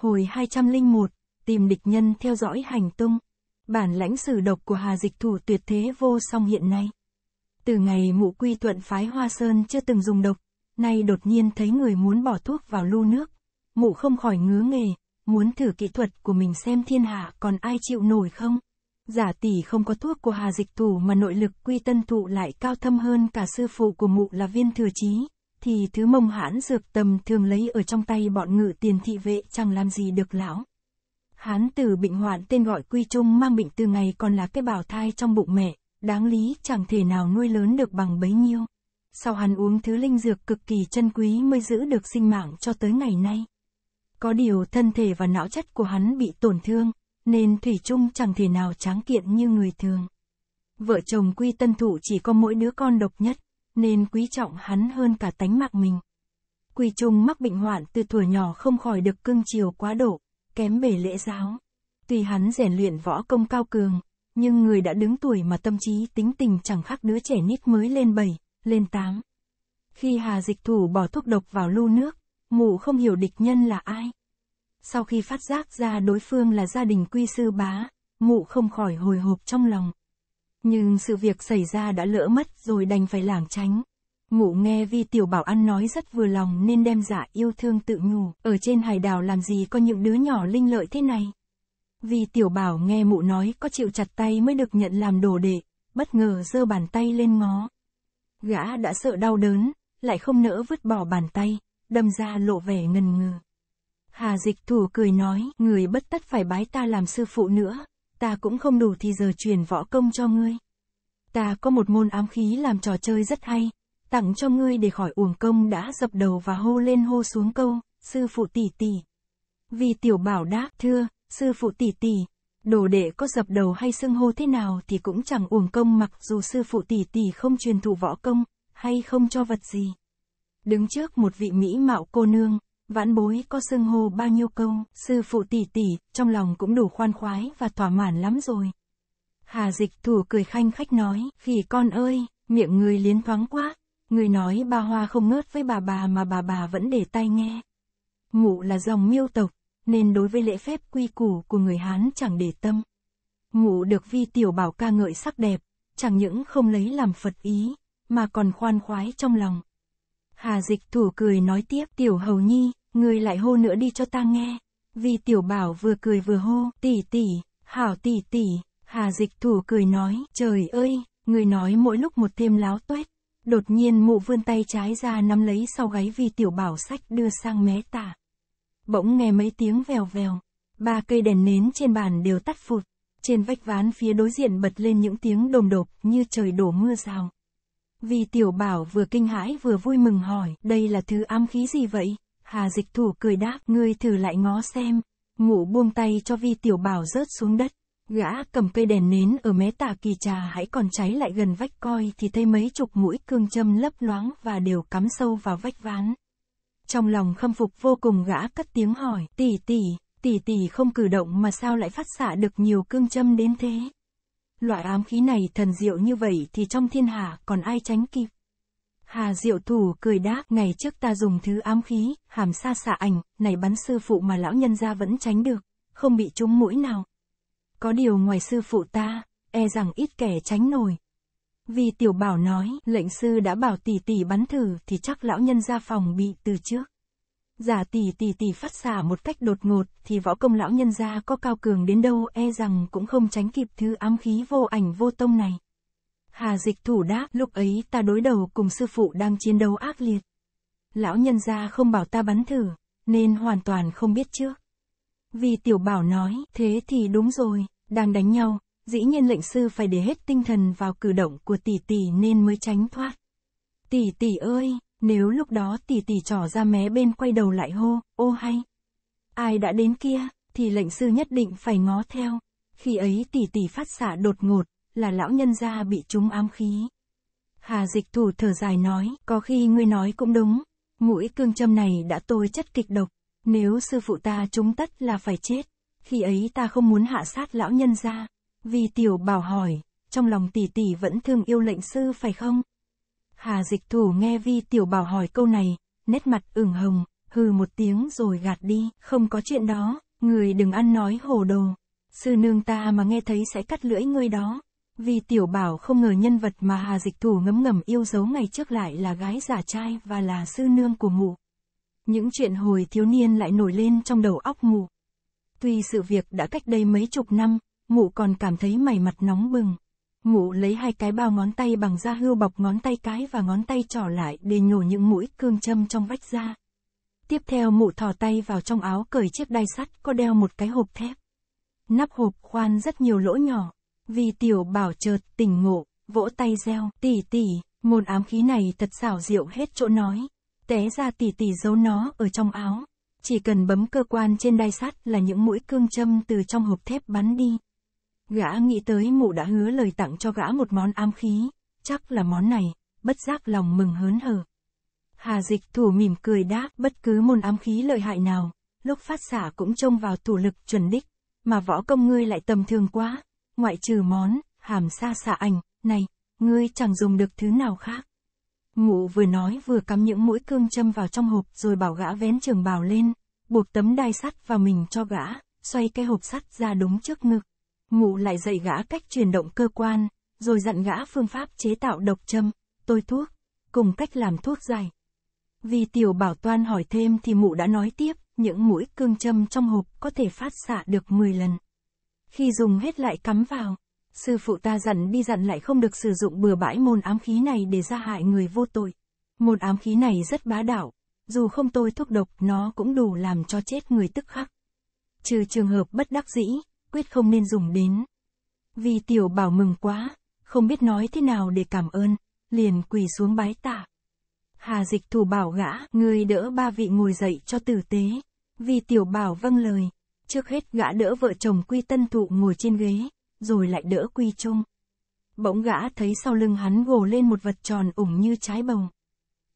Hồi 201, tìm địch nhân theo dõi hành tung. Bản lãnh sử độc của Hà Dịch Thủ tuyệt thế vô song hiện nay. Từ ngày mụ quy thuận phái Hoa Sơn chưa từng dùng độc, nay đột nhiên thấy người muốn bỏ thuốc vào lu nước. Mụ không khỏi ngứa nghề, muốn thử kỹ thuật của mình xem thiên hạ còn ai chịu nổi không. Giả tỷ không có thuốc của Hà Dịch Thủ mà nội lực quy tân thụ lại cao thâm hơn cả sư phụ của mụ là viên thừa chí thì thứ mông hãn dược tầm thường lấy ở trong tay bọn ngự tiền thị vệ chẳng làm gì được lão. Hán tử bệnh hoạn tên gọi Quy Trung mang bệnh từ ngày còn là cái bào thai trong bụng mẹ, đáng lý chẳng thể nào nuôi lớn được bằng bấy nhiêu. Sau hắn uống thứ linh dược cực kỳ chân quý mới giữ được sinh mạng cho tới ngày nay. Có điều thân thể và não chất của hắn bị tổn thương, nên Thủy Trung chẳng thể nào tráng kiện như người thường. Vợ chồng Quy Tân Thụ chỉ có mỗi đứa con độc nhất nên quý trọng hắn hơn cả tánh mạng mình. Quỳ Trung mắc bệnh hoạn từ tuổi nhỏ không khỏi được cưng chiều quá độ, kém bể lễ giáo. Tuy hắn rèn luyện võ công cao cường, nhưng người đã đứng tuổi mà tâm trí tính tình chẳng khác đứa trẻ nít mới lên 7, lên 8. Khi Hà Dịch Thủ bỏ thuốc độc vào lu nước, mụ không hiểu địch nhân là ai. Sau khi phát giác ra đối phương là gia đình quy sư bá, mụ không khỏi hồi hộp trong lòng. Nhưng sự việc xảy ra đã lỡ mất rồi đành phải lảng tránh. mụ nghe vi tiểu bảo ăn nói rất vừa lòng nên đem giả dạ yêu thương tự nhủ, ở trên hải đảo làm gì có những đứa nhỏ linh lợi thế này. Vi tiểu bảo nghe mụ nói có chịu chặt tay mới được nhận làm đồ đệ, bất ngờ giơ bàn tay lên ngó. Gã đã sợ đau đớn, lại không nỡ vứt bỏ bàn tay, đâm ra lộ vẻ ngần ngừ. Hà dịch thủ cười nói, người bất tất phải bái ta làm sư phụ nữa, ta cũng không đủ thì giờ truyền võ công cho ngươi. Ta có một môn ám khí làm trò chơi rất hay, tặng cho ngươi để khỏi uổng công đã dập đầu và hô lên hô xuống câu, sư phụ tỷ tỷ. Vì tiểu bảo đáp, thưa, sư phụ tỷ tỷ, đồ đệ có dập đầu hay xưng hô thế nào thì cũng chẳng uổng công mặc dù sư phụ tỷ tỷ không truyền thụ võ công, hay không cho vật gì. Đứng trước một vị mỹ mạo cô nương, Vãn bối có xưng hô bao nhiêu câu, sư phụ tỷ tỷ, trong lòng cũng đủ khoan khoái và thỏa mãn lắm rồi. Hà dịch thủ cười khanh khách nói, khỉ con ơi, miệng người liến thoáng quá. Người nói bà Hoa không ngớt với bà bà mà bà bà vẫn để tay nghe. Ngụ là dòng miêu tộc, nên đối với lễ phép quy củ của người Hán chẳng để tâm. Ngụ được vi tiểu bảo ca ngợi sắc đẹp, chẳng những không lấy làm Phật ý, mà còn khoan khoái trong lòng. Hà dịch thủ cười nói tiếp tiểu hầu nhi, người lại hô nữa đi cho ta nghe. Vì tiểu bảo vừa cười vừa hô, tỷ tỷ, hảo tỷ tỷ, hà dịch thủ cười nói, trời ơi, người nói mỗi lúc một thêm láo tuét. Đột nhiên mụ vươn tay trái ra nắm lấy sau gáy vì tiểu bảo sách đưa sang mé tả. Bỗng nghe mấy tiếng vèo vèo, ba cây đèn nến trên bàn đều tắt phụt. Trên vách ván phía đối diện bật lên những tiếng đồm đột như trời đổ mưa rào. Vì tiểu bảo vừa kinh hãi vừa vui mừng hỏi, đây là thứ ám khí gì vậy? Hà dịch thủ cười đáp, ngươi thử lại ngó xem. Ngủ buông tay cho vi tiểu bảo rớt xuống đất. Gã cầm cây đèn nến ở mé tà kỳ trà hãy còn cháy lại gần vách coi thì thấy mấy chục mũi cương châm lấp loáng và đều cắm sâu vào vách ván. Trong lòng khâm phục vô cùng gã cất tiếng hỏi, tỷ tỷ, tỷ tỷ không cử động mà sao lại phát xạ được nhiều cương châm đến thế? Loại ám khí này thần diệu như vậy thì trong thiên hạ còn ai tránh kịp? Hà Diệu Thủ cười đáp, ngày trước ta dùng thứ ám khí, hàm xa xạ ảnh, này bắn sư phụ mà lão nhân gia vẫn tránh được, không bị trúng mũi nào. Có điều ngoài sư phụ ta, e rằng ít kẻ tránh nổi. Vì tiểu bảo nói, lệnh sư đã bảo tỷ tỷ bắn thử thì chắc lão nhân gia phòng bị từ trước. Giả tỷ tỷ tỷ phát xả một cách đột ngột thì võ công lão nhân gia có cao cường đến đâu e rằng cũng không tránh kịp thứ ám khí vô ảnh vô tông này. Hà dịch thủ đáp, lúc ấy ta đối đầu cùng sư phụ đang chiến đấu ác liệt. Lão nhân gia không bảo ta bắn thử, nên hoàn toàn không biết trước. Vì tiểu bảo nói, thế thì đúng rồi, đang đánh nhau, dĩ nhiên lệnh sư phải để hết tinh thần vào cử động của tỷ tỷ nên mới tránh thoát. Tỷ tỷ ơi, nếu lúc đó tỷ tỷ trỏ ra mé bên quay đầu lại hô, ô hay. Ai đã đến kia, thì lệnh sư nhất định phải ngó theo. Khi ấy tỷ tỷ phát xạ đột ngột, là lão nhân gia bị chúng ám khí. Hà dịch thủ thở dài nói, có khi ngươi nói cũng đúng, mũi cương châm này đã tôi chất kịch độc, nếu sư phụ ta trúng tất là phải chết, khi ấy ta không muốn hạ sát lão nhân gia. Vì tiểu bảo hỏi, trong lòng tỷ tỷ vẫn thương yêu lệnh sư phải không? Hà dịch thủ nghe vi tiểu bảo hỏi câu này, nét mặt ửng hồng, hừ một tiếng rồi gạt đi, không có chuyện đó, người đừng ăn nói hồ đồ. Sư nương ta mà nghe thấy sẽ cắt lưỡi ngươi đó. Vì tiểu bảo không ngờ nhân vật mà Hà Dịch Thủ ngấm ngầm yêu dấu ngày trước lại là gái giả trai và là sư nương của mụ. Những chuyện hồi thiếu niên lại nổi lên trong đầu óc mụ. Tuy sự việc đã cách đây mấy chục năm, mụ còn cảm thấy mày mặt nóng bừng. Mụ lấy hai cái bao ngón tay bằng da hươu bọc ngón tay cái và ngón tay trỏ lại để nhổ những mũi cương châm trong vách da. Tiếp theo mụ thò tay vào trong áo cởi chiếc đai sắt có đeo một cái hộp thép. Nắp hộp khoan rất nhiều lỗ nhỏ, vì tiểu bảo chợt tỉnh ngộ, vỗ tay reo, tỷ tỷ, môn ám khí này thật xảo diệu hết chỗ nói. Té ra tỷ tỷ giấu nó ở trong áo. Chỉ cần bấm cơ quan trên đai sắt là những mũi cương châm từ trong hộp thép bắn đi. Gã nghĩ tới mụ đã hứa lời tặng cho gã một món ám khí, chắc là món này, bất giác lòng mừng hớn hở. Hà dịch thủ mỉm cười đáp, bất cứ môn ám khí lợi hại nào, lúc phát xả cũng trông vào thủ lực chuẩn đích, mà võ công ngươi lại tầm thường quá, ngoại trừ món, hàm xa xạ ảnh, này, ngươi chẳng dùng được thứ nào khác. Ngụ vừa nói vừa cắm những mũi cương châm vào trong hộp rồi bảo gã vén trường bào lên, buộc tấm đai sắt vào mình cho gã, xoay cái hộp sắt ra đúng trước ngực. Ngụ lại dạy gã cách chuyển động cơ quan, rồi dặn gã phương pháp chế tạo độc châm, tôi thuốc, cùng cách làm thuốc dài. Vì tiểu bảo toan hỏi thêm thì mụ đã nói tiếp, những mũi cương châm trong hộp có thể phát xạ được 10 lần khi dùng hết lại cắm vào. Sư phụ ta dặn đi dặn lại không được sử dụng bừa bãi môn ám khí này để ra hại người vô tội. Môn ám khí này rất bá đạo, dù không tôi thuốc độc nó cũng đủ làm cho chết người tức khắc. Trừ trường hợp bất đắc dĩ, quyết không nên dùng đến. Vì tiểu bảo mừng quá, không biết nói thế nào để cảm ơn, liền quỳ xuống bái tạ. Hà dịch thủ bảo gã, người đỡ ba vị ngồi dậy cho tử tế. Vì tiểu bảo vâng lời. Trước hết gã đỡ vợ chồng Quy Tân Thụ ngồi trên ghế, rồi lại đỡ Quy Trung. Bỗng gã thấy sau lưng hắn gồ lên một vật tròn ủng như trái bồng.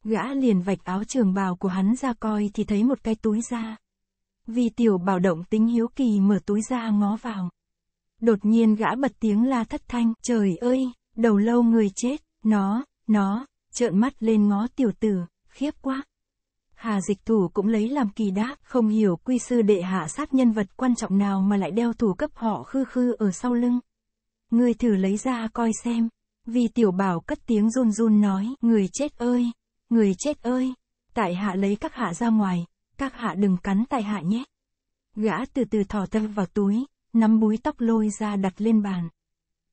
Gã liền vạch áo trường bào của hắn ra coi thì thấy một cái túi da. Vì tiểu bảo động tính hiếu kỳ mở túi ra ngó vào. Đột nhiên gã bật tiếng la thất thanh, trời ơi, đầu lâu người chết, nó, nó, trợn mắt lên ngó tiểu tử, khiếp quá. Hà dịch thủ cũng lấy làm kỳ đáp, không hiểu quy sư đệ hạ sát nhân vật quan trọng nào mà lại đeo thủ cấp họ khư khư ở sau lưng. người thử lấy ra coi xem. Vì tiểu bảo cất tiếng run run nói, người chết ơi, người chết ơi, tại hạ lấy các hạ ra ngoài, các hạ đừng cắn tại hạ nhé. Gã từ từ thò tay vào túi, nắm búi tóc lôi ra đặt lên bàn.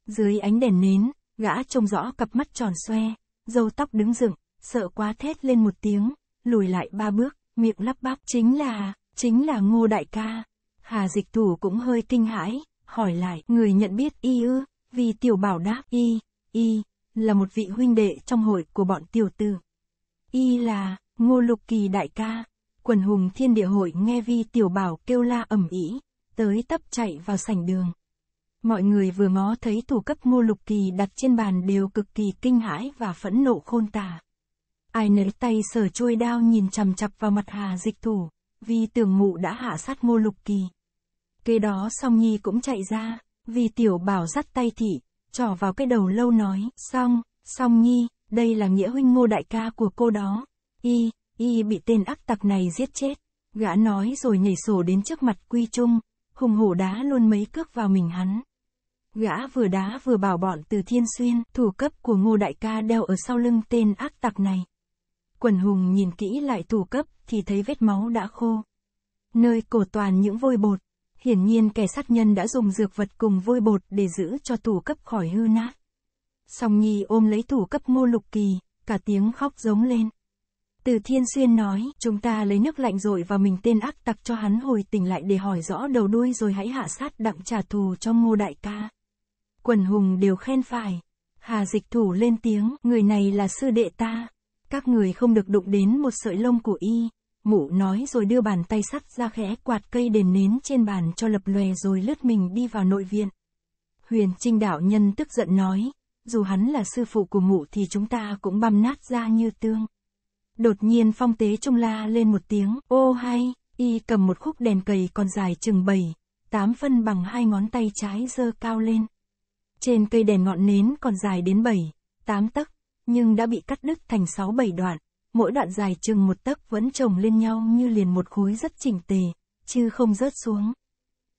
Dưới ánh đèn nến, gã trông rõ cặp mắt tròn xoe, râu tóc đứng dựng, sợ quá thét lên một tiếng, lùi lại ba bước, miệng lắp bắp chính là, chính là ngô đại ca. Hà dịch thủ cũng hơi kinh hãi, hỏi lại, người nhận biết y ư, vì tiểu bảo đáp y, y, là một vị huynh đệ trong hội của bọn tiểu tử. Y là, ngô lục kỳ đại ca, quần hùng thiên địa hội nghe vi tiểu bảo kêu la ẩm ý, tới tấp chạy vào sảnh đường. Mọi người vừa ngó thấy thủ cấp ngô lục kỳ đặt trên bàn đều cực kỳ kinh hãi và phẫn nộ khôn tả. Ai nấy tay sở chuôi đao nhìn chằm chặp vào mặt hà dịch thủ, vì tưởng mụ đã hạ sát ngô lục kỳ. Kế đó song nhi cũng chạy ra, vì tiểu bảo dắt tay thị, trỏ vào cái đầu lâu nói, song, song nhi, đây là nghĩa huynh ngô đại ca của cô đó. Y, y bị tên ác tặc này giết chết. Gã nói rồi nhảy sổ đến trước mặt quy trung, hùng hổ đá luôn mấy cước vào mình hắn. Gã vừa đá vừa bảo bọn từ thiên xuyên, thủ cấp của ngô đại ca đeo ở sau lưng tên ác tặc này. Quần hùng nhìn kỹ lại tủ cấp, thì thấy vết máu đã khô. Nơi cổ toàn những vôi bột. Hiển nhiên kẻ sát nhân đã dùng dược vật cùng vôi bột để giữ cho tủ cấp khỏi hư nát. Song Nhi ôm lấy tủ cấp ngô lục kỳ, cả tiếng khóc giống lên. Từ Thiên Xuyên nói, chúng ta lấy nước lạnh rồi và mình tên ác tặc cho hắn hồi tỉnh lại để hỏi rõ đầu đuôi rồi hãy hạ sát đặng trả thù cho ngô đại ca. Quần hùng đều khen phải. Hà dịch thủ lên tiếng, người này là sư đệ ta, các người không được đụng đến một sợi lông của y, mụ nói rồi đưa bàn tay sắt ra khẽ quạt cây đèn nến trên bàn cho lập lòe rồi lướt mình đi vào nội viện. Huyền Trinh đạo nhân tức giận nói, dù hắn là sư phụ của mụ thì chúng ta cũng băm nát ra như tương. Đột nhiên phong tế trung la lên một tiếng, ô hay, y cầm một khúc đèn cầy còn dài chừng bảy, tám phân bằng hai ngón tay trái giơ cao lên. Trên cây đèn ngọn nến còn dài đến bảy, tám tấc, nhưng đã bị cắt đứt thành 6-7 đoạn, mỗi đoạn dài chừng một tấc vẫn chồng lên nhau như liền một khối rất chỉnh tề, chứ không rớt xuống.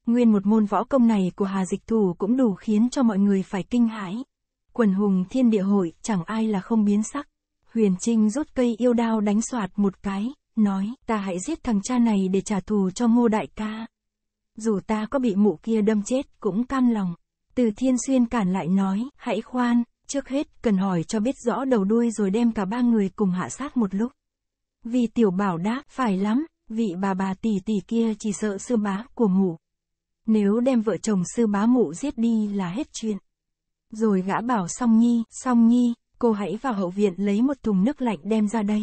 Nguyên một môn võ công này của Hà Dịch Thủ cũng đủ khiến cho mọi người phải kinh hãi. Quần hùng thiên địa hội chẳng ai là không biến sắc. Huyền Trinh rút cây yêu đao đánh soạt một cái, nói, ta hãy giết thằng cha này để trả thù cho ngô đại ca. Dù ta có bị mụ kia đâm chết cũng cam lòng. Từ thiên xuyên cản lại nói, hãy khoan, Trước hết, cần hỏi cho biết rõ đầu đuôi rồi đem cả ba người cùng hạ sát một lúc. Vì tiểu bảo đáp, phải lắm, vị bà bà tỷ tỷ kia chỉ sợ sư bá của mụ. Nếu đem vợ chồng sư bá mụ giết đi là hết chuyện. Rồi gã bảo song nhi, song nhi, cô hãy vào hậu viện lấy một thùng nước lạnh đem ra đây.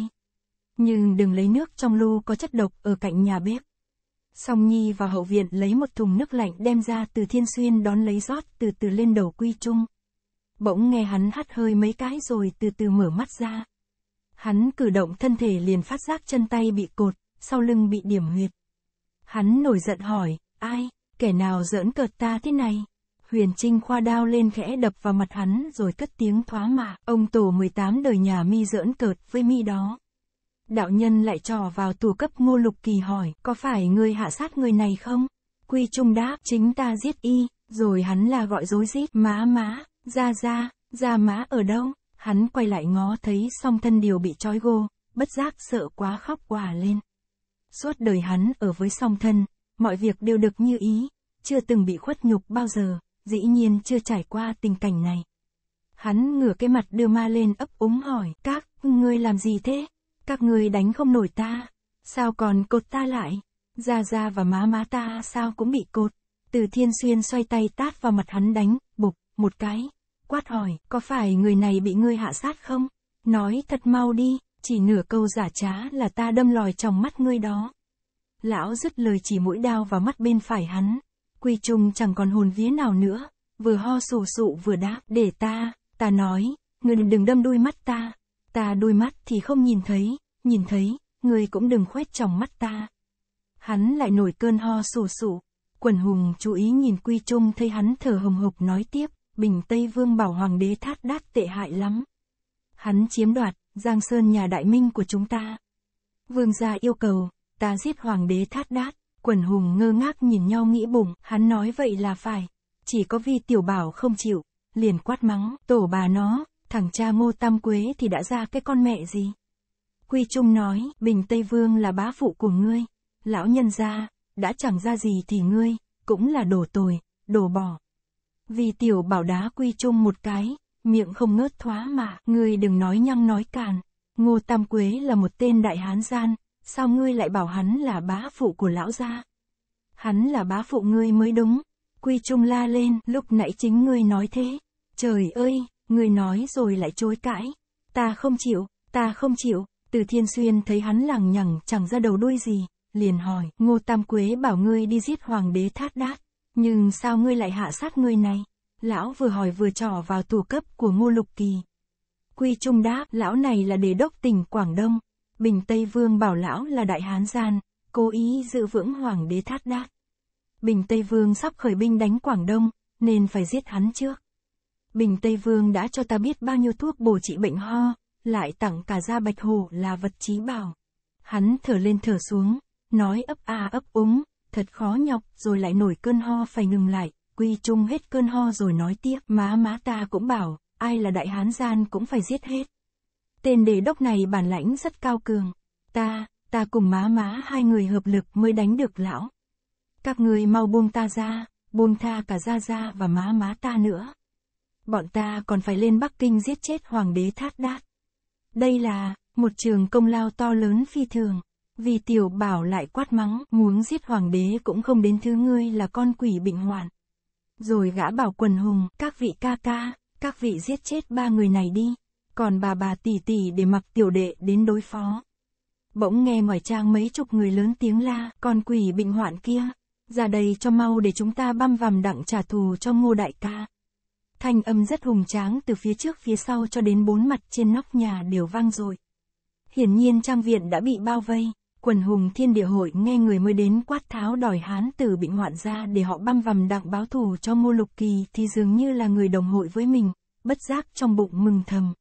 Nhưng đừng lấy nước trong lu có chất độc ở cạnh nhà bếp. Song Nhi vào hậu viện lấy một thùng nước lạnh đem ra từ thiên xuyên đón lấy rót từ từ lên đầu quy trung. Bỗng nghe hắn hắt hơi mấy cái rồi từ từ mở mắt ra. Hắn cử động thân thể liền phát giác chân tay bị cột, sau lưng bị điểm huyệt. Hắn nổi giận hỏi, ai, kẻ nào giỡn cợt ta thế này? Huyền Trinh khoa đao lên khẽ đập vào mặt hắn rồi cất tiếng thoá mạ, ông tổ 18 đời nhà mi giỡn cợt với mi đó. Đạo nhân lại trò vào tù cấp ngô lục kỳ hỏi, có phải ngươi hạ sát người này không? Quy Trung đáp, chính ta giết y, rồi hắn là gọi dối rít má má, ra ra, ra mã ở đâu? Hắn quay lại ngó thấy song thân điều bị trói gô, bất giác sợ quá khóc quả lên. Suốt đời hắn ở với song thân, mọi việc đều được như ý, chưa từng bị khuất nhục bao giờ, dĩ nhiên chưa trải qua tình cảnh này. Hắn ngửa cái mặt đưa ma lên ấp úng hỏi, các, ngươi làm gì thế? Các ngươi đánh không nổi ta, sao còn cột ta lại? Gia Gia và má má ta sao cũng bị cột. Từ thiên xuyên xoay tay tát vào mặt hắn đánh, một cái, quát hỏi, có phải người này bị ngươi hạ sát không? Nói thật mau đi, chỉ nửa câu giả trá là ta đâm lòi trong mắt ngươi đó. Lão dứt lời chỉ mũi đao vào mắt bên phải hắn, quy trung chẳng còn hồn vía nào nữa, vừa ho sù sụ vừa đáp, để ta, ta nói, ngươi đừng đâm đôi mắt ta, ta đôi mắt thì không nhìn thấy, nhìn thấy, ngươi cũng đừng khoét trong mắt ta. Hắn lại nổi cơn ho sù sụ, quần hùng chú ý nhìn quy trung thấy hắn thở hồng hộc nói tiếp, Bình Tây Vương bảo Hoàng đế thát đát tệ hại lắm. Hắn chiếm đoạt, Giang Sơn nhà đại minh của chúng ta. Vương gia yêu cầu, ta giết Hoàng đế thát đát, quần hùng ngơ ngác nhìn nhau nghĩ bụng, hắn nói vậy là phải. Chỉ có vi tiểu bảo không chịu, liền quát mắng, tổ bà nó, thằng cha ngô tam quế thì đã ra cái con mẹ gì. Quy Trung nói, Bình Tây Vương là bá phụ của ngươi, lão nhân gia, đã chẳng ra gì thì ngươi, cũng là đổ tồi, đổ bỏ. Vì tiểu bảo đá quy chung một cái, miệng không ngớt thoá mà, ngươi đừng nói nhăng nói càn. Ngô Tam Quế là một tên đại hán gian, sao ngươi lại bảo hắn là bá phụ của lão gia? Hắn là bá phụ ngươi mới đúng. Quy Trung la lên, lúc nãy chính ngươi nói thế. Trời ơi, ngươi nói rồi lại chối cãi. Ta không chịu, ta không chịu. Từ Thiên Xuyên thấy hắn lằng nhằng chẳng ra đầu đuôi gì, liền hỏi, Ngô Tam Quế bảo ngươi đi giết hoàng đế thát đát. Nhưng sao ngươi lại hạ sát người này? Lão vừa hỏi vừa trỏ vào tù cấp của Ngô Lục Kỳ. Quy Trung đáp, lão này là đề đốc tỉnh Quảng Đông. Bình Tây Vương bảo lão là đại hán gian, cố ý giữ vững hoàng đế thát đát. Bình Tây Vương sắp khởi binh đánh Quảng Đông, nên phải giết hắn trước. Bình Tây Vương đã cho ta biết bao nhiêu thuốc bổ trị bệnh ho, lại tặng cả da bạch hổ là vật trí bảo. Hắn thở lên thở xuống, nói ấp à ấp úng, thật khó nhọc, rồi lại nổi cơn ho phải ngừng lại, quy chung hết cơn ho rồi nói tiếp, má má ta cũng bảo, ai là đại hán gian cũng phải giết hết. Tên đề đốc này bản lãnh rất cao cường, ta, ta cùng má má hai người hợp lực mới đánh được lão. Các người mau buông ta ra, buông tha cả ra ra và má má ta nữa. Bọn ta còn phải lên Bắc Kinh giết chết hoàng đế thát đát. Đây là, một trường công lao to lớn phi thường vì tiểu bảo lại quát mắng, muốn giết hoàng đế cũng không đến thứ ngươi là con quỷ bệnh hoạn. Rồi gã bảo quần hùng, các vị ca ca, các vị giết chết ba người này đi, còn bà bà tỷ tỷ để mặc tiểu đệ đến đối phó. Bỗng nghe ngoài trang mấy chục người lớn tiếng la, con quỷ bệnh hoạn kia, ra đây cho mau để chúng ta băm vằm đặng trả thù cho ngô đại ca. Thanh âm rất hùng tráng từ phía trước phía sau cho đến bốn mặt trên nóc nhà đều vang rồi. Hiển nhiên trang viện đã bị bao vây, quần hùng thiên địa hội nghe người mới đến quát tháo đòi hán tử bị ngoạn ra để họ băm vằm đặng báo thù cho ngô lục kỳ thì dường như là người đồng hội với mình, bất giác trong bụng mừng thầm.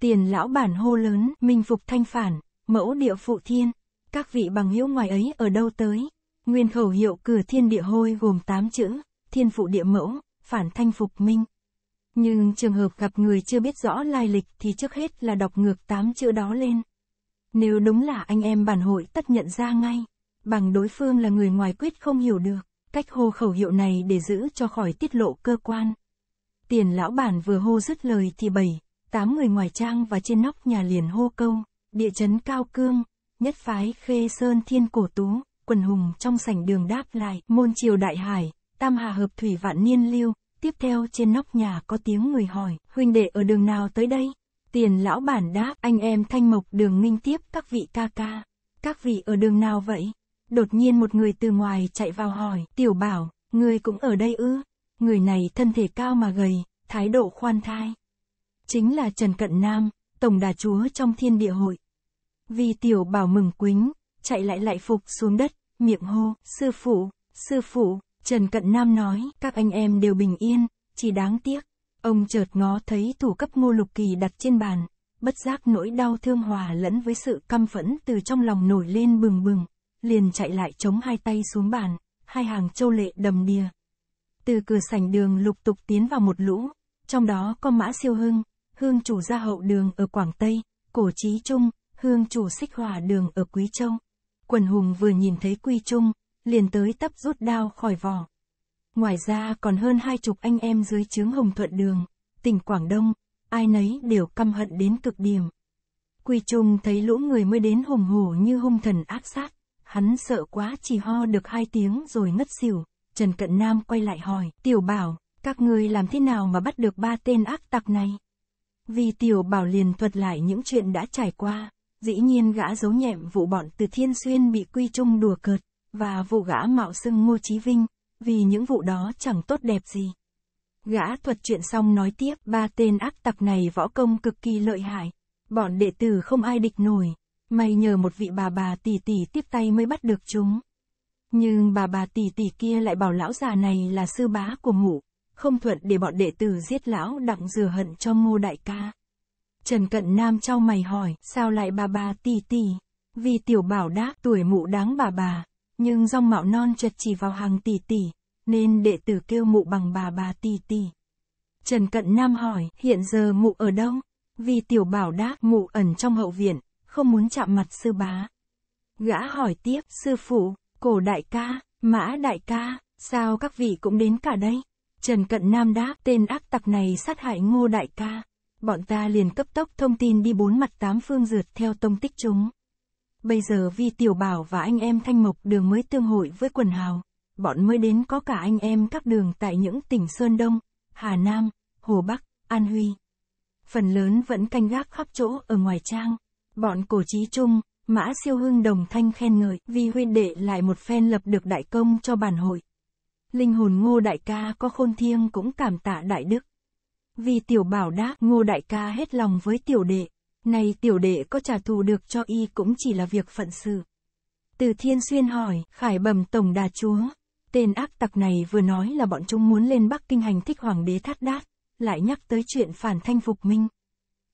Tiền lão bản hô lớn, minh phục thanh phản, mẫu địa phụ thiên, các vị bằng hữu ngoài ấy ở đâu tới. Nguyên khẩu hiệu cửa thiên địa hôi gồm 8 chữ, thiên phụ địa mẫu, phản thanh phục minh. Nhưng trường hợp gặp người chưa biết rõ lai lịch thì trước hết là đọc ngược 8 chữ đó lên. Nếu đúng là anh em bản hội tất nhận ra ngay, bằng đối phương là người ngoài quyết không hiểu được, cách hô khẩu hiệu này để giữ cho khỏi tiết lộ cơ quan. Tiền lão bản vừa hô dứt lời thì bảy, tám người ngoài trang và trên nóc nhà liền hô câu, địa chấn cao cương, nhất phái khê sơn thiên cổ tú, quần hùng trong sảnh đường đáp lại, môn triều đại hải, tam hà hợp thủy vạn niên lưu, tiếp theo trên nóc nhà có tiếng người hỏi, huynh đệ ở đường nào tới đây? Tiền lão bản đáp, anh em thanh mộc đường nghinh tiếp các vị ca ca. Các vị ở đường nào vậy? Đột nhiên một người từ ngoài chạy vào hỏi, tiểu bảo, người cũng ở đây ư? Người này thân thể cao mà gầy, thái độ khoan thai. Chính là Trần Cận Nam, tổng đà chúa trong thiên địa hội. Vì tiểu bảo mừng quính, chạy lại lại phục xuống đất, miệng hô, sư phụ, sư phụ, Trần Cận Nam nói, các anh em đều bình yên, chỉ đáng tiếc, Ông chợt ngó thấy thủ cấp ngô lục kỳ đặt trên bàn, bất giác nỗi đau thương hòa lẫn với sự căm phẫn từ trong lòng nổi lên bừng bừng, liền chạy lại chống hai tay xuống bàn, hai hàng châu lệ đầm đìa. Từ cửa sảnh đường lục tục tiến vào một lũ, trong đó có mã siêu hưng, hương chủ gia hậu đường ở Quảng Tây, cổ trí trung, hương chủ xích hòa đường ở Quý Châu. Quần hùng vừa nhìn thấy quy trung, liền tới tấp rút đao khỏi vỏ, Ngoài ra còn hơn hai chục anh em dưới chướng Hồng Thuận Đường, tỉnh Quảng Đông, ai nấy đều căm hận đến cực điểm. Quy Trung thấy lũ người mới đến hùng hổ như hung thần ác sát, hắn sợ quá chỉ ho được hai tiếng rồi ngất xỉu. Trần Cận Nam quay lại hỏi, Tiểu Bảo, các ngươi làm thế nào mà bắt được ba tên ác tặc này? Vì Tiểu Bảo liền thuật lại những chuyện đã trải qua, dĩ nhiên gã giấu nhẹm vụ bọn từ Thiên Xuyên bị Quy Trung đùa cợt, và vụ gã mạo xưng Ngô Chí Vinh, vì những vụ đó chẳng tốt đẹp gì. Gã thuật chuyện xong nói tiếp, ba tên ác tặc này võ công cực kỳ lợi hại, bọn đệ tử không ai địch nổi, may nhờ một vị bà bà tỷ tỷ tiếp tay mới bắt được chúng. Nhưng bà bà tỷ tỷ kia lại bảo lão già này là sư bá của mụ, không thuận để bọn đệ tử giết lão đặng rửa hận cho ngô đại ca. Trần Cận Nam trao mày hỏi, sao lại bà bà tỷ tỷ? Vì tiểu bảo đáp tuổi mụ đáng bà bà, nhưng dòng mạo non trật chỉ vào hàng tỷ tỷ, nên đệ tử kêu mụ bằng bà bà tì tì. Trần Cận Nam hỏi, hiện giờ mụ ở đâu? Vì tiểu bảo đáp mụ ẩn trong hậu viện, không muốn chạm mặt sư bá. Gã hỏi tiếp, sư phụ, cổ đại ca, mã đại ca, sao các vị cũng đến cả đây? Trần Cận Nam đáp, tên ác tặc này sát hại ngô đại ca. Bọn ta liền cấp tốc thông tin đi bốn mặt tám phương rượt theo tông tích chúng. Bây giờ vi tiểu bảo và anh em thanh mộc đường mới tương hội với quần hào bọn mới đến có cả anh em các đường tại những tỉnh Sơn Đông, Hà Nam, Hồ Bắc, An Huy. Phần lớn vẫn canh gác khắp chỗ ở ngoài trang. Bọn cổ trí trung, mã siêu hưng đồng thanh khen ngợi vì huy đệ lại một phen lập được đại công cho bản hội. Linh hồn ngô đại ca có khôn thiêng cũng cảm tạ đại đức. Vì tiểu bảo đáp ngô đại ca hết lòng với tiểu đệ, nay tiểu đệ có trả thù được cho y cũng chỉ là việc phận sự. Từ Thiên Xuyên hỏi, khải bẩm tổng đà chúa, Tên ác tặc này vừa nói là bọn chúng muốn lên Bắc Kinh hành thích hoàng đế thắt đát, lại nhắc tới chuyện phản thanh phục minh.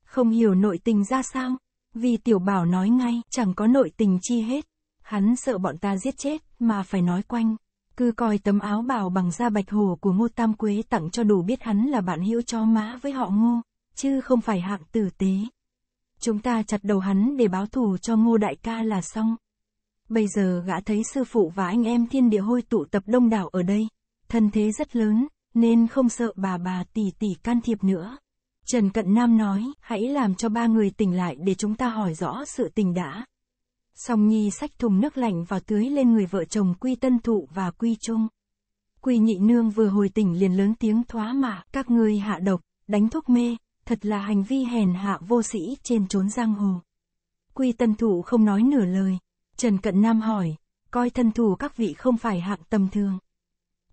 Không hiểu nội tình ra sao, vì tiểu bảo nói ngay chẳng có nội tình chi hết. Hắn sợ bọn ta giết chết mà phải nói quanh, cứ coi tấm áo bào bằng da bạch hồ của ngô tam quế tặng cho đủ biết hắn là bạn hữu cho mã với họ ngô, chứ không phải hạng tử tế. Chúng ta chặt đầu hắn để báo thù cho ngô đại ca là xong. Bây giờ gã thấy sư phụ và anh em thiên địa hôi tụ tập đông đảo ở đây, thân thế rất lớn, nên không sợ bà bà tỷ tỷ can thiệp nữa. Trần Cận Nam nói, hãy làm cho ba người tỉnh lại để chúng ta hỏi rõ sự tình đã. Song Nhi xách thùng nước lạnh vào tưới lên người vợ chồng Quy Tân Thụ và Quy Trung. Quy Nhị Nương vừa hồi tỉnh liền lớn tiếng thoá mạ, các ngươi hạ độc, đánh thuốc mê, thật là hành vi hèn hạ vô sĩ trên trốn giang hồ. Quy Tân Thụ không nói nửa lời, Trần Cận Nam hỏi, coi thân thủ các vị không phải hạng tầm thường.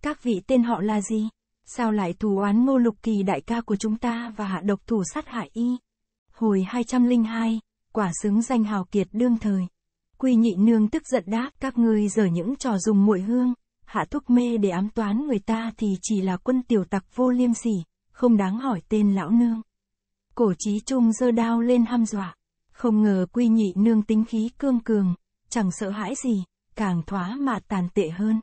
Các vị tên họ là gì? Sao lại thù oán ngô lục kỳ đại ca của chúng ta và hạ độc thủ sát hại y? Hồi 202, quả xứng danh hào kiệt đương thời. Quy nhị nương tức giận đáp, các ngươi giở những trò dùng muội hương, hạ thuốc mê để ám toán người ta thì chỉ là quân tiểu tặc vô liêm sỉ, không đáng hỏi tên lão nương. Cổ trí trung giơ đao lên ham dọa, không ngờ quy nhị nương tính khí cương cường, chẳng sợ hãi gì, càng thoá mà tàn tệ hơn.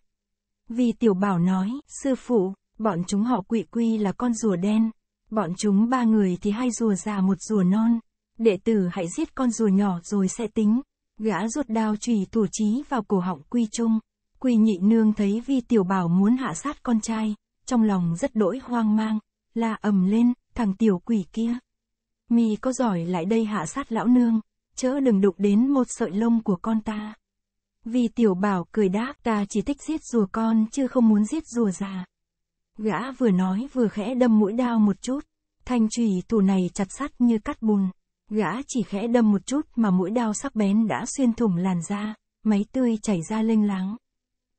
Vì tiểu bảo nói, sư phụ, bọn chúng họ quỷ quy là con rùa đen, bọn chúng ba người thì hai rùa già một rùa non, đệ tử hãy giết con rùa nhỏ rồi sẽ tính. Gã ruột đao chùy thủ trí vào cổ họng quy trung, quy nhị nương thấy vi tiểu bảo muốn hạ sát con trai, trong lòng rất đỗi hoang mang, la ầm lên, thằng tiểu quỷ kia. Mi có giỏi lại đây hạ sát lão nương chớ đừng đụng đến một sợi lông của con ta. Vì tiểu bảo cười đáp ta chỉ thích giết rùa con chứ không muốn giết rùa già. Gã vừa nói vừa khẽ đâm mũi đao một chút, thanh trùy tù này chặt sắt như cắt bùn. Gã chỉ khẽ đâm một chút mà mũi đao sắc bén đã xuyên thủng làn da, máy tươi chảy ra lênh láng.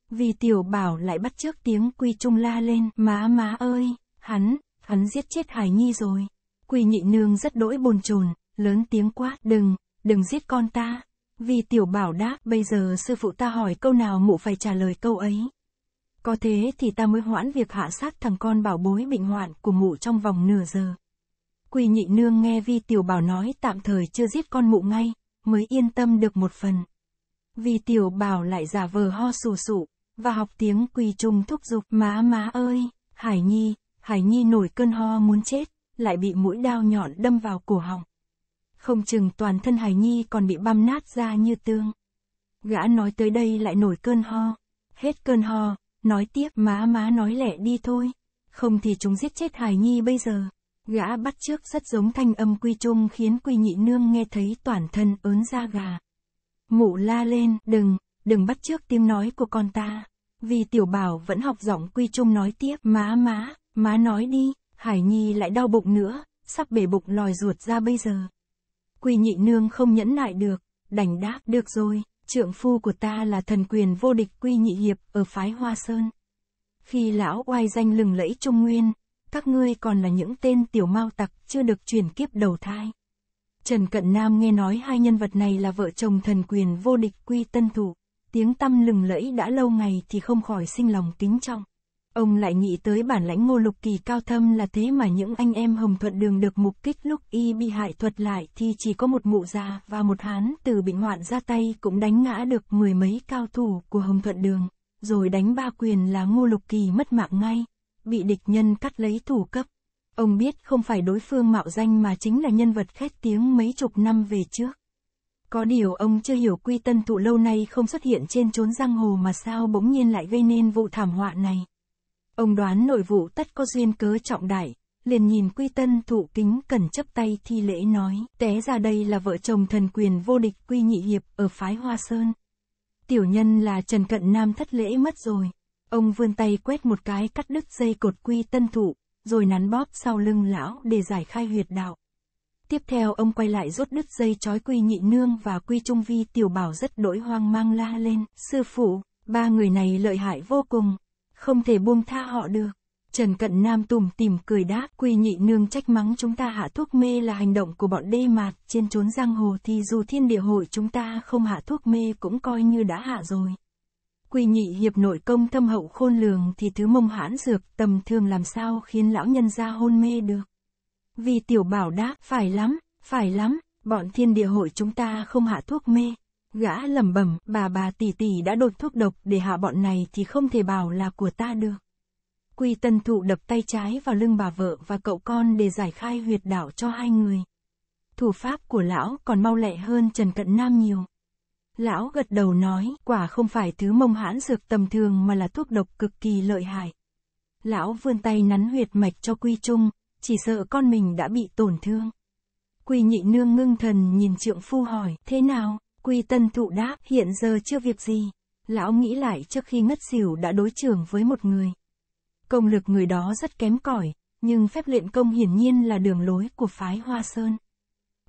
Vì tiểu bảo lại bắt trước tiếng quy trung la lên, má má ơi, hắn, hắn giết chết hải nhi rồi. Quỳ nhị nương rất đỗi bồn chồn lớn tiếng quát, đừng, đừng giết con ta. Vì tiểu bảo đáp, bây giờ sư phụ ta hỏi câu nào mụ phải trả lời câu ấy. Có thế thì ta mới hoãn việc hạ sát thằng con bảo bối bệnh hoạn của mụ trong vòng nửa giờ. Quỳ nhị nương nghe vi tiểu bảo nói tạm thời chưa giết con mụ ngay, mới yên tâm được một phần. Vì tiểu bảo lại giả vờ ho sù sụ, và học tiếng quỳ trung thúc giục má má ơi, Hải Nhi, Hải Nhi nổi cơn ho muốn chết, lại bị mũi đao nhọn đâm vào cổ họng. Không chừng toàn thân Hải Nhi còn bị băm nát ra như tương. Gã nói tới đây lại nổi cơn ho. Hết cơn ho, nói tiếp má má nói lẹ đi thôi. Không thì chúng giết chết Hải Nhi bây giờ. Gã bắt trước rất giống thanh âm quy trung khiến quy nhị nương nghe thấy toàn thân ớn da gà. Mụ la lên, đừng, đừng bắt trước tiếng nói của con ta. Vì tiểu bảo vẫn học giọng quy trung nói tiếp, má má, má nói đi, Hải Nhi lại đau bụng nữa, sắp bể bụng lòi ruột ra bây giờ. Quy nhị nương không nhẫn nại được, đành đáp được rồi, trượng phu của ta là thần quyền vô địch quy nhị hiệp ở phái Hoa Sơn. Khi lão oai danh lừng lẫy Trung Nguyên, các ngươi còn là những tên tiểu mao tặc chưa được truyền kiếp đầu thai. Trần Cận Nam nghe nói hai nhân vật này là vợ chồng thần quyền vô địch quy tân thủ, tiếng tăm lừng lẫy đã lâu ngày thì không khỏi sinh lòng kính trọng. Ông lại nghĩ tới bản lãnh ngô lục kỳ cao thâm là thế mà những anh em hồng thuận đường được mục kích lúc y bị hại thuật lại thì chỉ có một mụ già và một hán từ bệnh hoạn ra tay cũng đánh ngã được mười mấy cao thủ của hồng thuận đường, rồi đánh ba quyền là ngô lục kỳ mất mạng ngay, bị địch nhân cắt lấy thủ cấp. Ông biết không phải đối phương mạo danh mà chính là nhân vật khét tiếng mấy chục năm về trước. Có điều ông chưa hiểu quy tân thụ lâu nay không xuất hiện trên chốn giang hồ mà sao bỗng nhiên lại gây nên vụ thảm họa này. Ông đoán nội vụ tất có duyên cớ trọng đại, liền nhìn quy tân thụ kính cần chấp tay thi lễ nói, té ra đây là vợ chồng thần quyền vô địch quy nhị hiệp ở phái Hoa Sơn. Tiểu nhân là Trần Cận Nam thất lễ mất rồi. Ông vươn tay quét một cái cắt đứt dây cột quy tân thụ, rồi nắn bóp sau lưng lão để giải khai huyệt đạo. Tiếp theo ông quay lại rút đứt dây trói quy nhị nương và quy trung vi tiểu bảo rất đổi hoang mang la lên, sư phụ, ba người này lợi hại vô cùng, không thể buông tha họ được. Trần Cận Nam tùm tìm cười đáp, quy nhị nương trách mắng chúng ta hạ thuốc mê là hành động của bọn đê mạt, trên trốn giang hồ thì dù thiên địa hội chúng ta không hạ thuốc mê cũng coi như đã hạ rồi. Quy nhị hiệp nội công thâm hậu khôn lường thì thứ mông hãn dược tầm thường làm sao khiến lão nhân ra hôn mê được. Vì tiểu bảo đáp, phải lắm, phải lắm, bọn thiên địa hội chúng ta không hạ thuốc mê, Gã lẩm bẩm, bà bà tỷ tỷ đã đột thuốc độc để hạ bọn này thì không thể bảo là của ta được. Quy tân thụ đập tay trái vào lưng bà vợ và cậu con để giải khai huyệt đảo cho hai người. Thủ pháp của lão còn mau lẹ hơn Trần Cận Nam nhiều. Lão gật đầu nói, quả không phải thứ mông hãn dược tầm thường mà là thuốc độc cực kỳ lợi hại. Lão vươn tay nắn huyệt mạch cho Quy Trung, chỉ sợ con mình đã bị tổn thương. Quy nhị nương ngưng thần nhìn trượng phu hỏi, thế nào? Quy tân thụ đáp, hiện giờ chưa việc gì. Lão nghĩ lại trước khi ngất xỉu đã đối trường với một người. Công lực người đó rất kém cỏi, nhưng phép luyện công hiển nhiên là đường lối của phái Hoa Sơn.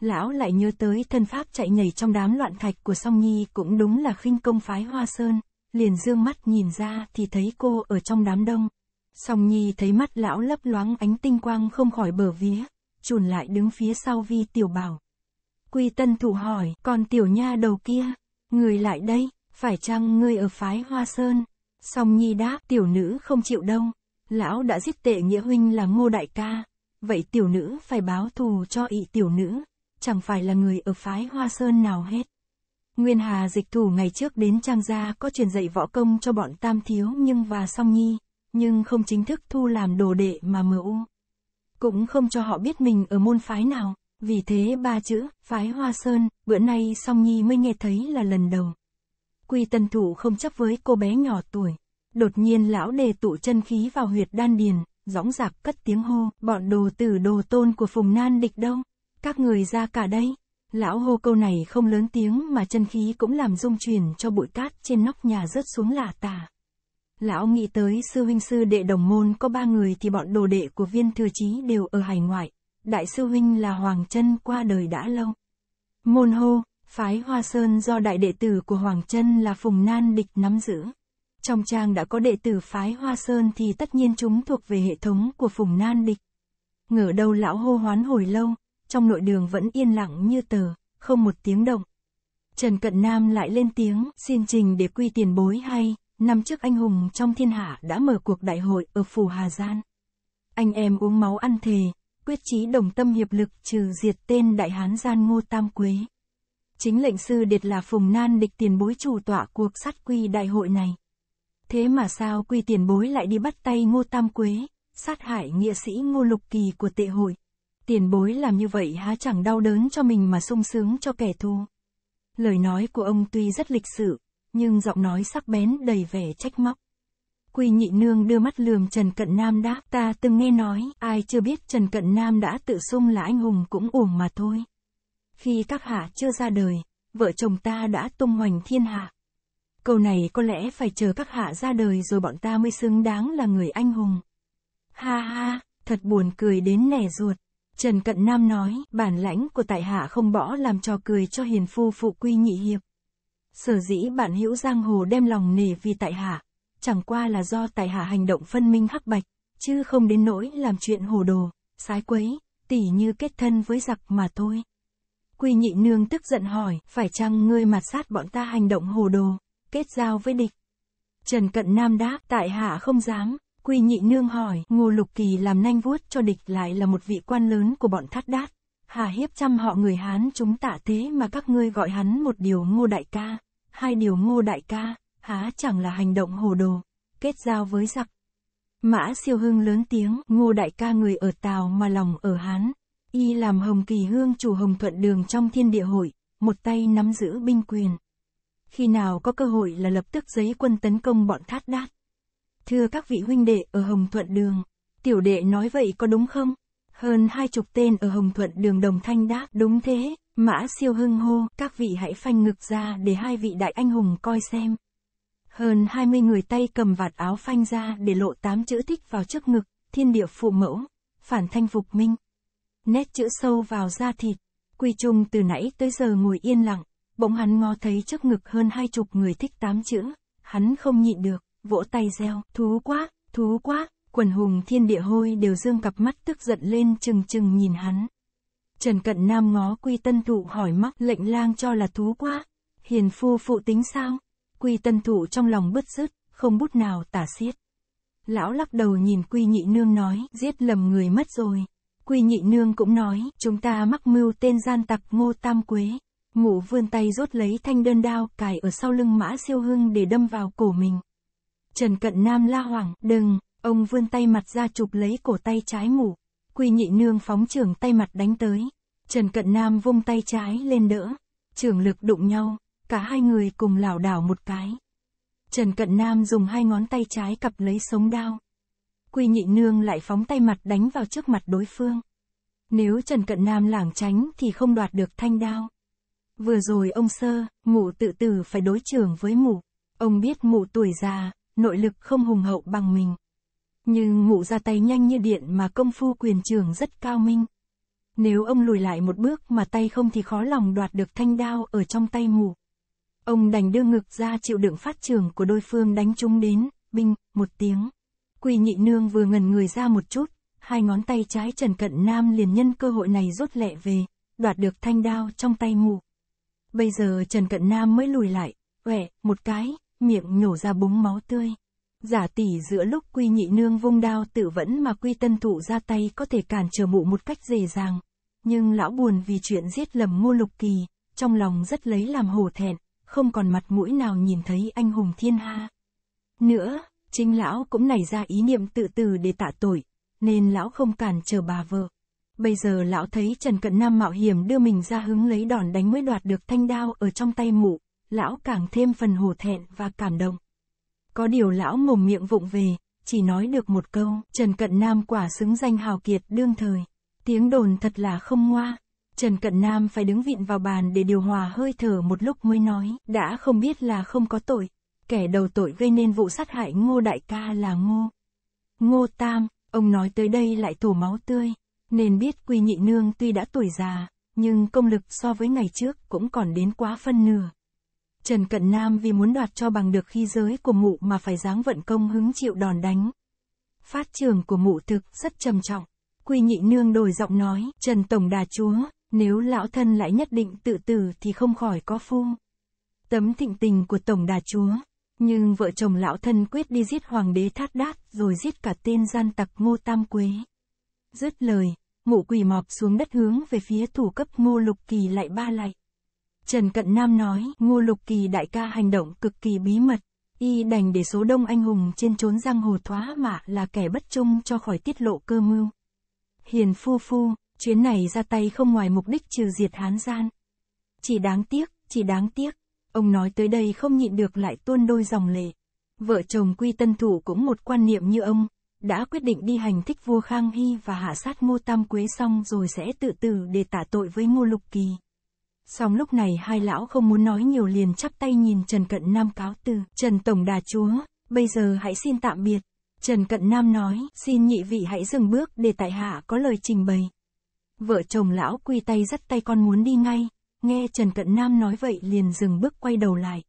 Lão lại nhớ tới thân pháp chạy nhảy trong đám loạn thạch của Song Nhi cũng đúng là khinh công phái Hoa Sơn, liền dương mắt nhìn ra thì thấy cô ở trong đám đông. Song Nhi thấy mắt lão lấp loáng ánh tinh quang không khỏi bờ vía, chùn lại đứng phía sau vi tiểu bảo. Quy tân thủ hỏi, còn tiểu nha đầu kia, người lại đây, phải chăng ngươi ở phái Hoa Sơn? Song Nhi đáp, tiểu nữ không chịu đâu, lão đã giết tệ nghĩa huynh là ngô đại ca, vậy tiểu nữ phải báo thù cho ị tiểu nữ, chẳng phải là người ở phái Hoa Sơn nào hết. Nguyên Hà dịch thủ ngày trước đến Trang Gia có truyền dạy võ công cho bọn Tam Thiếu nhưng và Song Nhi, nhưng không chính thức thu làm đồ đệ mà u, Cũng không cho họ biết mình ở môn phái nào, vì thế ba chữ, phái hoa sơn, bữa nay song nhi mới nghe thấy là lần đầu. Quy tân thủ không chấp với cô bé nhỏ tuổi. Đột nhiên lão đề tụ chân khí vào huyệt đan điền, dõng dạc cất tiếng hô, bọn đồ tử đồ tôn của phùng nan địch đâu. Các người ra cả đây. Lão hô câu này không lớn tiếng mà chân khí cũng làm rung chuyển cho bụi cát trên nóc nhà rớt xuống lạ tà. Lão nghĩ tới sư huynh sư đệ đồng môn có ba người thì bọn đồ đệ của viên thừa chí đều ở hải ngoại, Đại sư Huynh là Hoàng Trân qua đời đã lâu. Môn hô, phái Hoa Sơn do đại đệ tử của Hoàng Trân là Phùng Nan Địch nắm giữ. Trong trang đã có đệ tử phái Hoa Sơn thì tất nhiên chúng thuộc về hệ thống của Phùng Nan Địch. Ngờ đâu lão hô hoán hồi lâu, trong nội đường vẫn yên lặng như tờ, không một tiếng động. Trần Cận Nam lại lên tiếng, xin trình để quy tiền bối hay, năm trước anh hùng trong thiên hạ đã mở cuộc đại hội ở Phủ Hà Gian. Anh em uống máu ăn thề, quyết chí đồng tâm hiệp lực trừ diệt tên đại hán gian ngô tam quế. Chính lệnh sư điệt là phùng nan địch tiền bối chủ tọa cuộc sát quy đại hội này. Thế mà sao quy tiền bối lại đi bắt tay ngô tam quế, sát hại nghĩa sĩ ngô lục kỳ của tệ hội. Tiền bối làm như vậy há chẳng đau đớn cho mình mà sung sướng cho kẻ thù. Lời nói của ông tuy rất lịch sự, nhưng giọng nói sắc bén đầy vẻ trách móc. Quy nhị nương đưa mắt lườm Trần Cận Nam đáp, ta từng nghe nói, ai chưa biết Trần Cận Nam đã tự xung là anh hùng cũng uổng mà thôi. Khi các hạ chưa ra đời, vợ chồng ta đã tung hoành thiên hạ. Câu này có lẽ phải chờ các hạ ra đời rồi bọn ta mới xứng đáng là người anh hùng. Ha ha, thật buồn cười đến nẻ ruột. Trần Cận Nam nói, bản lãnh của tại hạ không bỏ làm trò cười cho hiền phu phụ quy nhị hiệp. Sở dĩ bạn hữu giang hồ đem lòng nể vì tại hạ, chẳng qua là do tài hạ hành động phân minh hắc bạch, chứ không đến nỗi làm chuyện hồ đồ, sái quấy, tỉ như kết thân với giặc mà thôi. Quy nhị nương tức giận hỏi, phải chăng ngươi mặt sát bọn ta hành động hồ đồ, kết giao với địch? Trần Cận Nam đáp, tại hạ không dám, Quy nhị nương hỏi, Ngô Lục Kỳ làm nanh vuốt cho địch lại là một vị quan lớn của bọn thắt đát. Hà hiếp chăm họ người Hán chúng tạ thế mà các ngươi gọi hắn một điều ngô đại ca, hai điều ngô đại ca, há chẳng là hành động hồ đồ, kết giao với giặc. Mã siêu hưng lớn tiếng, ngô đại ca người ở tàu mà lòng ở Hán, y làm hồng kỳ hương chủ hồng thuận đường trong thiên địa hội, một tay nắm giữ binh quyền. Khi nào có cơ hội là lập tức giấy quân tấn công bọn thát đát. Thưa các vị huynh đệ ở Hồng Thuận Đường, tiểu đệ nói vậy có đúng không? Hơn hai chục tên ở Hồng Thuận Đường đồng thanh đáp đúng thế, mã siêu hưng hô, các vị hãy phanh ngực ra để hai vị đại anh hùng coi xem. Hơn 20 người tay cầm vạt áo phanh ra để lộ tám chữ thích vào trước ngực, thiên địa phụ mẫu, phản thanh phục minh. Nét chữ sâu vào da thịt, Quy Trung từ nãy tới giờ ngồi yên lặng, bỗng hắn ngó thấy trước ngực hơn hai chục người thích tám chữ, hắn không nhịn được, vỗ tay reo, thú quá, thú quá, quần hùng thiên địa hôi đều dương cặp mắt tức giận lên chừng chừng nhìn hắn. Trần Cận Nam ngó Quy Tân Thụ hỏi mắc lệnh lang cho là thú quá, hiền phu phụ tính sao? Quy tân thụ trong lòng bứt rứt, không bút nào tả xiết. Lão lắc đầu nhìn Quy nhị nương nói, giết lầm người mất rồi. Quy nhị nương cũng nói, chúng ta mắc mưu tên gian tặc ngô tam quế. Ngũ vươn tay rốt lấy thanh đơn đao cài ở sau lưng mã siêu hưng để đâm vào cổ mình. Trần cận nam la hoảng, đừng, ông vươn tay mặt ra chụp lấy cổ tay trái ngủ. Quy nhị nương phóng trưởng tay mặt đánh tới. Trần cận nam vung tay trái lên đỡ. Trường lực đụng nhau, Cả hai người cùng lảo đảo một cái. Trần Cận Nam dùng hai ngón tay trái cặp lấy sống đao. Quy nhị nương lại phóng tay mặt đánh vào trước mặt đối phương. Nếu Trần Cận Nam lảng tránh thì không đoạt được thanh đao. Vừa rồi ông sơ, mụ tự tử phải đối trường với mụ. Ông biết mụ tuổi già, nội lực không hùng hậu bằng mình. Nhưng mụ ra tay nhanh như điện mà công phu quyền trường rất cao minh. Nếu ông lùi lại một bước mà tay không thì khó lòng đoạt được thanh đao ở trong tay mụ. Ông đành đưa ngực ra chịu đựng phát trường của đối phương đánh trúng đến, binh, một tiếng. Quỳ nhị nương vừa ngần người ra một chút, hai ngón tay trái Trần Cận Nam liền nhân cơ hội này rút lẹ về, đoạt được thanh đao trong tay mù. Bây giờ Trần Cận Nam mới lùi lại, quẹ, một cái, miệng nhổ ra búng máu tươi. Giả tỷ giữa lúc quy nhị nương vung đao tự vẫn mà quy tân thụ ra tay có thể cản trở mụ một cách dễ dàng. Nhưng lão buồn vì chuyện giết lầm ngô lục kỳ, trong lòng rất lấy làm hổ thẹn không còn mặt mũi nào nhìn thấy anh hùng thiên hạ Nữa, chính lão cũng nảy ra ý niệm tự tử để tạ tội, nên lão không cản chờ bà vợ. Bây giờ lão thấy Trần Cận Nam mạo hiểm đưa mình ra hứng lấy đòn đánh mới đoạt được thanh đao ở trong tay mụ, lão càng thêm phần hổ thẹn và cảm động. Có điều lão mồm miệng vụng về, chỉ nói được một câu, Trần Cận Nam quả xứng danh hào kiệt đương thời. Tiếng đồn thật là không ngoa, Trần Cận Nam phải đứng vịn vào bàn để điều hòa hơi thở một lúc mới nói, đã không biết là không có tội. Kẻ đầu tội gây nên vụ sát hại Ngô Đại Ca là Ngô. Ngô Tam, ông nói tới đây lại tủ máu tươi, nên biết Quy Nhị Nương tuy đã tuổi già, nhưng công lực so với ngày trước cũng còn đến quá phân nửa. Trần Cận Nam vì muốn đoạt cho bằng được khi giới của mụ mà phải dáng vận công hứng chịu đòn đánh. Phát trường của mụ thực rất trầm trọng. Quy nhị nương đổi giọng nói, Trần Tổng Đà Chúa, nếu lão thân lại nhất định tự tử thì không khỏi có phu. Tấm thịnh tình của Tổng Đà Chúa. Nhưng vợ chồng lão thân quyết đi giết hoàng đế thát đát rồi giết cả tên gian tặc ngô tam quế. Dứt lời, ngụ quỳ mọp xuống đất hướng về phía thủ cấp ngô lục kỳ lại ba lạy Trần Cận Nam nói, Ngô Lục Kỳ đại ca hành động cực kỳ bí mật, y đành để số đông anh hùng trên trốn giang hồ thoá mạ là kẻ bất trung cho khỏi tiết lộ cơ mưu. Hiền phu phu, Chuyến này ra tay không ngoài mục đích trừ diệt Hán gian. Chỉ đáng tiếc, chỉ đáng tiếc. Ông nói tới đây không nhịn được lại tuôn đôi dòng lệ. Vợ chồng Quy Tân Thủ cũng một quan niệm như ông, đã quyết định đi hành thích vua Khang Hy và hạ sát Ngô Tam Quế xong rồi sẽ tự tử để tả tội với Ngô Lục Kỳ. Xong lúc này hai lão không muốn nói nhiều liền chắp tay nhìn Trần Cận Nam cáo từ, Trần Tổng Đà Chúa, bây giờ hãy xin tạm biệt. Trần Cận Nam nói, xin nhị vị hãy dừng bước để tại hạ có lời trình bày. Vợ chồng lão quy tay dắt tay con muốn đi ngay, nghe Trần Cận Nam nói vậy liền dừng bước quay đầu lại.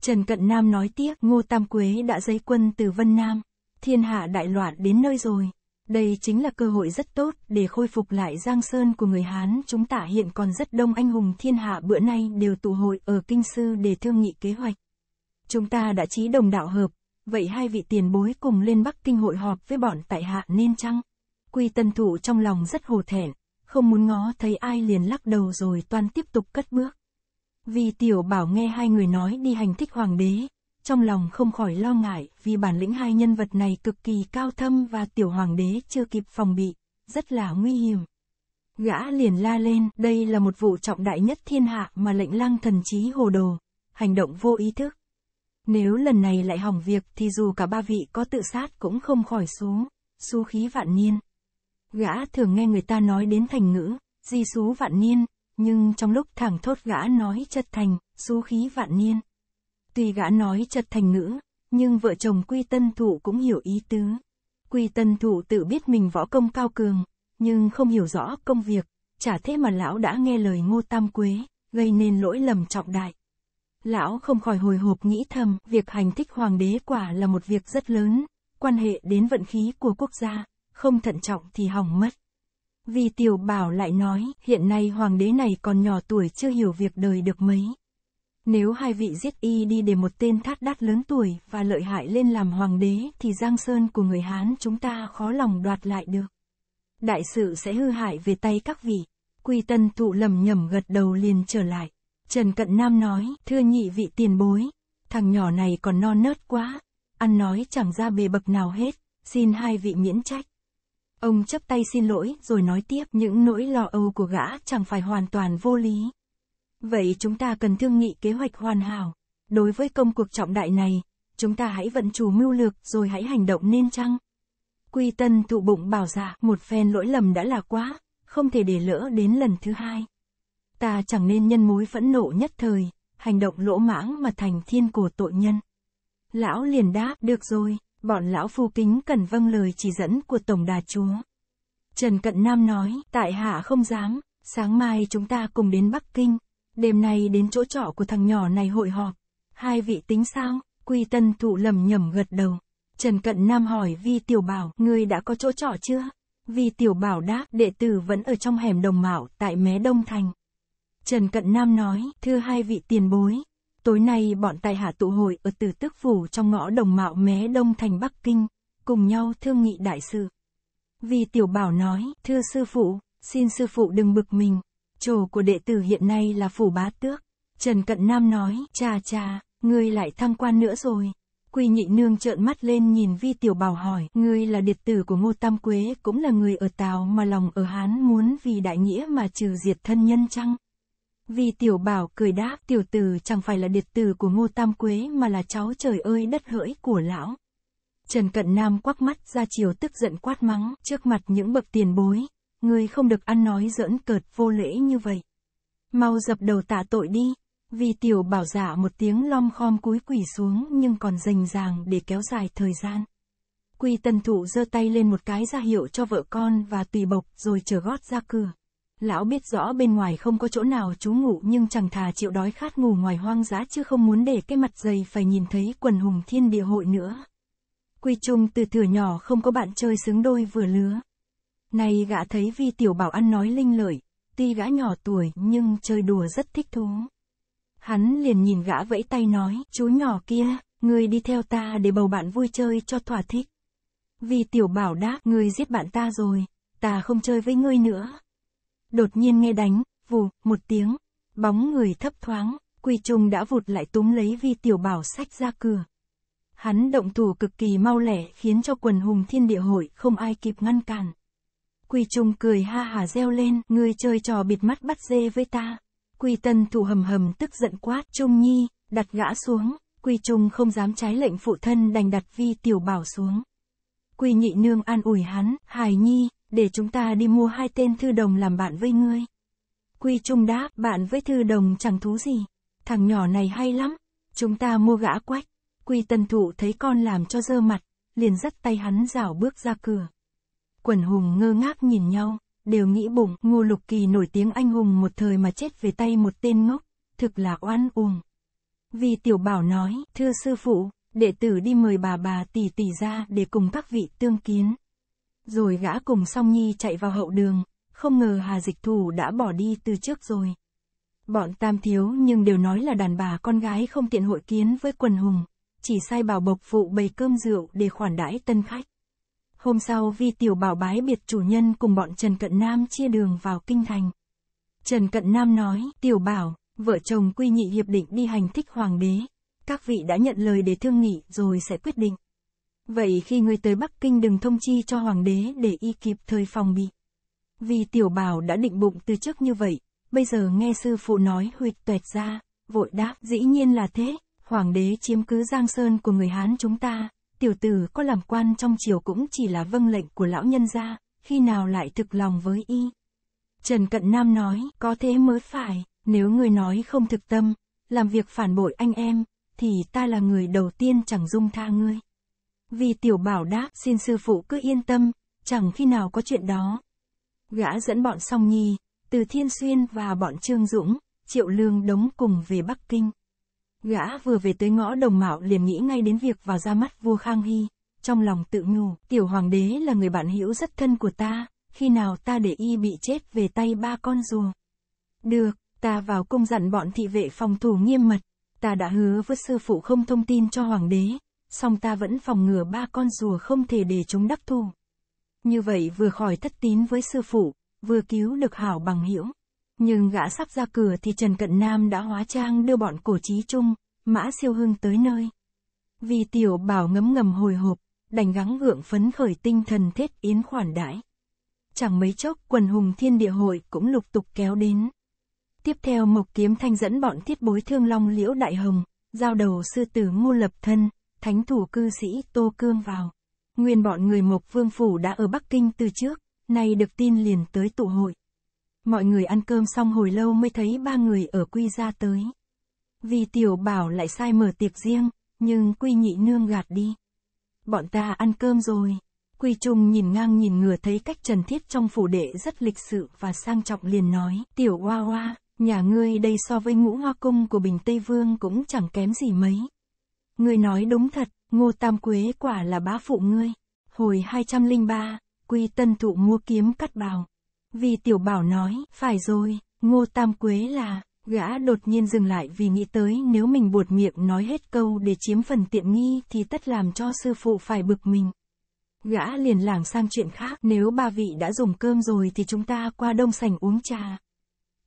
Trần Cận Nam nói tiếc Ngô Tam Quế đã giấy quân từ Vân Nam, thiên hạ đại loạn đến nơi rồi. Đây chính là cơ hội rất tốt để khôi phục lại giang sơn của người Hán chúng ta hiện còn rất đông anh hùng thiên hạ bữa nay đều tụ hội ở Kinh Sư để thương nghị kế hoạch. Chúng ta đã chí đồng đạo hợp, vậy hai vị tiền bối cùng lên Bắc Kinh hội họp với bọn tại hạ nên chăng? Quy tân thủ trong lòng rất hồ thẹn, không muốn ngó thấy ai liền lắc đầu rồi toan tiếp tục cất bước. Vì tiểu bảo nghe hai người nói đi hành thích hoàng đế, trong lòng không khỏi lo ngại vì bản lĩnh hai nhân vật này cực kỳ cao thâm và tiểu hoàng đế chưa kịp phòng bị, rất là nguy hiểm. Gã liền la lên, đây là một vụ trọng đại nhất thiên hạ mà lệnh lăng thần trí hồ đồ, hành động vô ý thức. Nếu lần này lại hỏng việc thì dù cả ba vị có tự sát cũng không khỏi số, số khí vạn niên. Gã thường nghe người ta nói đến thành ngữ, di xú vạn niên, nhưng trong lúc thẳng thốt gã nói chật thành, xú khí vạn niên. Tuy gã nói chật thành ngữ, nhưng vợ chồng Quy Tân Thụ cũng hiểu ý tứ. Quy Tân Thụ tự biết mình võ công cao cường, nhưng không hiểu rõ công việc, chả thế mà lão đã nghe lời Ngô Tam Quế, gây nên lỗi lầm trọng đại. Lão không khỏi hồi hộp nghĩ thầm, việc hành thích hoàng đế quả là một việc rất lớn, quan hệ đến vận khí của quốc gia không thận trọng thì hỏng mất. Vì tiểu bảo lại nói, hiện nay hoàng đế này còn nhỏ tuổi chưa hiểu việc đời được mấy. Nếu hai vị giết y đi để một tên thát đát lớn tuổi và lợi hại lên làm hoàng đế thì giang sơn của người Hán chúng ta khó lòng đoạt lại được. Đại sự sẽ hư hại về tay các vị. Quy tân thụ lầm nhầm gật đầu liền trở lại. Trần Cận Nam nói, thưa nhị vị tiền bối, thằng nhỏ này còn non nớt quá, ăn nói chẳng ra bề bậc nào hết, xin hai vị miễn trách. Ông chấp tay xin lỗi rồi nói tiếp những nỗi lo âu của gã chẳng phải hoàn toàn vô lý. Vậy chúng ta cần thương nghị kế hoạch hoàn hảo. Đối với công cuộc trọng đại này, chúng ta hãy vận chủ mưu lược rồi hãy hành động nên chăng? Quy tân thụ bụng bảo dạ, một phen lỗi lầm đã là quá, không thể để lỡ đến lần thứ hai. Ta chẳng nên nhân mối phẫn nộ nhất thời, hành động lỗ mãng mà thành thiên cổ tội nhân. Lão liền đáp, được rồi bọn lão phu kính cần vâng lời chỉ dẫn của Tổng Đà Chúa. Trần Cận Nam nói, tại hạ không dám, sáng mai chúng ta cùng đến Bắc Kinh, đêm nay đến chỗ trọ của thằng nhỏ này hội họp. Hai vị tính sao? Quy Tân Thụ lầm nhầm gật đầu. Trần Cận Nam hỏi Vi Tiểu Bảo, ngươi đã có chỗ trọ chưa? Vi Tiểu Bảo đáp, đệ tử vẫn ở trong hẻm đồng mạo tại Mé Đông Thành. Trần Cận Nam nói, thưa hai vị tiền bối, Tối nay bọn tài hạ tụ hội ở Từ Tước Phủ trong ngõ Đồng Mạo Mé Đông thành Bắc Kinh, cùng nhau thương nghị đại sự. Vì tiểu bảo nói, thưa sư phụ, xin sư phụ đừng bực mình, trổ của đệ tử hiện nay là Phủ Bá Tước. Trần Cận Nam nói, cha cha, ngươi lại thăng quan nữa rồi. Quỳ nhị nương trợn mắt lên nhìn vi tiểu bảo hỏi, ngươi là điệt tử của Ngô Tam Quế, cũng là người ở Tào mà lòng ở Hán muốn vì đại nghĩa mà trừ diệt thân nhân chăng? Vì tiểu bảo cười đáp tiểu tử chẳng phải là điệt tử của ngô tam quế mà là cháu trời ơi đất hỡi của lão. Trần Cận Nam quắc mắt ra chiều tức giận quát mắng trước mặt những bậc tiền bối. người không được ăn nói giỡn cợt vô lễ như vậy. Mau dập đầu tạ tội đi. Vì tiểu bảo giả dạ một tiếng lom khom cúi quỷ xuống nhưng còn rành ràng để kéo dài thời gian. Quy tần thụ giơ tay lên một cái ra hiệu cho vợ con và tùy bộc rồi trở gót ra cửa. Lão biết rõ bên ngoài không có chỗ nào chú ngủ nhưng chẳng thà chịu đói khát ngủ ngoài hoang dã chứ không muốn để cái mặt dày phải nhìn thấy quần hùng thiên địa hội nữa. Quy Trung từ thừa nhỏ không có bạn chơi xứng đôi vừa lứa. Này gã thấy vi tiểu bảo ăn nói linh lợi, tuy gã nhỏ tuổi nhưng chơi đùa rất thích thú. Hắn liền nhìn gã vẫy tay nói, chú nhỏ kia, người đi theo ta để bầu bạn vui chơi cho thỏa thích. vi tiểu bảo đáp, người giết bạn ta rồi, ta không chơi với ngươi nữa đột nhiên nghe đánh, vù, một tiếng, bóng người thấp thoáng, Quy Trung đã vụt lại túm lấy Vi Tiểu Bảo sách ra cửa. Hắn động thủ cực kỳ mau lẻ khiến cho quần hùng thiên địa hội không ai kịp ngăn cản. Quy Trung cười ha hà reo lên, ngươi chơi trò bịt mắt bắt dê với ta. Quy Tân thủ hầm hầm tức giận quát, Trung Nhi, đặt gã xuống, Quy Trung không dám trái lệnh phụ thân đành đặt Vi Tiểu Bảo xuống. Quy Nhị Nương an ủi hắn, hài Nhi, để chúng ta đi mua hai tên thư đồng làm bạn với ngươi. Quy Trung đáp, bạn với thư đồng chẳng thú gì. Thằng nhỏ này hay lắm, chúng ta mua gã quách. Quy Tân Thụ thấy con làm cho dơ mặt, liền dắt tay hắn rảo bước ra cửa. Quần hùng ngơ ngác nhìn nhau, đều nghĩ bụng, Ngô Lục Kỳ nổi tiếng anh hùng một thời mà chết về tay một tên ngốc, thực là oan uổng. Vì tiểu bảo nói, thưa sư phụ, đệ tử đi mời bà bà tỷ tỷ ra để cùng các vị tương kiến. Rồi gã cùng song nhi chạy vào hậu đường, không ngờ Hà Dịch Thủ đã bỏ đi từ trước rồi. Bọn tam thiếu nhưng đều nói là đàn bà con gái không tiện hội kiến với quần hùng, chỉ sai bảo bộc phụ bày cơm rượu để khoản đãi tân khách. Hôm sau vi tiểu bảo bái biệt chủ nhân cùng bọn Trần Cận Nam chia đường vào kinh thành. Trần Cận Nam nói, tiểu bảo, vợ chồng quy nhị hiệp định đi hành thích hoàng đế. Các vị đã nhận lời để thương nghị rồi sẽ quyết định. Vậy khi ngươi tới Bắc Kinh đừng thông chi cho hoàng đế để y kịp thời phòng bị. Vì tiểu bảo đã định bụng từ trước như vậy, bây giờ nghe sư phụ nói huyệt tuệt ra, vội đáp dĩ nhiên là thế, hoàng đế chiếm cứ giang sơn của người Hán chúng ta, tiểu tử có làm quan trong triều cũng chỉ là vâng lệnh của lão nhân gia, khi nào lại thực lòng với y. Trần Cận Nam nói, có thế mới phải, nếu người nói không thực tâm, làm việc phản bội anh em, thì ta là người đầu tiên chẳng dung tha ngươi. Vì tiểu bảo đáp, xin sư phụ cứ yên tâm, chẳng khi nào có chuyện đó. Gã dẫn bọn song nhi, từ Thiên Xuyên và bọn Trương Dũng, Triệu Lương đống cùng về Bắc Kinh. Gã vừa về tới ngõ đồng mạo liền nghĩ ngay đến việc vào ra mắt vua Khang Hy, trong lòng tự nhủ, tiểu hoàng đế là người bạn hữu rất thân của ta, khi nào ta để y bị chết về tay ba con rùa. Được, ta vào cung dặn bọn thị vệ phòng thủ nghiêm mật, ta đã hứa với sư phụ không thông tin cho hoàng đế, song ta vẫn phòng ngừa ba con rùa không thể để chúng đắc thủ. Như vậy vừa khỏi thất tín với sư phụ, vừa cứu được hảo bằng hiểu. Nhưng gã sắp ra cửa thì Trần Cận Nam đã hóa trang đưa bọn cổ trí chung, mã siêu hưng tới nơi. Vì tiểu bảo ngấm ngầm hồi hộp, đành gắng gượng phấn khởi tinh thần thết yến khoản đãi. Chẳng mấy chốc quần hùng thiên địa hội cũng lục tục kéo đến. Tiếp theo Mộc Kiếm Thanh dẫn bọn thiết bối thương long liễu đại hồng, giao đầu sư tử ngu lập thân, thánh thủ cư sĩ Tô Cương vào. Nguyên bọn người Mộc Vương Phủ đã ở Bắc Kinh từ trước, nay được tin liền tới tụ hội. Mọi người ăn cơm xong hồi lâu mới thấy ba người ở Quy gia tới. Vì tiểu bảo lại sai mở tiệc riêng, nhưng Quy nhị nương gạt đi. Bọn ta ăn cơm rồi. Quy Trung nhìn ngang nhìn ngửa thấy cách Trần Thiết trong phủ đệ rất lịch sự và sang trọng liền nói, tiểu hoa hoa, nhà ngươi đây so với ngũ hoa cung của Bình Tây Vương cũng chẳng kém gì mấy. Ngươi nói đúng thật, Ngô Tam Quế quả là bá phụ ngươi. Hồi 203, Quy Tân Thụ mua kiếm cắt bào. Vì tiểu bảo nói, phải rồi, Ngô Tam Quế là, gã đột nhiên dừng lại vì nghĩ tới nếu mình buột miệng nói hết câu để chiếm phần tiện nghi thì tất làm cho sư phụ phải bực mình. Gã liền lảng sang chuyện khác, nếu ba vị đã dùng cơm rồi thì chúng ta qua đông sành uống trà.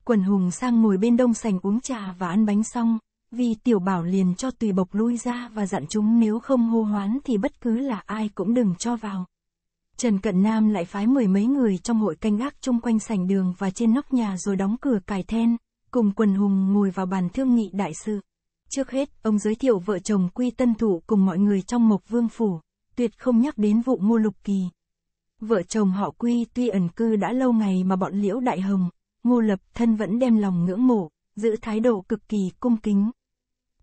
Quần hùng sang ngồi bên đông sành uống trà và ăn bánh xong, vì tiểu bảo liền cho tùy bộc lui ra và dặn chúng nếu không hô hoán thì bất cứ là ai cũng đừng cho vào. Trần Cận Nam lại phái mười mấy người trong hội canh gác chung quanh sảnh đường và trên nóc nhà rồi đóng cửa cài then, cùng quần hùng ngồi vào bàn thương nghị đại sự. Trước hết, ông giới thiệu vợ chồng Quy Tân thụ cùng mọi người trong Mộc Vương Phủ, tuyệt không nhắc đến vụ ngô lục kỳ. Vợ chồng họ Quy tuy ẩn cư đã lâu ngày mà bọn Liễu Đại Hồng, Ngô Lập thân vẫn đem lòng ngưỡng mộ, giữ thái độ cực kỳ cung kính.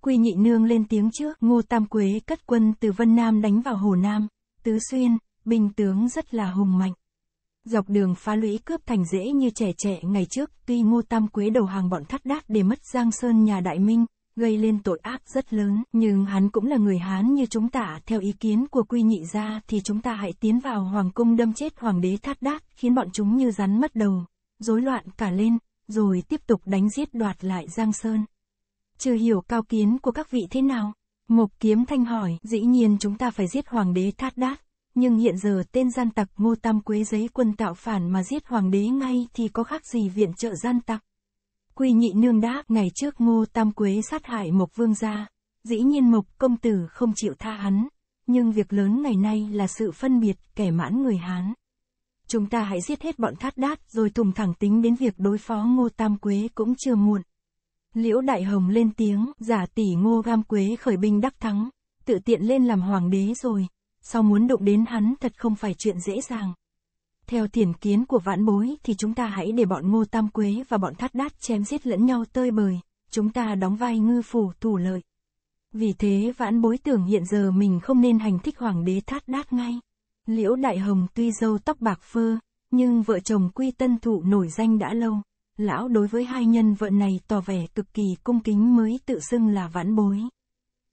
Quy Nhị Nương lên tiếng trước, Ngô Tam Quế cất quân từ Vân Nam đánh vào Hồ Nam, Tứ Xuyên, binh tướng rất là hùng mạnh. Dọc đường phá lũy cướp thành dễ như trẻ trẻ ngày trước, tuy Ngô Tam Quế đầu hàng bọn thắt đát để mất Giang Sơn nhà Đại Minh, gây lên tội ác rất lớn, nhưng hắn cũng là người Hán như chúng ta, theo ý kiến của Quy Nhị gia thì chúng ta hãy tiến vào hoàng cung đâm chết hoàng đế thắt đát, khiến bọn chúng như rắn mất đầu, rối loạn cả lên, rồi tiếp tục đánh giết đoạt lại Giang Sơn chưa hiểu cao kiến của các vị thế nào. Mộc Kiếm Thanh hỏi, dĩ nhiên chúng ta phải giết Hoàng đế Thát Đát, nhưng hiện giờ tên gian tặc Ngô Tam Quế giấy quân tạo phản mà giết Hoàng đế ngay thì có khác gì viện trợ gian tặc. Quy nhị nương đáp, ngày trước Ngô Tam Quế sát hại Mộc Vương gia, dĩ nhiên Mộc công tử không chịu tha hắn, nhưng việc lớn ngày nay là sự phân biệt kẻ mãn người Hán. Chúng ta hãy giết hết bọn Thát Đát rồi thùng thẳng tính đến việc đối phó Ngô Tam Quế cũng chưa muộn. Liễu Đại Hồng lên tiếng, giả tỷ ngô gam quế khởi binh đắc thắng, tự tiện lên làm hoàng đế rồi, sao muốn đụng đến hắn thật không phải chuyện dễ dàng. Theo thiển kiến của vãn bối thì chúng ta hãy để bọn ngô tam quế và bọn thát đát chém giết lẫn nhau tơi bời, chúng ta đóng vai ngư phủ thủ lợi. Vì thế vãn bối tưởng hiện giờ mình không nên hành thích hoàng đế thát đát ngay. Liễu Đại Hồng tuy dâu tóc bạc phơ, nhưng vợ chồng quy tân thụ nổi danh đã lâu lão đối với hai nhân vợ này tỏ vẻ cực kỳ cung kính mới tự xưng là vãn bối.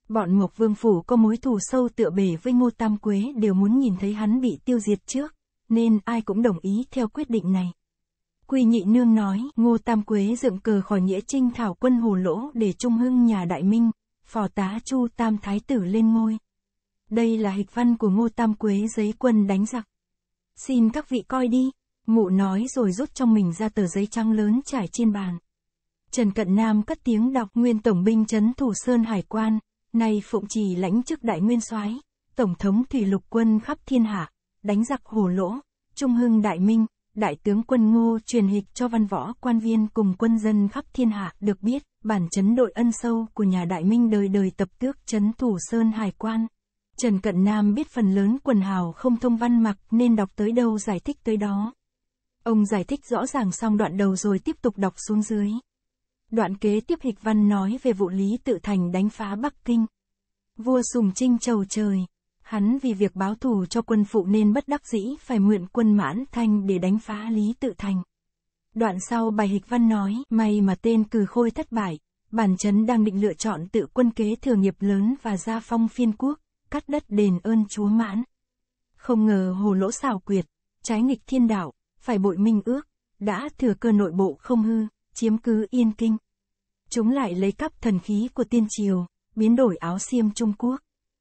Bọn Ngọc Vương Phủ có mối thù sâu tựa bể với Ngô Tam Quế đều muốn nhìn thấy hắn bị tiêu diệt trước, nên ai cũng đồng ý theo quyết định này. Quy nhị nương nói, Ngô Tam Quế dựng cờ khỏi nghĩa trinh thảo quân hồ lỗ để trung hưng nhà Đại Minh, phò tá Chu Tam Thái Tử lên ngôi. Đây là hịch văn của Ngô Tam Quế giấy quân đánh giặc. Xin các vị coi đi. Mụ nói rồi rút trong mình ra tờ giấy trắng lớn trải trên bàn. Trần Cận Nam cất tiếng đọc nguyên tổng binh chấn thủ Sơn Hải Quan, nay phụng trì lãnh chức đại nguyên soái tổng thống thủy lục quân khắp thiên hạ, đánh giặc hồ lỗ, trung hưng đại minh, đại tướng quân ngô truyền hịch cho văn võ quan viên cùng quân dân khắp thiên hạ được biết, bản chấn đội ân sâu của nhà đại minh đời đời tập tước chấn thủ Sơn Hải Quan. Trần Cận Nam biết phần lớn quần hào không thông văn mặc nên đọc tới đâu giải thích tới đó. Ông giải thích rõ ràng xong đoạn đầu rồi tiếp tục đọc xuống dưới. Đoạn kế tiếp Hịch Văn nói về vụ Lý Tự Thành đánh phá Bắc Kinh. Vua Sùng Trinh trầu trời. Hắn vì việc báo thù cho quân phụ nên bất đắc dĩ phải mượn quân mãn thanh để đánh phá Lý Tự Thành. Đoạn sau bài Hịch Văn nói, may mà tên cừ khôi thất bại, bản chấn đang định lựa chọn tự quân kế thừa nghiệp lớn và gia phong phiên quốc, cắt đất đền ơn chúa mãn. Không ngờ hồ lỗ xào quyệt, trái nghịch thiên đạo, phải bội minh ước, đã thừa cơ nội bộ không hư, chiếm cứ yên kinh. Chúng lại lấy cắp thần khí của tiên triều, biến đổi áo xiêm Trung Quốc.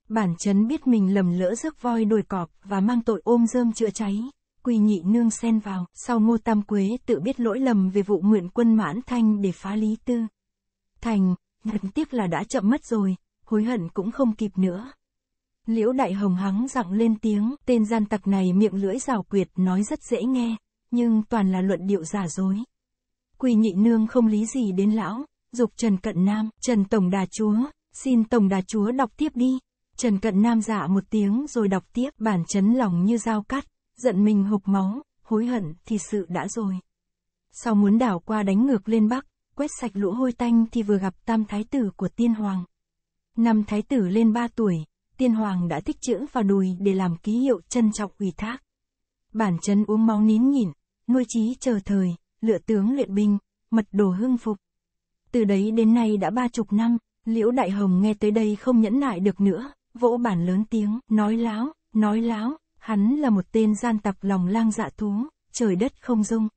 Bản chấn biết mình lầm lỡ rước voi đồi cọp và mang tội ôm dơm chữa cháy. Quỳ nhị nương xen vào, sau ngô tam quế tự biết lỗi lầm về vụ mượn quân mãn thanh để phá lý tư. Thành, thật tiếc là đã chậm mất rồi, hối hận cũng không kịp nữa. Liễu Đại Hồng hắng dặng lên tiếng, tên gian tặc này miệng lưỡi rào quyệt nói rất dễ nghe, nhưng toàn là luận điệu giả dối. Quỳ nhị nương không lý gì đến lão, dục Trần Cận Nam, Trần Tổng Đà Chúa, xin Tổng Đà Chúa đọc tiếp đi. Trần Cận Nam giả dạ một tiếng rồi đọc tiếp, bản chấn lòng như dao cắt, giận mình hộc máu, hối hận thì sự đã rồi. Sau muốn đảo qua đánh ngược lên Bắc, quét sạch lũ hôi tanh thì vừa gặp tam thái tử của tiên hoàng. Năm thái tử lên ba tuổi, tiên hoàng đã thích chữ vào đùi để làm ký hiệu trân trọng ủy thác bản chân uống máu nín nhịn, nuôi trí chờ thời, lựa tướng luyện binh, mật đồ hưng phục. Từ đấy đến nay đã ba chục năm, Liễu Đại Hồng nghe tới đây không nhẫn nại được nữa, vỗ bản lớn tiếng, nói láo, nói láo, hắn là một tên gian tặc lòng lang dạ thú, trời đất không dung.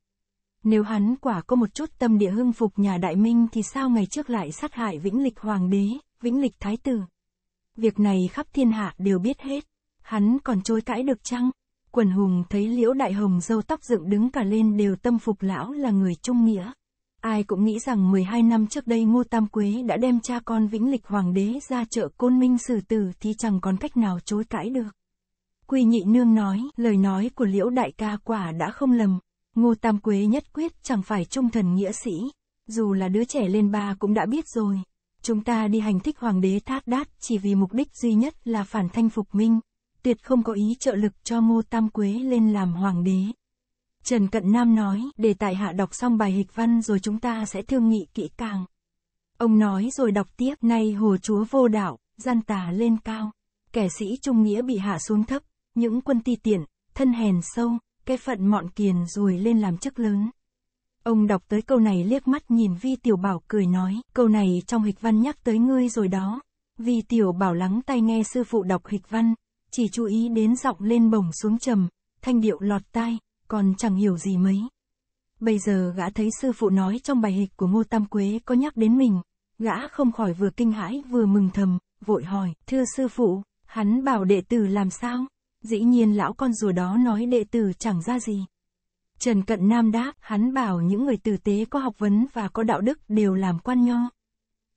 Nếu hắn quả có một chút tâm địa hưng phục nhà Đại Minh thì sao ngày trước lại sát hại vĩnh lịch hoàng đế, vĩnh lịch thái tử. Việc này khắp thiên hạ đều biết hết, hắn còn chối cãi được chăng? quần hùng thấy liễu đại hồng dâu tóc dựng đứng cả lên đều tâm phục lão là người trung nghĩa. Ai cũng nghĩ rằng 12 năm trước đây Ngô Tam Quế đã đem cha con vĩnh lịch hoàng đế ra chợ côn minh xử tử thì chẳng còn cách nào chối cãi được. Quy nhị nương nói, lời nói của liễu đại ca quả đã không lầm, Ngô Tam Quế nhất quyết chẳng phải trung thần nghĩa sĩ, dù là đứa trẻ lên ba cũng đã biết rồi. Chúng ta đi hành thích hoàng đế thác đát chỉ vì mục đích duy nhất là phản thanh phục minh, tuyệt không có ý trợ lực cho Ngô Tam Quế lên làm hoàng đế. Trần Cận Nam nói, để tại hạ đọc xong bài hịch văn rồi chúng ta sẽ thương nghị kỹ càng. Ông nói rồi đọc tiếp, nay hồ chúa vô đạo, gian tà lên cao, kẻ sĩ trung nghĩa bị hạ xuống thấp, những quân ti tiện, thân hèn sâu, cái phận mọn kiền rồi lên làm chức lớn. Ông đọc tới câu này liếc mắt nhìn Vi Tiểu Bảo cười nói, câu này trong hịch văn nhắc tới ngươi rồi đó. Vi Tiểu Bảo lắng tai nghe sư phụ đọc hịch văn, chỉ chú ý đến giọng lên bổng xuống trầm, thanh điệu lọt tai, còn chẳng hiểu gì mấy. Bây giờ gã thấy sư phụ nói trong bài hịch của Ngô Tam Quế có nhắc đến mình, gã không khỏi vừa kinh hãi vừa mừng thầm, vội hỏi, thưa sư phụ, hắn bảo đệ tử làm sao? Dĩ nhiên lão con rùa đó nói đệ tử chẳng ra gì. Trần Cận Nam đáp, hắn bảo những người tử tế có học vấn và có đạo đức đều làm quan nho.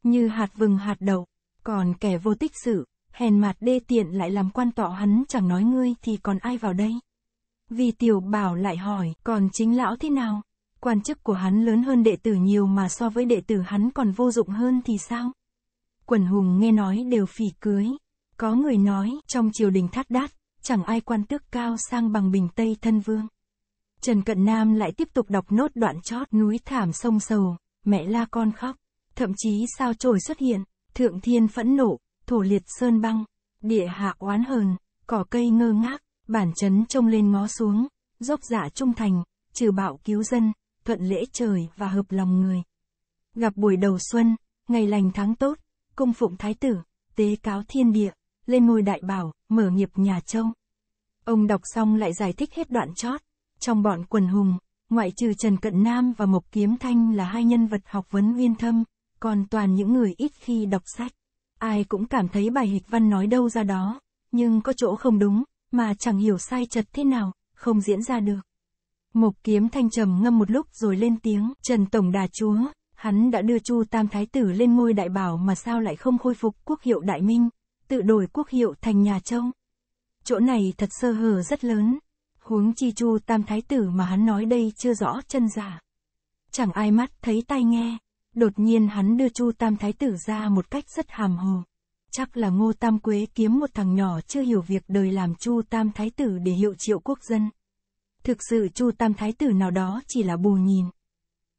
Như hạt vừng hạt đậu, còn kẻ vô tích sự, hèn mặt đê tiện lại làm quan tọ hắn chẳng nói ngươi thì còn ai vào đây. Vì tiểu bảo lại hỏi, còn chính lão thế nào? Quan chức của hắn lớn hơn đệ tử nhiều mà so với đệ tử hắn còn vô dụng hơn thì sao? Quần hùng nghe nói đều phỉ cưới. Có người nói, trong triều đình thắt đát, chẳng ai quan tước cao sang bằng bình Tây thân vương. Trần Cận Nam lại tiếp tục đọc nốt đoạn chót núi thảm sông sầu, mẹ la con khóc, thậm chí sao trồi xuất hiện, thượng thiên phẫn nộ, thủ liệt sơn băng, địa hạ oán hờn, cỏ cây ngơ ngác, bản chấn trông lên ngó xuống, dốc giả dạ trung thành, trừ bạo cứu dân, thuận lễ trời và hợp lòng người. Gặp buổi đầu xuân, ngày lành tháng tốt, cung phụng thái tử, tế cáo thiên địa, lên ngôi đại bảo, mở nghiệp nhà châu. Ông đọc xong lại giải thích hết đoạn chót, trong bọn quần hùng, ngoại trừ Trần Cận Nam và Mộc Kiếm Thanh là hai nhân vật học vấn uyên thâm, còn toàn những người ít khi đọc sách. Ai cũng cảm thấy bài hịch văn nói đâu ra đó, nhưng có chỗ không đúng, mà chẳng hiểu sai chật thế nào, không diễn ra được. Mộc kiếm thanh trầm ngâm một lúc rồi lên tiếng, Trần Tổng Đà Chúa, hắn đã đưa Chu Tam Thái Tử lên ngôi đại bảo mà sao lại không khôi phục quốc hiệu Đại Minh, tự đổi quốc hiệu thành nhà Châu. Chỗ này thật sơ hở rất lớn, huống chi Chu Tam Thái Tử mà hắn nói đây chưa rõ chân giả. Chẳng ai mắt thấy tai nghe, Đột nhiên hắn đưa Chu Tam Thái Tử ra một cách rất hàm hồ. Chắc là Ngô Tam Quế kiếm một thằng nhỏ chưa hiểu việc đời làm Chu Tam Thái Tử để hiệu triệu quốc dân. Thực sự Chu Tam Thái Tử nào đó chỉ là bù nhìn.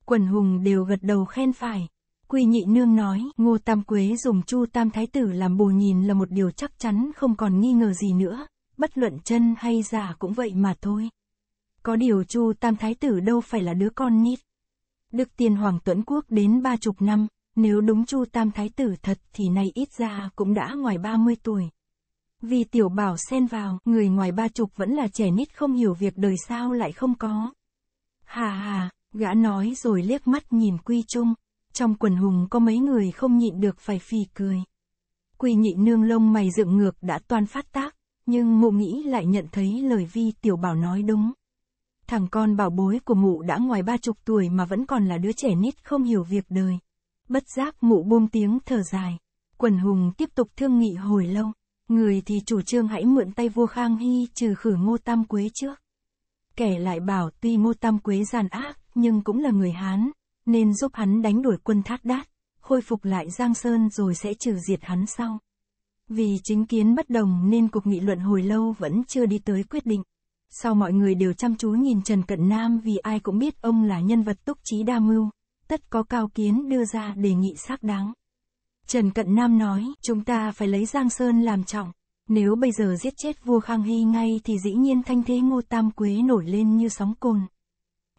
Quần hùng đều gật đầu khen phải. Quy nhị nương nói, Ngô Tam Quế dùng Chu Tam Thái Tử làm bù nhìn là một điều chắc chắn không còn nghi ngờ gì nữa, bất luận chân hay giả dạ cũng vậy mà thôi. Có điều Chu Tam Thái Tử đâu phải là đứa con nít. Đức Tiên Hoàng Tuấn Quốc đến ba chục năm, nếu đúng Chu Tam Thái Tử thật thì nay ít ra cũng đã ngoài ba mươi tuổi. Vì tiểu bảo xen vào, người ngoài ba chục vẫn là trẻ nít không hiểu việc đời sao lại không có. Hà hà, gã nói rồi liếc mắt nhìn Quy Trung, trong quần hùng có mấy người không nhịn được phải phì cười. Quy nhị nương lông mày dựng ngược đã toàn phát tác, nhưng mụ nghĩ lại nhận thấy lời vi tiểu bảo nói đúng. Thằng con bảo bối của mụ đã ngoài ba chục tuổi mà vẫn còn là đứa trẻ nít không hiểu việc đời. Bất giác mụ buông tiếng thở dài. Quần hùng tiếp tục thương nghị hồi lâu. Người thì chủ trương hãy mượn tay vua Khang Hy trừ khử ngô tam quế trước. Kẻ lại bảo tuy ngô tam quế gian ác nhưng cũng là người Hán, nên giúp hắn đánh đuổi quân thác đát, khôi phục lại Giang Sơn rồi sẽ trừ diệt hắn sau. Vì chính kiến bất đồng nên cuộc nghị luận hồi lâu vẫn chưa đi tới quyết định. Sau mọi người đều chăm chú nhìn Trần Cận Nam vì ai cũng biết ông là nhân vật túc trí đa mưu, tất có cao kiến đưa ra đề nghị xác đáng. Trần Cận Nam nói, chúng ta phải lấy Giang Sơn làm trọng, nếu bây giờ giết chết vua Khang Hy ngay thì dĩ nhiên thanh thế ngô tam quế nổi lên như sóng cồn.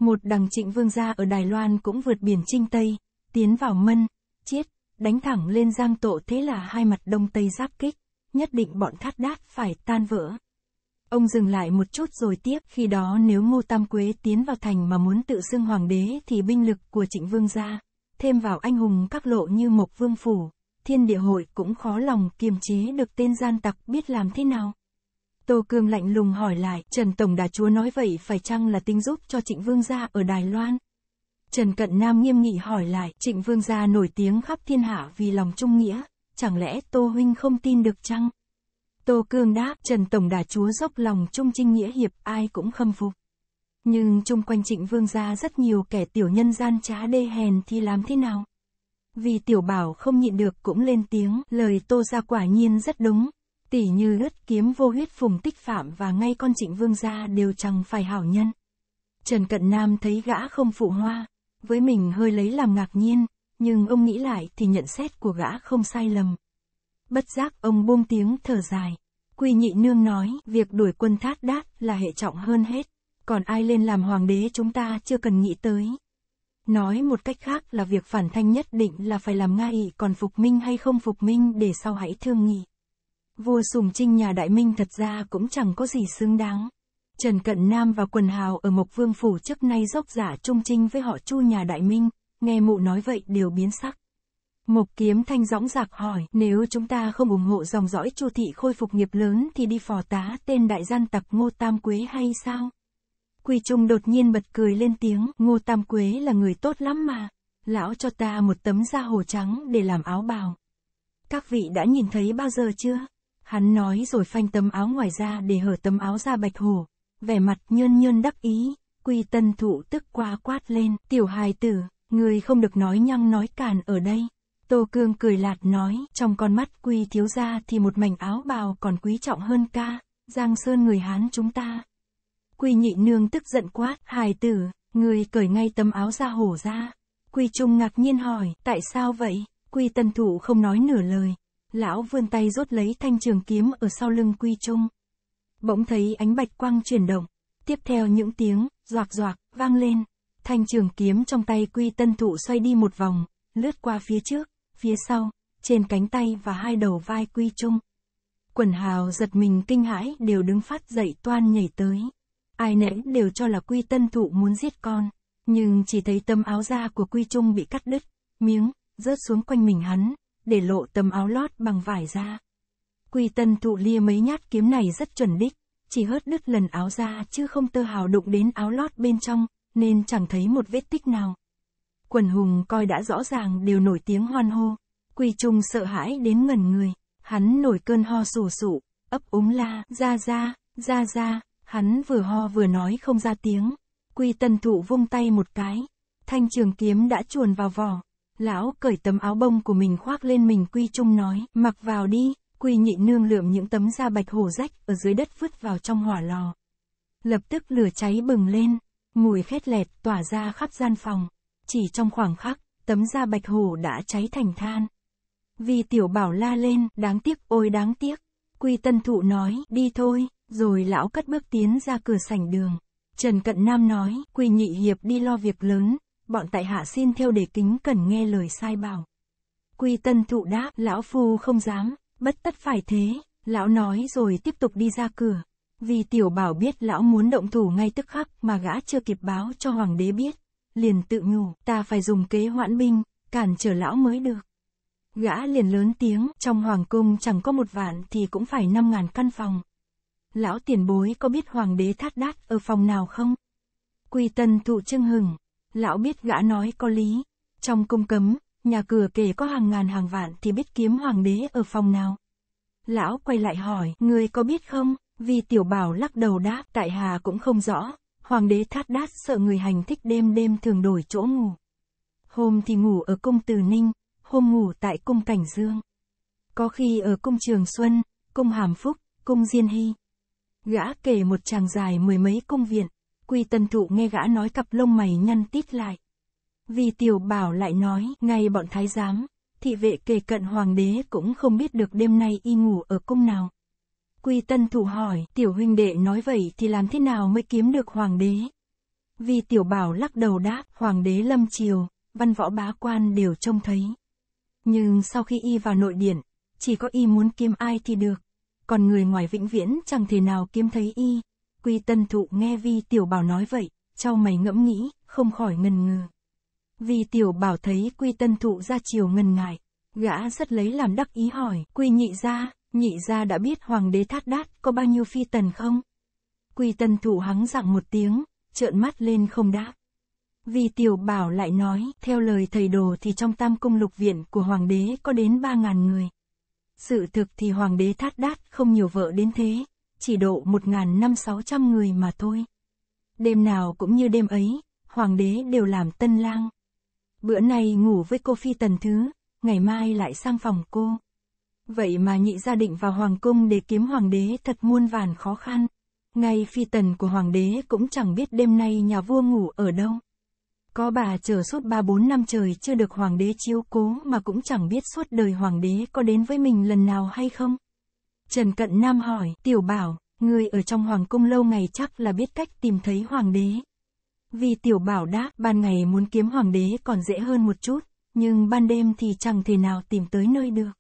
Một đằng trịnh vương gia ở Đài Loan cũng vượt biển Trinh Tây, tiến vào Mân, chết đánh thẳng lên Giang Tổ thế là hai mặt Đông Tây giáp kích, nhất định bọn thát đát phải tan vỡ. Ông dừng lại một chút rồi tiếp, khi đó nếu Ngô Tam Quế tiến vào thành mà muốn tự xưng hoàng đế thì binh lực của Trịnh Vương gia, thêm vào anh hùng các lộ như Mộc Vương Phủ, Thiên Địa Hội cũng khó lòng kiềm chế được tên gian tặc biết làm thế nào. Tô Cương lạnh lùng hỏi lại, Trần Tổng Đà Chúa nói vậy phải chăng là tinh giúp cho Trịnh Vương gia ở Đài Loan? Trần Cận Nam nghiêm nghị hỏi lại, Trịnh Vương gia nổi tiếng khắp thiên hạ vì lòng trung nghĩa, chẳng lẽ Tô Huynh không tin được chăng? Tô Cương đáp, Trần Tổng đà chúa dốc lòng trung trinh nghĩa hiệp, ai cũng khâm phục. Nhưng chung quanh trịnh vương gia rất nhiều kẻ tiểu nhân gian trá đê hèn thì làm thế nào? Vì tiểu bảo không nhịn được cũng lên tiếng, lời tô ra quả nhiên rất đúng. Tỷ như ướt kiếm vô huyết phùng tích phạm và ngay con trịnh vương gia đều chẳng phải hảo nhân. Trần Cận Nam thấy gã không phụ hoa, với mình hơi lấy làm ngạc nhiên, nhưng ông nghĩ lại thì nhận xét của gã không sai lầm. Bất giác ông buông tiếng thở dài. Quy nhị nương nói, việc đuổi quân thát đát là hệ trọng hơn hết, còn ai lên làm hoàng đế chúng ta chưa cần nghĩ tới. Nói một cách khác là việc phản thanh nhất định là phải làm ngay còn phục minh hay không phục minh để sau hãy thương nghị. Vua Sùng Trinh nhà Đại Minh thật ra cũng chẳng có gì xứng đáng. Trần Cận Nam và quần hào ở Mộc Vương Phủ trước nay dốc giả trung trinh với họ chu nhà Đại Minh, nghe mụ nói vậy đều biến sắc. Mục Kiếm Thanh dõng dạc hỏi, nếu chúng ta không ủng hộ dòng dõi Chu thị khôi phục nghiệp lớn thì đi phò tá tên đại gian tặc Ngô Tam Quế hay sao? Quy Trung đột nhiên bật cười lên tiếng, Ngô Tam Quế là người tốt lắm mà. Lão cho ta một tấm da hồ trắng để làm áo bào. Các vị đã nhìn thấy bao giờ chưa? Hắn nói rồi phanh tấm áo ngoài ra để hở tấm áo da bạch hồ. Vẻ mặt nhơn nhơn đắc ý, quy tân thụ tức qua quát lên, tiểu hài tử, người không được nói nhăng nói càn ở đây. Tô Cương cười lạt nói, trong con mắt quy thiếu gia thì một mảnh áo bào còn quý trọng hơn ca, Giang Sơn người Hán chúng ta. Quy nhị nương tức giận quát, hài tử, người cởi ngay tấm áo ra hổ ra. Quy trung ngạc nhiên hỏi, tại sao vậy? Quy tân thủ không nói nửa lời. Lão vươn tay rốt lấy thanh trường kiếm ở sau lưng quy trung. Bỗng thấy ánh bạch quang chuyển động. Tiếp theo những tiếng, doạc doạc, vang lên. Thanh trường kiếm trong tay quy tân thụ xoay đi một vòng, lướt qua phía trước phía sau, trên cánh tay và hai đầu vai quy trung Quần hào giật mình kinh hãi đều đứng phát dậy toan nhảy tới. Ai nãy đều cho là quy tân thụ muốn giết con, nhưng chỉ thấy tấm áo da của quy trung bị cắt đứt, miếng, rớt xuống quanh mình hắn, để lộ tấm áo lót bằng vải da. Quy tân thụ lia mấy nhát kiếm này rất chuẩn đích, chỉ hớt đứt lần áo da chứ không tơ hào đụng đến áo lót bên trong, nên chẳng thấy một vết tích nào. Quần hùng coi đã rõ ràng đều nổi tiếng hoan hô. Quy Trung sợ hãi đến ngẩn người. Hắn nổi cơn ho sù sụ, ấp úng la, ra ra, ra ra. Hắn vừa ho vừa nói không ra tiếng. Quy tân thụ vung tay một cái. Thanh trường kiếm đã chuồn vào vỏ. Lão cởi tấm áo bông của mình khoác lên mình Quy Trung nói, mặc vào đi. Quy nhị nương lượm những tấm da bạch hổ rách ở dưới đất vứt vào trong hỏa lò. Lập tức lửa cháy bừng lên, mùi khét lẹt tỏa ra khắp gian phòng. Chỉ trong khoảng khắc, tấm da bạch hổ đã cháy thành than. Vì tiểu bảo la lên, đáng tiếc, ôi đáng tiếc. Quy tân thụ nói, đi thôi, rồi lão cất bước tiến ra cửa sảnh đường. Trần Cận Nam nói, quy nhị hiệp đi lo việc lớn, bọn tại hạ xin theo để kính cần nghe lời sai bảo. Quy tân thụ đáp, lão phu không dám, bất tất phải thế, lão nói rồi tiếp tục đi ra cửa. Vì tiểu bảo biết lão muốn động thủ ngay tức khắc mà gã chưa kịp báo cho hoàng đế biết liền tự nhủ, ta phải dùng kế hoãn binh, cản trở lão mới được. Gã liền lớn tiếng, trong hoàng cung chẳng có một vạn thì cũng phải năm ngàn căn phòng. Lão tiền bối có biết hoàng đế thát đát ở phòng nào không? Quy tân thụ trưng hừng, lão biết gã nói có lý. Trong cung cấm, nhà cửa kể có hàng ngàn hàng vạn thì biết kiếm hoàng đế ở phòng nào. Lão quay lại hỏi, người có biết không? Vì tiểu bảo lắc đầu đáp, tại hà cũng không rõ, Hoàng đế Thát Đát sợ người hành thích đêm đêm thường đổi chỗ ngủ. Hôm thì ngủ ở cung Từ Ninh, hôm ngủ tại cung Cảnh Dương. Có khi ở cung Trường Xuân, cung Hàm Phúc, cung Diên Hy. Gã kể một chàng dài mười mấy cung viện, Quy Tân Thụ nghe gã nói cặp lông mày nhăn tít lại. Vì tiểu bảo lại nói, ngay bọn thái giám, thị vệ kề cận hoàng đế cũng không biết được đêm nay y ngủ ở cung nào. Quy Tân Thủ hỏi, tiểu huynh đệ nói vậy thì làm thế nào mới kiếm được hoàng đế? Vì tiểu bảo lắc đầu đáp, hoàng đế lâm triều, văn võ bá quan đều trông thấy. Nhưng sau khi y vào nội điện, chỉ có y muốn kiếm ai thì được, còn người ngoài vĩnh viễn chẳng thể nào kiếm thấy y. Quy Tân Thụ nghe Vi Tiểu Bảo nói vậy, trao mày ngẫm nghĩ, không khỏi ngần ngừ. Vi Tiểu Bảo thấy Quy Tân Thụ ra chiều ngần ngại, gã rất lấy làm đắc ý hỏi, Quy nhị gia. Nhị gia đã biết hoàng đế thát đát có bao nhiêu phi tần không? quy tần thủ hắng giọng một tiếng, trợn mắt lên không đáp. Vì tiểu bảo lại nói, theo lời thầy đồ thì trong tam cung lục viện của hoàng đế có đến ba ngàn người. Sự thực thì hoàng đế thát đát không nhiều vợ đến thế, chỉ độ một ngàn năm sáu trăm người mà thôi. Đêm nào cũng như đêm ấy, hoàng đế đều làm tân lang. Bữa nay ngủ với cô phi tần thứ, ngày mai lại sang phòng cô. Vậy mà nhị gia định vào hoàng cung để kiếm hoàng đế thật muôn vàn khó khăn. Ngay phi tần của hoàng đế cũng chẳng biết đêm nay nhà vua ngủ ở đâu. Có bà chờ suốt 3-4 năm trời chưa được hoàng đế chiếu cố mà cũng chẳng biết suốt đời hoàng đế có đến với mình lần nào hay không. Trần Cận Nam hỏi, tiểu bảo, người ở trong hoàng cung lâu ngày chắc là biết cách tìm thấy hoàng đế. Vì tiểu bảo đáp, ban ngày muốn kiếm hoàng đế còn dễ hơn một chút, nhưng ban đêm thì chẳng thể nào tìm tới nơi được.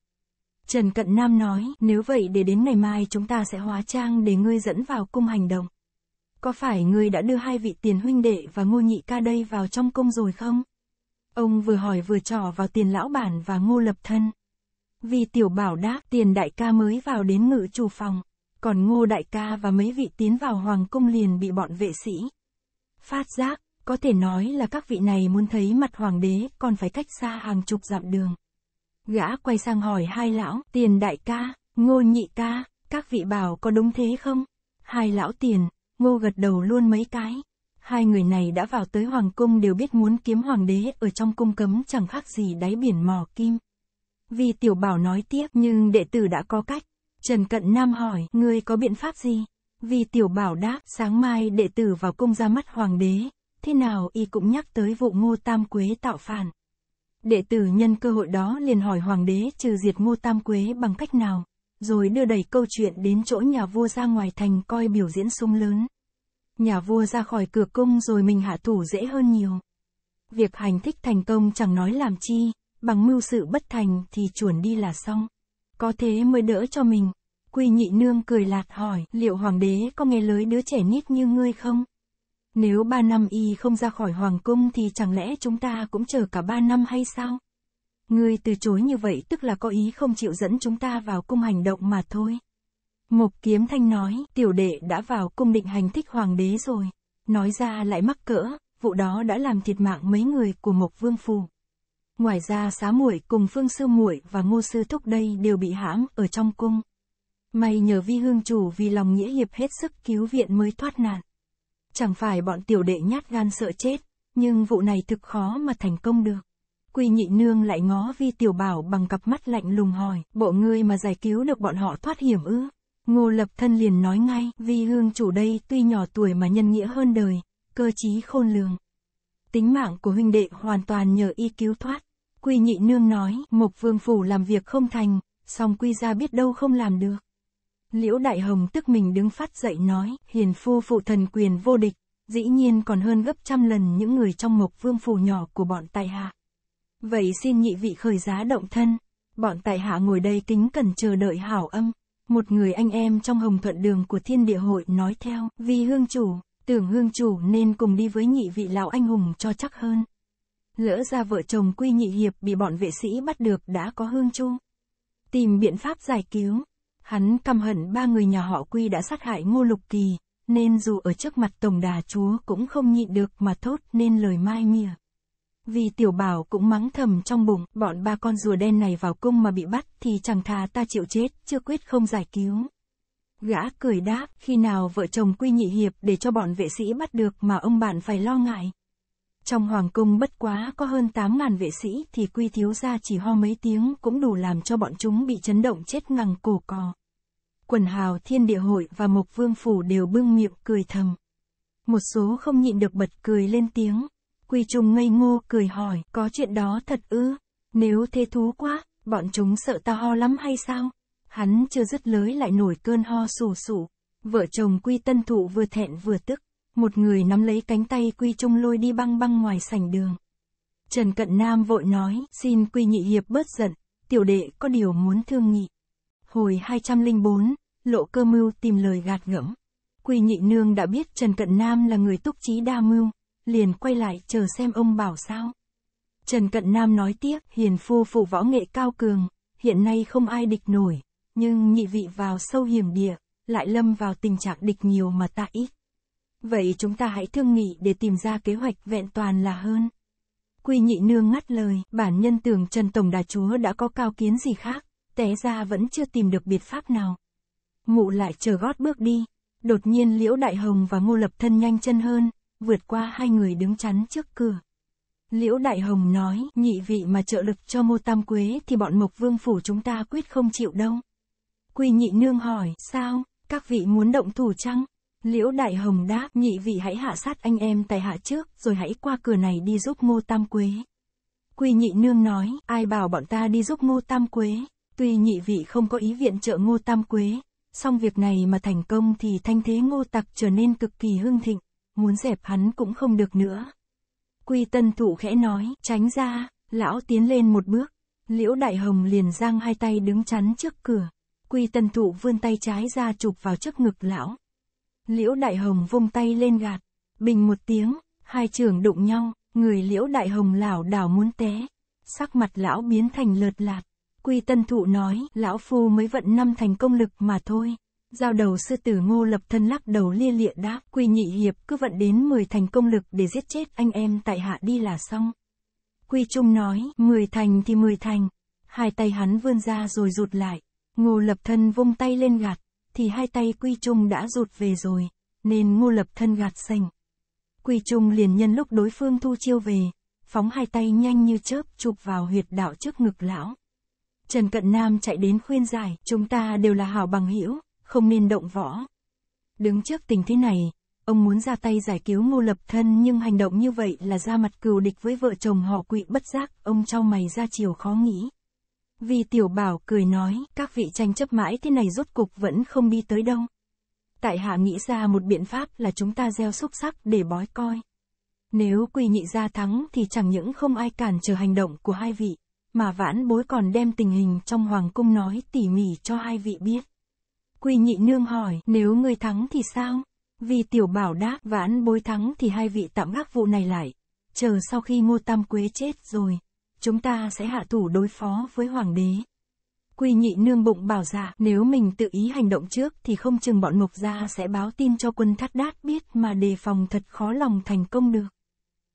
Trần Cận Nam nói, nếu vậy để đến ngày mai chúng ta sẽ hóa trang để ngươi dẫn vào cung hành động. Có phải ngươi đã đưa hai vị tiền huynh đệ và ngô nhị ca đây vào trong cung rồi không? Ông vừa hỏi vừa trỏ vào tiền lão bản và ngô lập thân. Vì tiểu bảo đáp tiền đại ca mới vào đến ngự chủ phòng, còn ngô đại ca và mấy vị tiến vào hoàng cung liền bị bọn vệ sĩ. Phát giác, có thể nói là các vị này muốn thấy mặt hoàng đế còn phải cách xa hàng chục dặm đường. Gã quay sang hỏi hai lão, tiền đại ca, ngô nhị ca, các vị bảo có đúng thế không? Hai lão tiền, ngô gật đầu luôn mấy cái. Hai người này đã vào tới hoàng cung đều biết muốn kiếm hoàng đế ở trong cung cấm chẳng khác gì đáy biển mò kim. Vì tiểu bảo nói tiếp nhưng đệ tử đã có cách. Trần Cận Nam hỏi, ngươi có biện pháp gì? Vì tiểu bảo đáp, sáng mai đệ tử vào cung ra mắt hoàng đế, thế nào y cũng nhắc tới vụ ngô tam quế tạo phản. Đệ tử nhân cơ hội đó liền hỏi hoàng đế trừ diệt ngô tam quế bằng cách nào, rồi đưa đẩy câu chuyện đến chỗ nhà vua ra ngoài thành coi biểu diễn sung lớn. Nhà vua ra khỏi cửa cung rồi mình hạ thủ dễ hơn nhiều. Việc hành thích thành công chẳng nói làm chi, bằng mưu sự bất thành thì chuẩn đi là xong. Có thế mới đỡ cho mình. Quy nhị nương cười lạt hỏi, liệu hoàng đế có nghe lời đứa trẻ nít như ngươi không? Nếu ba năm y không ra khỏi hoàng cung thì chẳng lẽ chúng ta cũng chờ cả ba năm hay sao? Ngươi từ chối như vậy tức là có ý không chịu dẫn chúng ta vào cung hành động mà thôi. Mục Kiếm Thanh nói, tiểu đệ đã vào cung định hành thích hoàng đế rồi. Nói ra lại mắc cỡ, vụ đó đã làm thiệt mạng mấy người của Mộc Vương Phù. Ngoài ra xá muội cùng Phương Sư muội và Ngô Sư Thúc đây đều bị hãm ở trong cung. May nhờ vi hương chủ vì lòng nghĩa hiệp hết sức cứu viện mới thoát nạn. Chẳng phải bọn tiểu đệ nhát gan sợ chết, nhưng vụ này thực khó mà thành công được. Quy nhị nương lại ngó vi tiểu bảo bằng cặp mắt lạnh lùng hỏi, bộ ngươi mà giải cứu được bọn họ thoát hiểm ư? Ngô lập thân liền nói ngay, vi hương chủ đây tuy nhỏ tuổi mà nhân nghĩa hơn đời, cơ trí khôn lường. Tính mạng của huynh đệ hoàn toàn nhờ y cứu thoát. Quy nhị nương nói, mộc vương phủ làm việc không thành, song quy gia biết đâu không làm được. Liễu Đại Hồng tức mình đứng phát dậy nói, hiền phu phụ thần quyền vô địch, dĩ nhiên còn hơn gấp trăm lần những người trong mộc vương phủ nhỏ của bọn tài hạ. Vậy xin nhị vị khởi giá động thân, bọn tài hạ ngồi đây kính cần chờ đợi hảo âm. Một người anh em trong hồng thuận đường của thiên địa hội nói theo, vì hương chủ, tưởng hương chủ nên cùng đi với nhị vị lão anh hùng cho chắc hơn. Lỡ ra vợ chồng quy nhị hiệp bị bọn vệ sĩ bắt được đã có hương chung, Tìm biện pháp giải cứu, Hắn căm hận ba người nhà họ Quy đã sát hại Ngô Lục Kỳ, nên dù ở trước mặt Tổng Đà Chúa cũng không nhịn được mà thốt nên lời mai mỉa. Vì tiểu bảo cũng mắng thầm trong bụng, bọn ba con rùa đen này vào cung mà bị bắt thì chẳng thà ta chịu chết, chưa quyết không giải cứu. Gã cười đáp, khi nào vợ chồng quy nhị hiệp để cho bọn vệ sĩ bắt được mà ông bạn phải lo ngại. Trong hoàng cung bất quá có hơn 8.000 vệ sĩ thì quy thiếu gia chỉ ho mấy tiếng cũng đủ làm cho bọn chúng bị chấn động chết ngằng cổ cò. Quần hào thiên địa hội và mục vương phủ đều bưng miệng cười thầm. Một số không nhịn được bật cười lên tiếng. Quy trùng ngây ngô cười hỏi có chuyện đó thật ư? Nếu thế thú quá, bọn chúng sợ ta ho lắm hay sao? Hắn chưa dứt lới lại nổi cơn ho sù sụ. Vợ chồng quy tân thụ vừa thẹn vừa tức. Một người nắm lấy cánh tay Quy Trung lôi đi băng băng ngoài sảnh đường. Trần Cận Nam vội nói, xin Quy Nhị Hiệp bớt giận, tiểu đệ có điều muốn thương nghị. Hồi 204, Lộ Cơ Mưu tìm lời gạt ngẫm. Quy Nhị Nương đã biết Trần Cận Nam là người túc trí đa mưu, liền quay lại chờ xem ông bảo sao. Trần Cận Nam nói tiếp, hiền phu phụ võ nghệ cao cường, hiện nay không ai địch nổi, nhưng nhị vị vào sâu hiểm địa, lại lâm vào tình trạng địch nhiều mà ta ít. Vậy chúng ta hãy thương nghị để tìm ra kế hoạch vẹn toàn là hơn. Quy nhị nương ngắt lời, bản nhân tưởng Trần Tổng Đà Chúa đã có cao kiến gì khác, té ra vẫn chưa tìm được biệt pháp nào. Mụ lại chờ gót bước đi, đột nhiên Liễu Đại Hồng và Ngô Lập Thân nhanh chân hơn, vượt qua hai người đứng chắn trước cửa. Liễu Đại Hồng nói, nhị vị mà trợ lực cho mô Tam Quế thì bọn Mộc Vương Phủ chúng ta quyết không chịu đâu. Quy nhị nương hỏi, sao, các vị muốn động thủ chăng? Liễu Đại Hồng đáp, nhị vị hãy hạ sát anh em tài hạ trước, rồi hãy qua cửa này đi giúp Ngô Tam Quế. Quy nhị nương nói, ai bảo bọn ta đi giúp Ngô Tam Quế, tuy nhị vị không có ý viện trợ Ngô Tam Quế, song việc này mà thành công thì thanh thế Ngô Tặc trở nên cực kỳ hưng thịnh, muốn dẹp hắn cũng không được nữa. Quy tân thụ khẽ nói, tránh ra, lão tiến lên một bước, Liễu Đại Hồng liền giang hai tay đứng chắn trước cửa. Quy tân thụ vươn tay trái ra chụp vào trước ngực lão. Liễu Đại Hồng vung tay lên gạt, bình một tiếng, hai trường đụng nhau, người Liễu Đại Hồng lảo đảo muốn té, sắc mặt lão biến thành lợt lạt. Quy Tân Thụ nói, lão phu mới vận năm thành công lực mà thôi. Giao đầu sư tử ngô lập thân lắc đầu lia lịa đáp, quy nhị hiệp cứ vận đến 10 thành công lực để giết chết anh em tại hạ đi là xong. Quy Trung nói, 10 thành thì 10 thành. Hai tay hắn vươn ra rồi rụt lại. Ngô lập thân vung tay lên gạt, thì hai tay Quy Trung đã rụt về rồi, nên Ngô Lập thân gạt xanh. Quy Trung liền nhân lúc đối phương thu chiêu về, phóng hai tay nhanh như chớp chụp vào huyệt đạo trước ngực lão. Trần Cận Nam chạy đến khuyên giải, chúng ta đều là hảo bằng hữu, không nên động võ. Đứng trước tình thế này, ông muốn ra tay giải cứu Ngô Lập Thân nhưng hành động như vậy là ra mặt cừu địch với vợ chồng họ quỵ bất giác, ông trao mày ra chiều khó nghĩ. Vì tiểu bảo cười nói, các vị tranh chấp mãi thế này rốt cục vẫn không đi tới đâu. Tại hạ nghĩ ra một biện pháp là chúng ta gieo xúc sắc để bói coi. Nếu quỳ nhị gia thắng thì chẳng những không ai cản trở hành động của hai vị, mà vãn bối còn đem tình hình trong hoàng cung nói tỉ mỉ cho hai vị biết. Quỳ nhị nương hỏi, nếu người thắng thì sao? Vì tiểu bảo đáp, vãn bối thắng thì hai vị tạm gác vụ này lại. Chờ sau khi ngô tam quế chết rồi, chúng ta sẽ hạ thủ đối phó với hoàng đế. Quy nhị nương bụng bảo dạ, nếu mình tự ý hành động trước thì không chừng bọn mục gia sẽ báo tin cho quân thắt đát biết mà đề phòng thật khó lòng thành công được.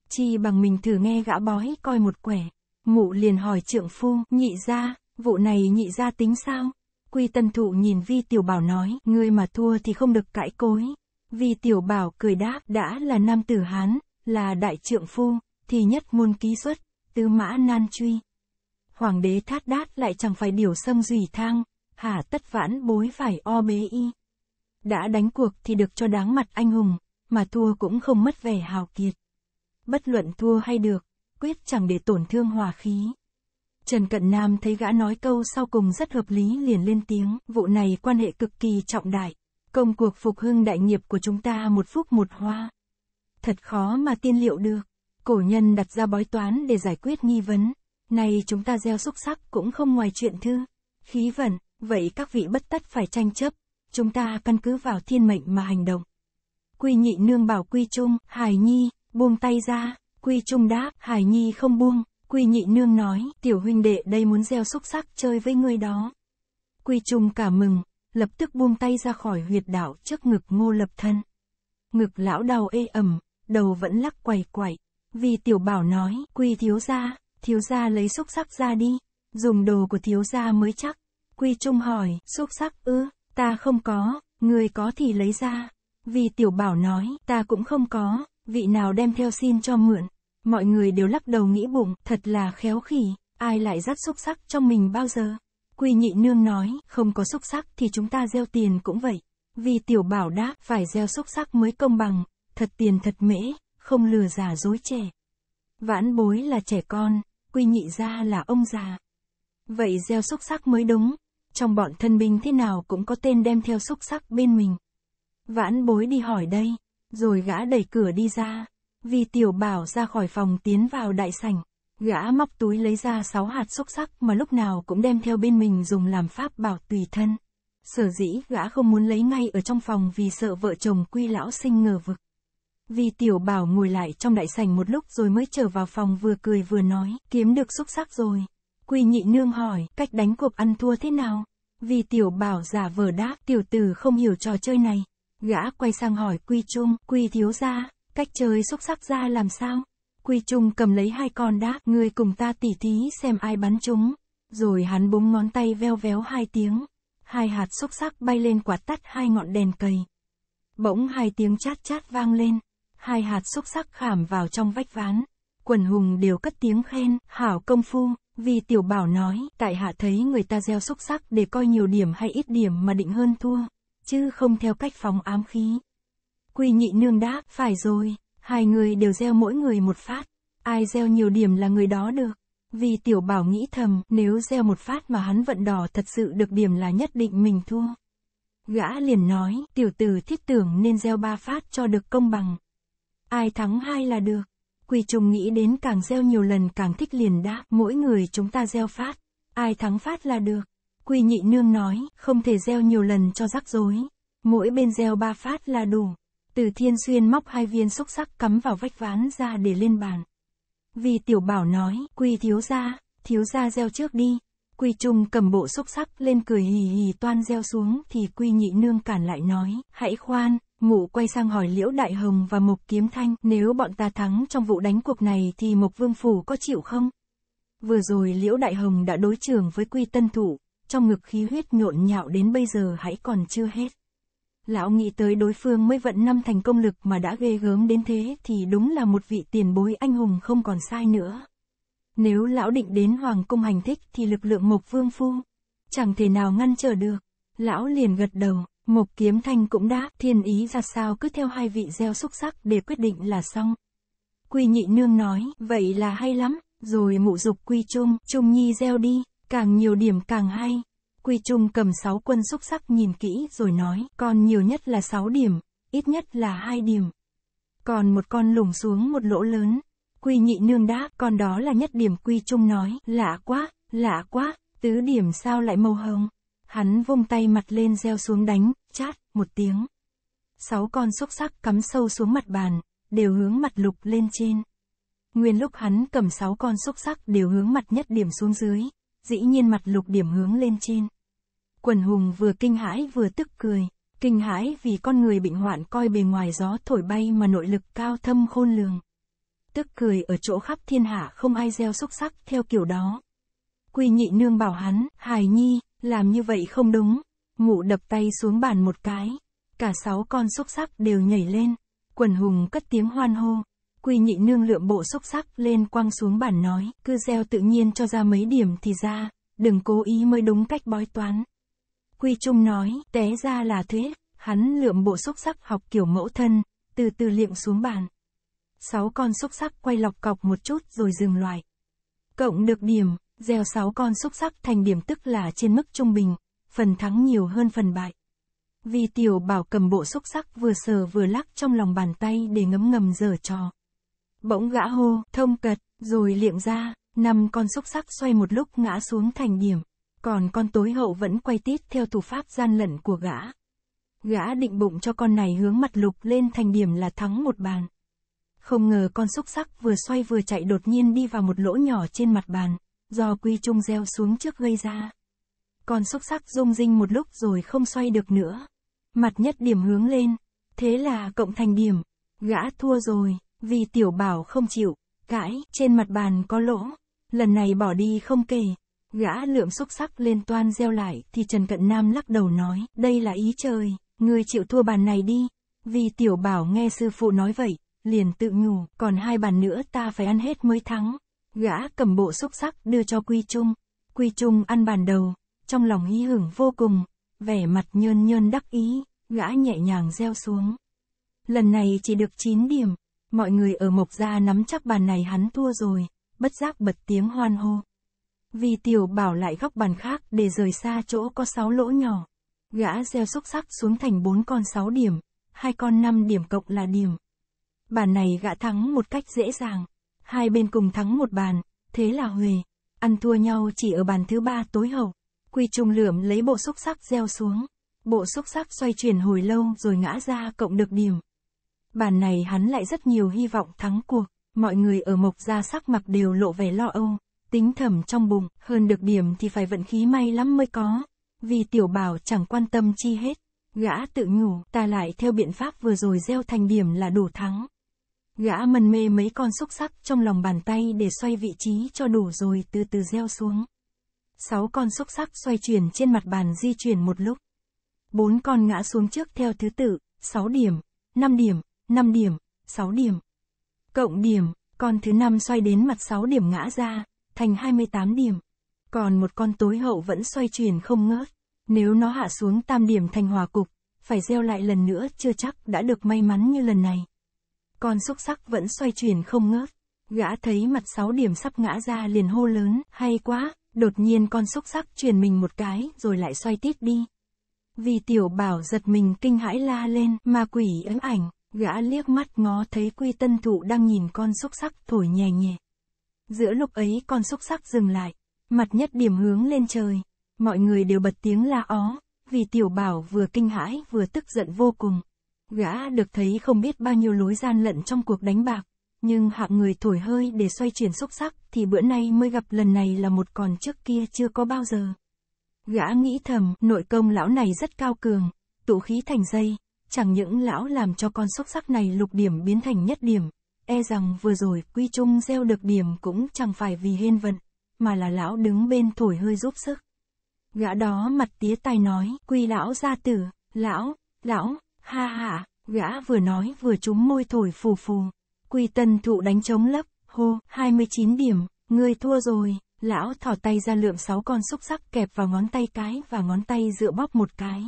Chi bằng mình thử nghe gã bói coi một quẻ. Mụ liền hỏi trượng phu, nhị gia, vụ này nhị gia tính sao? Quy tân thụ nhìn vi tiểu bảo nói, ngươi mà thua thì không được cãi cối. Vi tiểu bảo cười đáp, đã là nam tử Hán, là đại trượng phu, thì nhất môn ký xuất, tư mã nan truy. Hoàng đế thát đát lại chẳng phải điều sâm dùy thang, hả tất vãn bối phải o bế y. Đã đánh cuộc thì được cho đáng mặt anh hùng, mà thua cũng không mất vẻ hào kiệt. Bất luận thua hay được, quyết chẳng để tổn thương hòa khí. Trần Cận Nam thấy gã nói câu sau cùng rất hợp lý liền lên tiếng, vụ này quan hệ cực kỳ trọng đại, công cuộc phục hưng đại nghiệp của chúng ta một phút một hoa. Thật khó mà tiên liệu được. Cổ nhân đặt ra bói toán để giải quyết nghi vấn. Nay chúng ta gieo xúc sắc cũng không ngoài chuyện thư. Khí vận, vậy các vị bất tất phải tranh chấp. Chúng ta căn cứ vào thiên mệnh mà hành động. Quy nhị nương bảo quy trung, hài nhi, buông tay ra. Quy trung đáp, hài nhi không buông. Quy nhị nương nói, tiểu huynh đệ đây muốn gieo xúc sắc chơi với người đó. Quy trung cả mừng, lập tức buông tay ra khỏi huyệt đạo trước ngực ngô lập thân. Ngực lão đầu ê ẩm, đầu vẫn lắc quẩy quậy vì tiểu bảo nói, quy thiếu gia, thiếu gia lấy xúc sắc ra đi, dùng đồ của thiếu gia mới chắc. Quy Trung hỏi, xúc sắc ư, ta không có, người có thì lấy ra. Vì tiểu bảo nói, ta cũng không có, vị nào đem theo xin cho mượn. Mọi người đều lắc đầu nghĩ bụng, thật là khéo khỉ, ai lại dắt xúc sắc trong mình bao giờ. Quy nhị nương nói, không có xúc sắc thì chúng ta gieo tiền cũng vậy. Vì tiểu bảo đáp, phải gieo xúc sắc mới công bằng, thật tiền thật mễ không lừa giả dối trẻ. Vãn bối là trẻ con, quy nhị gia là ông già. Vậy gieo xúc sắc mới đúng, trong bọn thân binh thế nào cũng có tên đem theo xúc sắc bên mình. Vãn bối đi hỏi đây, rồi gã đẩy cửa đi ra. Vì tiểu bảo ra khỏi phòng tiến vào đại sảnh, gã móc túi lấy ra sáu hạt xúc sắc mà lúc nào cũng đem theo bên mình dùng làm pháp bảo tùy thân. Sở dĩ gã không muốn lấy ngay ở trong phòng vì sợ vợ chồng quy lão sinh ngờ vực. Vì tiểu bảo ngồi lại trong đại sảnh một lúc rồi mới trở vào phòng vừa cười vừa nói, kiếm được xúc sắc rồi. Quỳ nhị nương hỏi, cách đánh cuộc ăn thua thế nào? Vì tiểu bảo giả vờ đáp, tiểu tử không hiểu trò chơi này. Gã quay sang hỏi quy trung, quy thiếu ra, cách chơi xúc sắc ra làm sao? Quy trung cầm lấy hai con đá, người cùng ta tỉ thí xem ai bắn chúng. Rồi hắn búng ngón tay veo véo hai tiếng. Hai hạt xúc sắc bay lên quạt tắt hai ngọn đèn cầy. Bỗng hai tiếng chát chát vang lên hai hạt xúc sắc khảm vào trong vách ván. Quần hùng đều cất tiếng khen, hảo công phu, vì tiểu bảo nói, tại hạ thấy người ta gieo xúc sắc để coi nhiều điểm hay ít điểm mà định hơn thua, chứ không theo cách phóng ám khí. Quy nhị nương đáp, phải rồi, hai người đều gieo mỗi người một phát, ai gieo nhiều điểm là người đó được. Vì tiểu bảo nghĩ thầm, nếu gieo một phát mà hắn vận đỏ thật sự được điểm là nhất định mình thua. Gã liền nói, tiểu tử thiết tưởng nên gieo ba phát cho được công bằng. Ai thắng hai là được. Quỳ trùng nghĩ đến càng gieo nhiều lần càng thích liền đáp, mỗi người chúng ta gieo phát. Ai thắng phát là được. Quỳ nhị nương nói, không thể gieo nhiều lần cho rắc rối. Mỗi bên gieo ba phát là đủ. Từ thiên xuyên móc hai viên xúc sắc cắm vào vách ván ra để lên bàn. Vì tiểu bảo nói, quỳ thiếu ra, thiếu ra gieo trước đi. Quy Trung cầm bộ xúc sắc lên cười hì hì toan gieo xuống thì Quy Nhị Nương cản lại nói, hãy khoan, Mụ quay sang hỏi Liễu Đại Hồng và Mộc Kiếm Thanh, nếu bọn ta thắng trong vụ đánh cuộc này thì Mộc Vương Phủ có chịu không? Vừa rồi Liễu Đại Hồng đã đối trường với Quy Tân Thủ, trong ngực khí huyết nhộn nhạo đến bây giờ hãy còn chưa hết. Lão nghĩ tới đối phương mới vận năm thành công lực mà đã ghê gớm đến thế thì đúng là một vị tiền bối anh hùng không còn sai nữa. Nếu lão định đến Hoàng Cung hành thích thì lực lượng Mộc Vương Phu chẳng thể nào ngăn trở được. Lão liền gật đầu, Mục Kiếm Thanh cũng đáp, thiên ý ra sao cứ theo hai vị gieo xúc sắc để quyết định là xong. Quy nhị nương nói, vậy là hay lắm, rồi mụ dục quy trung, trung nhi gieo đi, càng nhiều điểm càng hay. Quy trung cầm sáu quân xúc sắc nhìn kỹ rồi nói, còn nhiều nhất là sáu điểm, ít nhất là hai điểm. Còn một con lủng xuống một lỗ lớn. Quy nhị nương đáp, con đó là nhất điểm quy trung nói, lạ quá, lạ quá, tứ điểm sao lại màu hồng. Hắn vung tay mặt lên gieo xuống đánh, chát, một tiếng. Sáu con xúc sắc cắm sâu xuống mặt bàn, đều hướng mặt lục lên trên. Nguyên lúc hắn cầm sáu con xúc sắc đều hướng mặt nhất điểm xuống dưới, dĩ nhiên mặt lục điểm hướng lên trên. Quần hùng vừa kinh hãi vừa tức cười, kinh hãi vì con người bệnh hoạn coi bề ngoài gió thổi bay mà nội lực cao thâm khôn lường. Tức cười ở chỗ khắp thiên hạ không ai gieo xúc sắc theo kiểu đó. Quy nhị nương bảo hắn, hài nhi, làm như vậy không đúng. Ngụ đập tay xuống bàn một cái. Cả sáu con xúc sắc đều nhảy lên. Quần hùng cất tiếng hoan hô. Quy nhị nương lượm bộ xúc sắc lên quăng xuống bàn nói. Cứ gieo tự nhiên cho ra mấy điểm thì ra. Đừng cố ý mới đúng cách bói toán. Quy Trung nói, té ra là thế, hắn lượm bộ xúc sắc học kiểu mẫu thân, từ từ liệng xuống bàn. Sáu con xúc sắc quay lọc cọc một chút rồi dừng loài. Cộng được điểm, gieo 6 con xúc sắc thành điểm tức là trên mức trung bình, phần thắng nhiều hơn phần bại. Vì tiểu bảo cầm bộ xúc sắc vừa sờ vừa lắc trong lòng bàn tay để ngấm ngầm dở trò. Bỗng gã hô, thông cật, rồi liệm ra, năm con xúc sắc xoay một lúc ngã xuống thành điểm, còn con tối hậu vẫn quay tít theo thủ pháp gian lận của gã. Gã định bụng cho con này hướng mặt lục lên thành điểm là thắng một bàn. Không ngờ con xúc sắc vừa xoay vừa chạy đột nhiên đi vào một lỗ nhỏ trên mặt bàn, do quy trung gieo xuống trước gây ra. Còn xúc sắc rung rinh một lúc rồi không xoay được nữa. Mặt nhất điểm hướng lên, thế là cộng thành điểm, gã thua rồi, vì tiểu bảo không chịu, cãi, trên mặt bàn có lỗ, lần này bỏ đi không kể. Gã lượm xúc sắc lên toan gieo lại thì Trần Cận Nam lắc đầu nói, đây là ý trời, người chịu thua bàn này đi. Vì tiểu bảo nghe sư phụ nói vậy, liền tự nhủ, còn hai bàn nữa ta phải ăn hết mới thắng. Gã cầm bộ xúc sắc đưa cho Quy Trung. Quy Trung ăn bàn đầu, trong lòng hí hưởng vô cùng, vẻ mặt nhơn nhơn đắc ý, gã nhẹ nhàng gieo xuống. Lần này chỉ được 9 điểm, mọi người ở Mộc Gia nắm chắc bàn này hắn thua rồi, bất giác bật tiếng hoan hô. Vì tiểu bảo lại góc bàn khác để rời xa chỗ có 6 lỗ nhỏ. Gã gieo xúc sắc xuống thành bốn con 6 điểm, hai con 5 điểm cộng là điểm. Bàn này gã thắng một cách dễ dàng hai bên cùng thắng một bàn, thế là huề. Ăn thua nhau chỉ ở bàn thứ ba tối hậu. Quy trùng lượm lấy bộ xúc sắc gieo xuống. Bộ xúc sắc xoay chuyển hồi lâu rồi ngã ra cộng được điểm. Bàn này hắn lại rất nhiều hy vọng thắng cuộc. Mọi người ở mộc gia sắc mặt đều lộ vẻ lo âu. Tính thầm trong bụng, hơn được điểm thì phải vận khí may lắm mới có. Vì tiểu bảo chẳng quan tâm chi hết. Gã tự nhủ, ta lại theo biện pháp vừa rồi gieo thành điểm là đủ thắng. Gã mần mê mấy con xúc sắc trong lòng bàn tay để xoay vị trí cho đủ rồi từ từ gieo xuống. Sáu con xúc sắc xoay chuyển trên mặt bàn di chuyển một lúc. Bốn con ngã xuống trước theo thứ tự, sáu điểm, năm điểm, năm điểm, sáu điểm. Cộng điểm, con thứ năm xoay đến mặt sáu điểm ngã ra, thành hai mươi tám điểm. Còn một con tối hậu vẫn xoay chuyển không ngớt. Nếu nó hạ xuống tam điểm thành hòa cục, phải gieo lại lần nữa chưa chắc đã được may mắn như lần này con xúc sắc vẫn xoay chuyển không ngớt. Gã thấy mặt sáu điểm sắp ngã ra liền hô lớn, hay quá, đột nhiên con xúc sắc chuyển mình một cái, rồi lại xoay tít đi. Vì tiểu bảo giật mình kinh hãi la lên, ma quỷ ấm ảnh, gã liếc mắt ngó thấy quy tân thụ đang nhìn con xúc sắc thổi nhẹ nhẹ. Giữa lúc ấy con xúc sắc dừng lại, mặt nhất điểm hướng lên trời, mọi người đều bật tiếng la ó, vì tiểu bảo vừa kinh hãi vừa tức giận vô cùng. Gã được thấy không biết bao nhiêu lối gian lận trong cuộc đánh bạc, nhưng hạng người thổi hơi để xoay chuyển xúc sắc thì bữa nay mới gặp lần này là một còn trước kia chưa có bao giờ. Gã nghĩ thầm, nội công lão này rất cao cường, tụ khí thành dây, chẳng những lão làm cho con xúc sắc này lục điểm biến thành nhất điểm, e rằng vừa rồi quy trung gieo được điểm cũng chẳng phải vì hên vận, mà là lão đứng bên thổi hơi giúp sức. Gã đó mặt tía tai nói, quy lão gia tử, lão, lão, Ha ha, gã vừa nói vừa trúng môi thổi phù phù. Quy tân thụ đánh chống lấp, hô, 29 điểm, ngươi thua rồi. Lão thỏ tay ra lượm sáu con xúc sắc kẹp vào ngón tay cái và ngón tay dựa bóp một cái.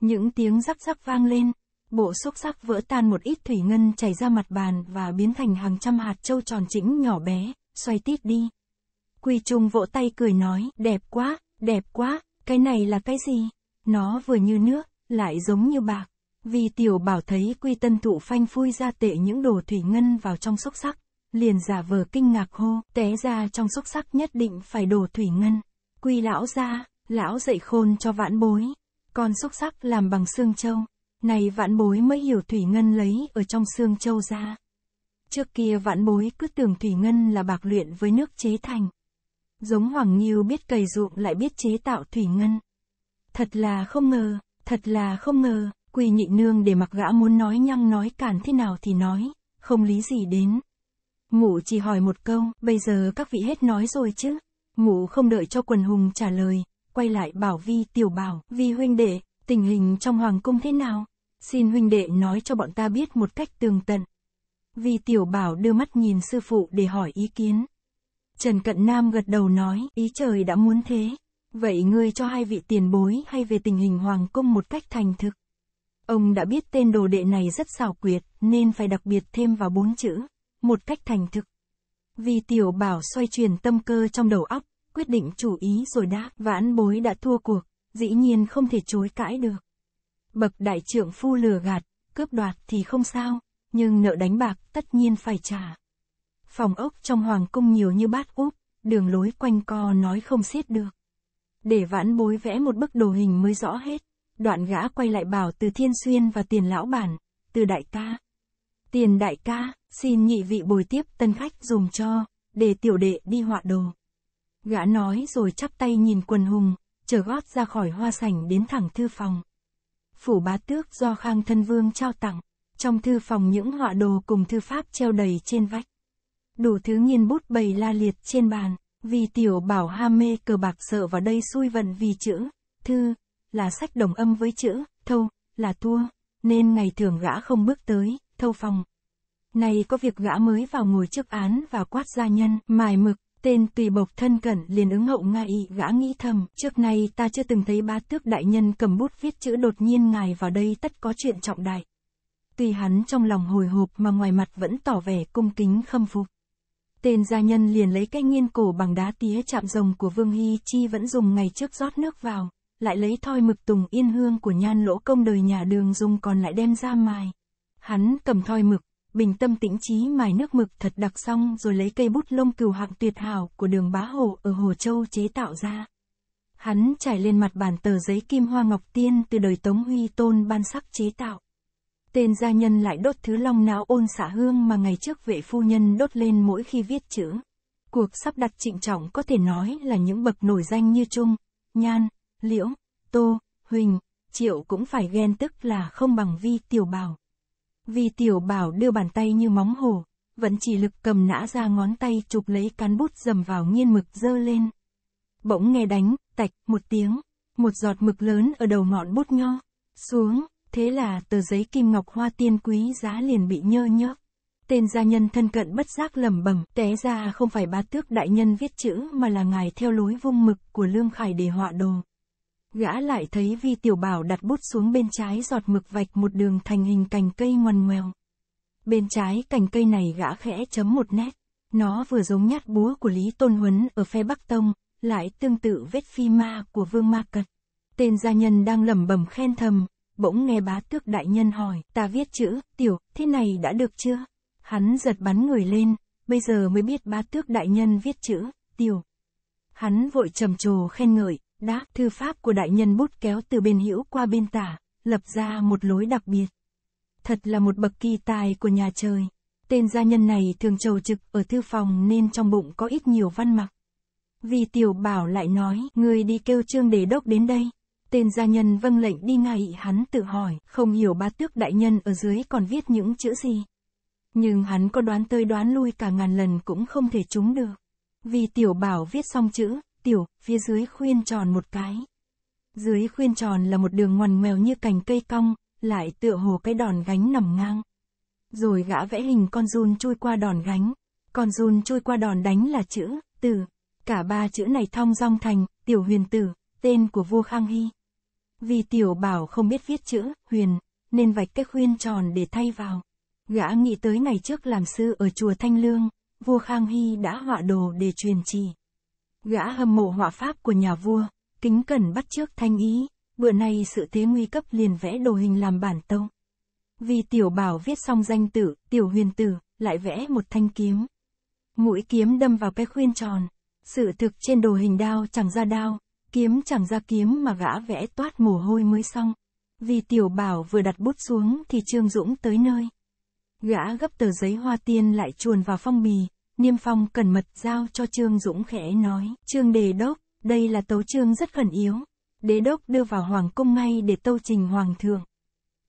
Những tiếng rắc rắc vang lên, bộ xúc sắc vỡ tan một ít thủy ngân chảy ra mặt bàn và biến thành hàng trăm hạt trâu tròn chỉnh nhỏ bé, xoay tít đi. Quy trùng vỗ tay cười nói, đẹp quá, đẹp quá, cái này là cái gì? Nó vừa như nước, lại giống như bạc. Vì tiểu bảo thấy quy tân thụ phanh phui ra tệ những đồ thủy ngân vào trong xúc sắc, liền giả vờ kinh ngạc hô, té ra trong xúc sắc nhất định phải đồ thủy ngân. Quy lão ra, lão dạy khôn cho vãn bối, còn xúc sắc làm bằng xương châu, này vãn bối mới hiểu thủy ngân lấy ở trong xương châu ra. Trước kia vãn bối cứ tưởng thủy ngân là bạc luyện với nước chế thành. Giống Hoàng Nghiêu biết cày ruộng lại biết chế tạo thủy ngân. Thật là không ngờ, thật là không ngờ, Quy nhị nương để mặc gã muốn nói nhăng nói cản thế nào thì nói, không lý gì đến. Mụ chỉ hỏi một câu, bây giờ các vị hết nói rồi chứ. Mụ không đợi cho quần hùng trả lời, quay lại bảo Vi tiểu bảo, Vi huynh đệ, tình hình trong hoàng cung thế nào? Xin huynh đệ nói cho bọn ta biết một cách tường tận. Vi tiểu bảo đưa mắt nhìn sư phụ để hỏi ý kiến. Trần Cận Nam gật đầu nói, ý trời đã muốn thế. Vậy ngươi cho hai vị tiền bối hay về tình hình hoàng cung một cách thành thực. Ông đã biết tên đồ đệ này rất xảo quyệt, nên phải đặc biệt thêm vào bốn chữ, một cách thành thực. Vì tiểu bảo xoay chuyển tâm cơ trong đầu óc, quyết định chủ ý rồi đáp vãn bối đã thua cuộc, dĩ nhiên không thể chối cãi được. Bậc đại trưởng phu lừa gạt, cướp đoạt thì không sao, nhưng nợ đánh bạc tất nhiên phải trả. Phòng ốc trong hoàng cung nhiều như bát úp, đường lối quanh co nói không xiết được. Để vãn bối vẽ một bức đồ hình mới rõ hết. Đoạn gã quay lại bảo từ Thiên Xuyên và tiền lão bản, từ đại ca. Tiền đại ca, xin nhị vị bồi tiếp tân khách dùng cho, để tiểu đệ đi họa đồ. Gã nói rồi chắp tay nhìn quần hùng, chờ gót ra khỏi hoa sảnh đến thẳng thư phòng. Phủ bá tước do Khang Thân Vương trao tặng, trong thư phòng những họa đồ cùng thư pháp treo đầy trên vách. Đủ thứ nghiên bút bầy la liệt trên bàn, vì tiểu bảo ham mê cờ bạc sợ vào đây xui vận vì chữ, thư, là sách đồng âm với chữ, thâu, là tua, nên ngày thường gã không bước tới, thâu phòng. nay có việc gã mới vào ngồi trước án và quát gia nhân, mài mực, tên tùy bộc thân cận liền ứng hậu ngay gã nghĩ thầm, trước nay ta chưa từng thấy ba tước đại nhân cầm bút viết chữ đột nhiên ngài vào đây tất có chuyện trọng đại. Tuy hắn trong lòng hồi hộp mà ngoài mặt vẫn tỏ vẻ cung kính khâm phục. Tên gia nhân liền lấy cái nghiên cổ bằng đá tía chạm rồng của Vương Hy Chi vẫn dùng ngày trước rót nước vào lại lấy thoi mực tùng yên hương của nhan lỗ công đời nhà đường dùng còn lại đem ra mài. Hắn cầm thoi mực, bình tâm tĩnh trí mài nước mực thật đặc xong rồi lấy cây bút lông cừu hạng tuyệt hảo của đường bá hồ ở Hồ Châu chế tạo ra. Hắn trải lên mặt bàn tờ giấy kim hoa ngọc tiên từ đời Tống Huy Tôn ban sắc chế tạo. Tên gia nhân lại đốt thứ long não ôn xả hương mà ngày trước vệ phu nhân đốt lên mỗi khi viết chữ. Cuộc sắp đặt trịnh trọng có thể nói là những bậc nổi danh như Trung, Nhan, Liễu, Tô, Huỳnh, Triệu cũng phải ghen tức là không bằng Vi Tiểu Bảo. Vi Tiểu Bảo đưa bàn tay như móng hổ, vẫn chỉ lực cầm nã ra ngón tay chụp lấy cán bút dầm vào nghiên mực dơ lên. Bỗng nghe đánh, tạch, một tiếng, một giọt mực lớn ở đầu ngọn bút nho, xuống, thế là tờ giấy kim ngọc hoa tiên quý giá liền bị nhơ nhớp. Tên gia nhân thân cận bất giác lầm bẩm, té ra không phải ba tước đại nhân viết chữ mà là ngài theo lối vung mực của Lương Khải để họa đồ. Gã lại thấy vi tiểu bảo đặt bút xuống bên trái giọt mực vạch một đường thành hình cành cây ngoằn ngoèo. Bên trái cành cây này gã khẽ chấm một nét. Nó vừa giống nhát búa của Lý Tôn Huấn ở phe Bắc Tông, lại tương tự vết phi ma của Vương Ma Cật. Tên gia nhân đang lẩm bẩm khen thầm, bỗng nghe bá tước đại nhân hỏi, ta viết chữ, tiểu, thế này đã được chưa? Hắn giật bắn người lên, bây giờ mới biết bá tước đại nhân viết chữ, tiểu. Hắn vội trầm trồ khen ngợi, đáp thư pháp của đại nhân bút kéo từ bên hữu qua bên tả, lập ra một lối đặc biệt. Thật là một bậc kỳ tài của nhà trời. Tên gia nhân này thường trầu trực ở thư phòng nên trong bụng có ít nhiều văn mặc. Vì tiểu bảo lại nói, người đi kêu trương đề đốc đến đây. Tên gia nhân vâng lệnh đi ngay hắn tự hỏi, không hiểu ba tước đại nhân ở dưới còn viết những chữ gì. Nhưng hắn có đoán tới đoán lui cả ngàn lần cũng không thể trúng được. Vì tiểu bảo viết xong chữ, tiểu, phía dưới khuyên tròn một cái. Dưới khuyên tròn là một đường ngoằn ngoèo như cành cây cong, lại tựa hồ cái đòn gánh nằm ngang. Rồi gã vẽ hình con run chui qua đòn gánh, con run chui qua đòn đánh là chữ, từ. Cả ba chữ này thong dong thành, tiểu huyền tử, tên của vua Khang Hy. Vì tiểu bảo không biết viết chữ, huyền, nên vạch cái khuyên tròn để thay vào. Gã nghĩ tới ngày trước làm sư ở chùa Thanh Lương, vua Khang Hy đã họa đồ để truyền trì. Gã hâm mộ họa pháp của nhà vua, kính cẩn bắt trước thanh ý, bữa nay sự thế nguy cấp liền vẽ đồ hình làm bản tông. Vì tiểu bảo viết xong danh tử, tiểu huyền tử, lại vẽ một thanh kiếm. Mũi kiếm đâm vào cái khuyên tròn, sự thực trên đồ hình đao chẳng ra đao, kiếm chẳng ra kiếm mà gã vẽ toát mồ hôi mới xong. Vì tiểu bảo vừa đặt bút xuống thì Trương Dũng tới nơi. Gã gấp tờ giấy hoa tiên lại chuồn vào phong bì, Niêm Phong cẩn mật giao cho Trương Dũng khẽ nói, Trương Đề Đốc, đây là tấu trương rất khẩn yếu. Đế Đốc đưa vào Hoàng Cung ngay để tâu trình Hoàng thượng.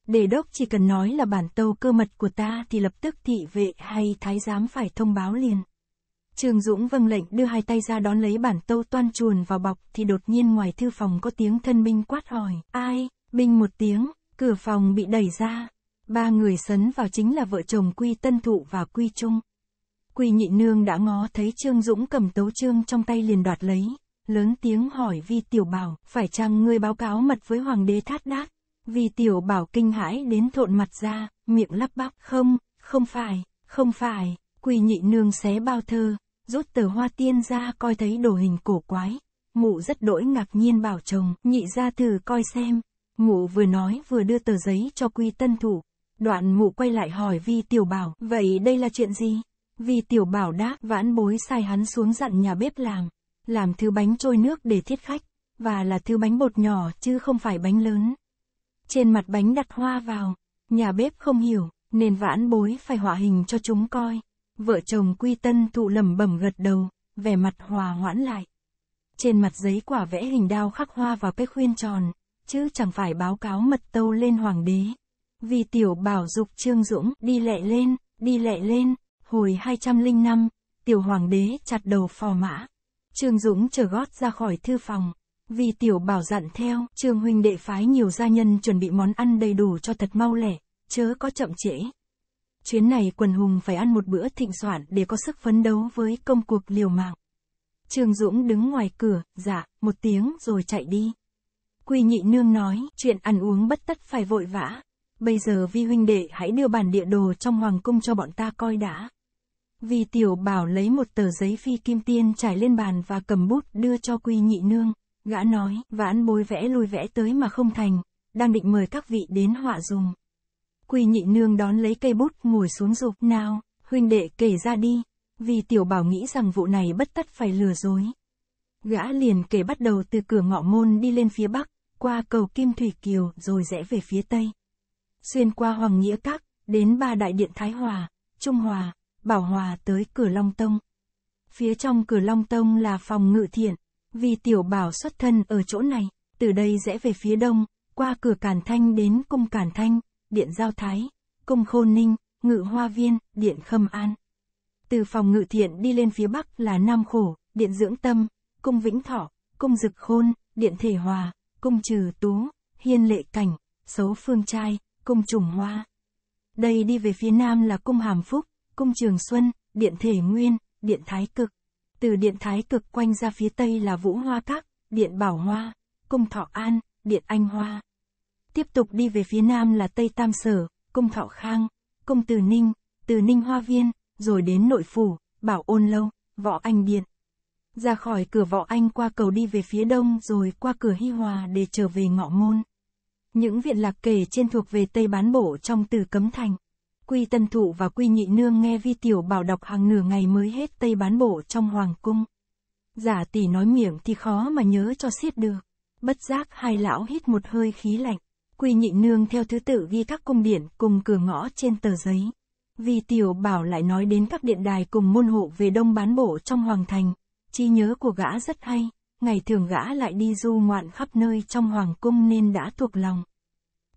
Đề Đốc chỉ cần nói là bản tâu cơ mật của ta thì lập tức thị vệ hay thái giám phải thông báo liền. Trương Dũng vâng lệnh đưa hai tay ra đón lấy bản tâu toan chuồn vào bọc thì đột nhiên ngoài thư phòng có tiếng thân binh quát hỏi, ai, binh một tiếng, cửa phòng bị đẩy ra. Ba người sấn vào chính là vợ chồng Quy Tân Thụ và Quy Trung. Quỳ nhị nương đã ngó thấy Trương Dũng cầm tấu trương trong tay liền đoạt lấy, lớn tiếng hỏi Vi Tiểu Bảo, phải chăng ngươi báo cáo mật với Hoàng đế Thát Đát? Vi Tiểu Bảo kinh hãi đến thộn mặt ra, miệng lắp bắp, không, không phải, không phải, Quỳ nhị nương xé bao thơ, rút tờ hoa tiên ra coi thấy đồ hình cổ quái. Mụ rất đỗi ngạc nhiên bảo chồng, nhị ra thử coi xem. Mụ vừa nói vừa đưa tờ giấy cho quy tân thủ. Đoạn mụ quay lại hỏi vi tiểu bảo, vậy đây là chuyện gì? Vì tiểu bảo đã vãn bối sai hắn xuống dặn nhà bếp làm, làm thứ bánh trôi nước để thiết khách, và là thứ bánh bột nhỏ chứ không phải bánh lớn. Trên mặt bánh đặt hoa vào, nhà bếp không hiểu, nên vãn bối phải họa hình cho chúng coi. Vợ chồng quy tân thụ lẩm bẩm gật đầu, vẻ mặt hòa hoãn lại. Trên mặt giấy quả vẽ hình đao khắc hoa vào cái khuyên tròn, chứ chẳng phải báo cáo mật tâu lên hoàng đế. Vì tiểu bảo dục Trương Dũng, đi lẹ lên, đi lẹ lên, Hồi 205, tiểu hoàng đế chặt đầu phò mã. Trương Dũng chờ gót ra khỏi thư phòng. Vì tiểu bảo dặn theo, Trương huynh đệ phái nhiều gia nhân chuẩn bị món ăn đầy đủ cho thật mau lẻ, chớ có chậm trễ. Chuyến này quần hùng phải ăn một bữa thịnh soạn để có sức phấn đấu với công cuộc liều mạng. Trương Dũng đứng ngoài cửa, dạ, một tiếng rồi chạy đi. Quy nhị nương nói, chuyện ăn uống bất tất phải vội vã. Bây giờ vi huynh đệ hãy đưa bản địa đồ trong hoàng cung cho bọn ta coi đã. Vì tiểu bảo lấy một tờ giấy phi kim tiên trải lên bàn và cầm bút đưa cho quy nhị nương, gã nói, vãn bối vẽ lùi vẽ tới mà không thành, đang định mời các vị đến họa dùng. Quy nhị nương đón lấy cây bút ngồi xuống dục nào, huynh đệ kể ra đi, vì tiểu bảo nghĩ rằng vụ này bất tất phải lừa dối. Gã liền kể bắt đầu từ cửa ngọ môn đi lên phía bắc, qua cầu Kim Thủy Kiều rồi rẽ về phía tây. Xuyên qua Hoàng Nghĩa Các, đến ba đại điện Thái Hòa, Trung Hòa, Bảo Hòa tới cửa Long Tông. Phía trong cửa Long Tông là phòng ngự thiện, vì tiểu bảo xuất thân ở chỗ này, từ đây rẽ về phía đông, qua cửa Càn Thanh đến cung Càn Thanh, điện Giao Thái, cung Khôn Ninh, ngự Hoa Viên, điện Khâm An. Từ phòng ngự thiện đi lên phía bắc là Nam Khổ, điện Dưỡng Tâm, cung Vĩnh Thọ, cung Dực Khôn, điện Thể Hòa, cung Trừ Tú, hiên lệ cảnh, số phương trai, cung trùng hoa. Đây đi về phía nam là cung hàm phúc, cung Trường Xuân, Điện Thể Nguyên, Điện Thái Cực. Từ Điện Thái Cực quanh ra phía Tây là Vũ Hoa Các, Điện Bảo Hoa, Cung Thọ An, Điện Anh Hoa. Tiếp tục đi về phía Nam là Tây Tam Sở, Cung Thọ Khang, Cung Từ Ninh, Từ Ninh Hoa Viên, rồi đến Nội Phủ, Bảo Ôn Lâu, Võ Anh Điện. Ra khỏi cửa Võ Anh qua cầu đi về phía Đông rồi qua cửa Hy Hòa để trở về Ngọ Môn. Những viện lạc kể trên thuộc về Tây Bán Bộ trong từ Cấm Thành quy tân thụ và quy nhị nương nghe vi tiểu bảo đọc hàng nửa ngày mới hết tây bán bộ trong hoàng cung. Giả tỷ nói miệng thì khó mà nhớ cho xiết được. Bất giác hai lão hít một hơi khí lạnh. Quy nhị nương theo thứ tự ghi các cung điện cùng cửa ngõ trên tờ giấy. Vi tiểu bảo lại nói đến các điện đài cùng môn hộ về đông bán bộ trong hoàng thành. Chi nhớ của gã rất hay, ngày thường gã lại đi du ngoạn khắp nơi trong hoàng cung nên đã thuộc lòng.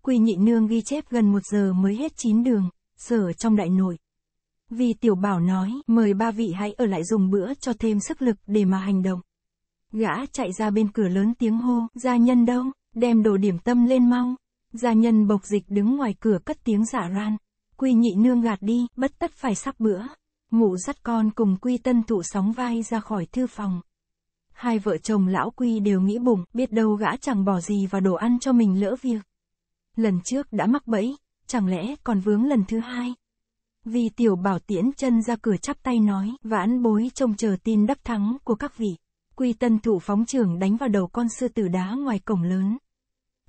Quy nhị nương ghi chép gần một giờ mới hết chín đường, sở trong đại nội. Vì tiểu bảo nói, mời ba vị hãy ở lại dùng bữa cho thêm sức lực để mà hành động. Gã chạy ra bên cửa lớn tiếng hô, gia nhân đâu, đem đồ điểm tâm lên mau. Gia nhân bộc dịch đứng ngoài cửa cất tiếng giả ran. Quy nhị nương gạt đi, bất tất phải sắp bữa. Ngủ dắt con cùng quy tân thụ sóng vai ra khỏi thư phòng. Hai vợ chồng lão quy đều nghĩ bụng, biết đâu gã chẳng bỏ gì vào đồ ăn cho mình lỡ việc. Lần trước đã mắc bẫy, chẳng lẽ còn vướng lần thứ hai? Vì tiểu bảo tiễn chân ra cửa chắp tay nói, vãn bối trông chờ tin đắc thắng của các vị. Quy tân thủ phóng trường đánh vào đầu con sư tử đá ngoài cổng lớn.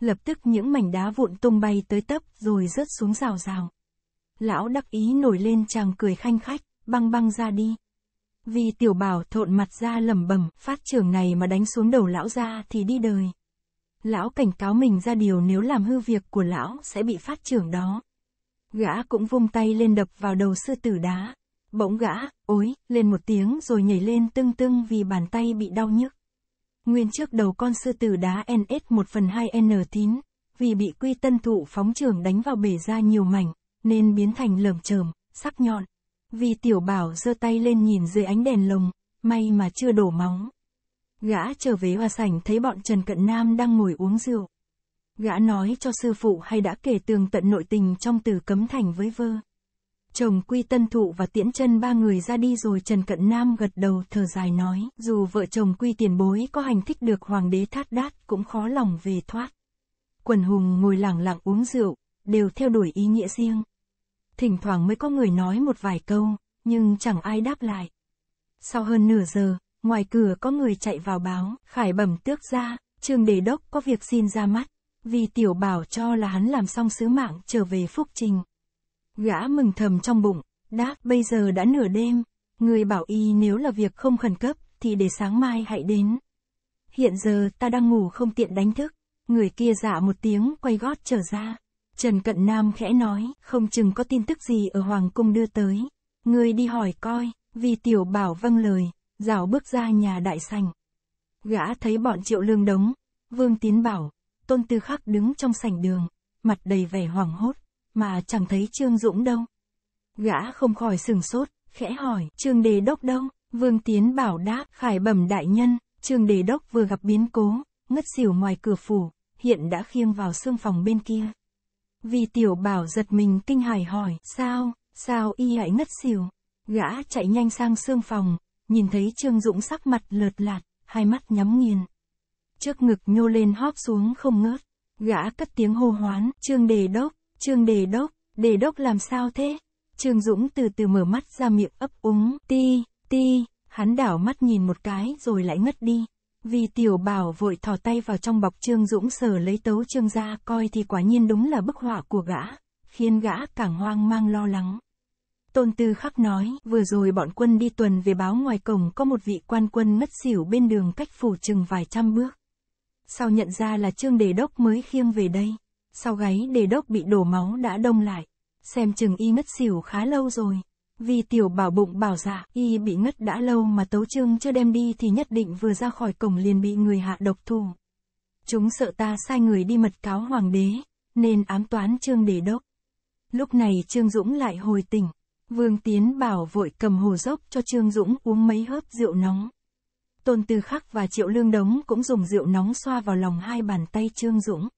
Lập tức những mảnh đá vụn tung bay tới tấp rồi rớt xuống rào rào. Lão đắc ý nổi lên chàng cười khanh khách, băng băng ra đi. Vì tiểu bảo thộn mặt ra lẩm bẩm, phát trưởng này mà đánh xuống đầu lão ra thì đi đời. Lão cảnh cáo mình ra điều nếu làm hư việc của lão sẽ bị phát trưởng đó. Gã cũng vung tay lên đập vào đầu sư tử đá. Bỗng gã, ối, lên một tiếng rồi nhảy lên tưng tưng vì bàn tay bị đau nhức. Nguyên trước đầu con sư tử đá NS 1 phần 2 N tín, vì bị quy tân thụ phóng trường đánh vào bể ra nhiều mảnh, nên biến thành lởm chởm, sắc nhọn. Vì tiểu bảo giơ tay lên nhìn dưới ánh đèn lồng, may mà chưa đổ móng. Gã trở về hoa sảnh thấy bọn Trần Cận Nam đang ngồi uống rượu. Gã nói cho sư phụ hay đã kể tường tận nội tình trong từ cấm thành với vơ. Chồng quy tân thụ và tiễn chân ba người ra đi rồi Trần Cận Nam gật đầu thở dài nói, dù vợ chồng quy tiền bối có hành thích được hoàng đế thát đát cũng khó lòng về thoát. Quần hùng ngồi lẳng lặng uống rượu, đều theo đuổi ý nghĩa riêng. Thỉnh thoảng mới có người nói một vài câu, nhưng chẳng ai đáp lại. Sau hơn nửa giờ, Ngoài cửa có người chạy vào báo, Khải bẩm tước ra, trường đề đốc có việc xin ra mắt, vì tiểu bảo cho là hắn làm xong sứ mạng trở về phúc trình. Gã mừng thầm trong bụng, đáp bây giờ đã nửa đêm, người bảo y nếu là việc không khẩn cấp, thì để sáng mai hãy đến. Hiện giờ ta đang ngủ không tiện đánh thức, người kia dạ một tiếng quay gót trở ra. Trần Cận Nam khẽ nói, không chừng có tin tức gì ở Hoàng Cung đưa tới. Người đi hỏi coi, vì tiểu bảo vâng lời, rảo bước ra nhà đại sành. Gã thấy bọn triệu lương đống, vương tiến bảo, tôn tư khắc đứng trong sảnh đường, mặt đầy vẻ hoảng hốt, mà chẳng thấy Trương Dũng đâu. Gã không khỏi sừng sốt, khẽ hỏi, Trương Đề Đốc đâu? Vương Tiến bảo đáp, khải bẩm đại nhân, Trương Đề Đốc vừa gặp biến cố, ngất xỉu ngoài cửa phủ, hiện đã khiêng vào xương phòng bên kia. Vì tiểu bảo giật mình kinh hài hỏi, sao, sao y hãy ngất xỉu? Gã chạy nhanh sang xương phòng, nhìn thấy Trương Dũng sắc mặt lợt lạt, hai mắt nhắm nghiền. Trước ngực nhô lên hóp xuống không ngớt, gã cất tiếng hô hoán, Trương Đề Đốc, Trương Đề Đốc, Đề Đốc làm sao thế? Trương Dũng từ từ mở mắt ra miệng ấp úng, ti, ti, hắn đảo mắt nhìn một cái rồi lại ngất đi. Vì tiểu bảo vội thò tay vào trong bọc Trương Dũng sờ lấy tấu Trương ra coi thì quả nhiên đúng là bức họa của gã, khiến gã càng hoang mang lo lắng. Tôn Tư Khắc nói, vừa rồi bọn quân đi tuần về báo ngoài cổng có một vị quan quân ngất xỉu bên đường cách phủ chừng vài trăm bước. Sau nhận ra là Trương Đề Đốc mới khiêng về đây. Sau gáy Đề Đốc bị đổ máu đã đông lại. Xem chừng y ngất xỉu khá lâu rồi. Vì tiểu bảo bụng bảo dạ, y bị ngất đã lâu mà tấu trương chưa đem đi thì nhất định vừa ra khỏi cổng liền bị người hạ độc thù Chúng sợ ta sai người đi mật cáo hoàng đế, nên ám toán trương đề đốc. Lúc này trương Dũng lại hồi tỉnh, Vương Tiến Bảo vội cầm hồ dốc cho Trương Dũng uống mấy hớp rượu nóng. Tôn Tư Khắc và Triệu Lương Đống cũng dùng rượu nóng xoa vào lòng hai bàn tay Trương Dũng.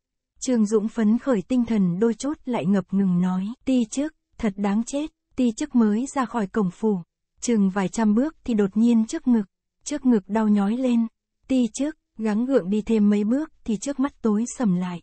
Trương Dũng phấn khởi tinh thần đôi chút lại ngập ngừng nói, ti trước, thật đáng chết, ti trước mới ra khỏi cổng phủ. Chừng vài trăm bước thì đột nhiên trước ngực, trước ngực đau nhói lên, ti trước, gắng gượng đi thêm mấy bước thì trước mắt tối sầm lại.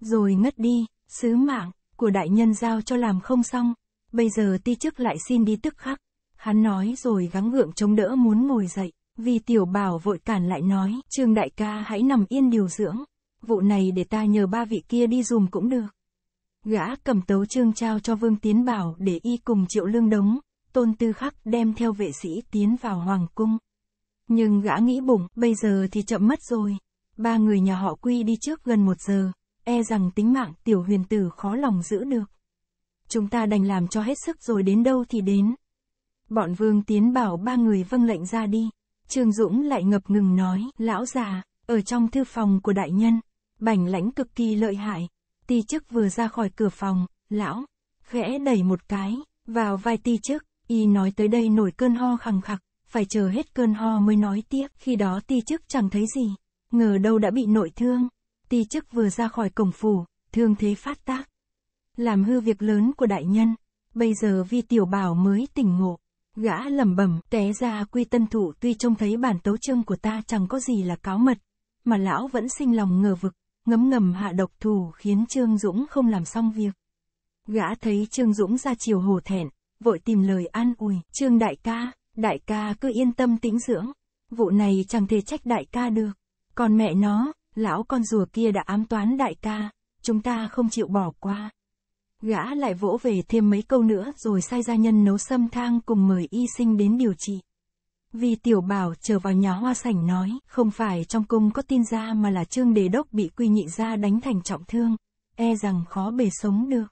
Rồi ngất đi, sứ mạng, của đại nhân giao cho làm không xong, Bây giờ ti chức lại xin đi tức khắc. Hắn nói rồi gắng gượng chống đỡ muốn ngồi dậy. Vì tiểu bảo vội cản lại nói, trương đại ca hãy nằm yên điều dưỡng. Vụ này để ta nhờ ba vị kia đi dùm cũng được. Gã cầm tấu trương trao cho Vương Tiến Bảo để y cùng triệu lương đống, tôn tư khắc đem theo vệ sĩ tiến vào hoàng cung. Nhưng gã nghĩ bụng, bây giờ thì chậm mất rồi. Ba người nhà họ quy đi trước gần một giờ, e rằng tính mạng tiểu huyền tử khó lòng giữ được chúng ta đành làm cho hết sức rồi đến đâu thì đến. Bọn Vương Tiến bảo ba người vâng lệnh ra đi. Trương Dũng lại ngập ngừng nói, lão già, ở trong thư phòng của đại nhân, bảnh lãnh cực kỳ lợi hại. Ti chức vừa ra khỏi cửa phòng, lão, khẽ đẩy một cái, vào vai ti chức, y nói tới đây nổi cơn ho khằng khặc, phải chờ hết cơn ho mới nói tiếp, khi đó ti chức chẳng thấy gì, ngờ đâu đã bị nội thương. Ti chức vừa ra khỏi cổng phủ, thương thế phát tác, làm hư việc lớn của đại nhân. Bây giờ vi tiểu bảo mới tỉnh ngộ. Gã lẩm bẩm, té ra quy tân thụ tuy trông thấy bản tấu chương của ta chẳng có gì là cáo mật, mà lão vẫn sinh lòng ngờ vực, ngấm ngầm hạ độc thủ khiến Trương Dũng không làm xong việc. Gã thấy Trương Dũng ra chiều hổ thẹn, vội tìm lời an ủi, Trương đại ca, đại ca cứ yên tâm tĩnh dưỡng, vụ này chẳng thể trách đại ca được. Còn mẹ nó, lão con rùa kia đã ám toán đại ca, chúng ta không chịu bỏ qua. Gã lại vỗ về thêm mấy câu nữa rồi sai gia nhân nấu sâm thang cùng mời y sinh đến điều trị. Vì tiểu bảo trở vào nhà hoa sảnh nói, không phải trong cung có tin ra mà là trương đề đốc bị quy nhị ra đánh thành trọng thương, e rằng khó bề sống được.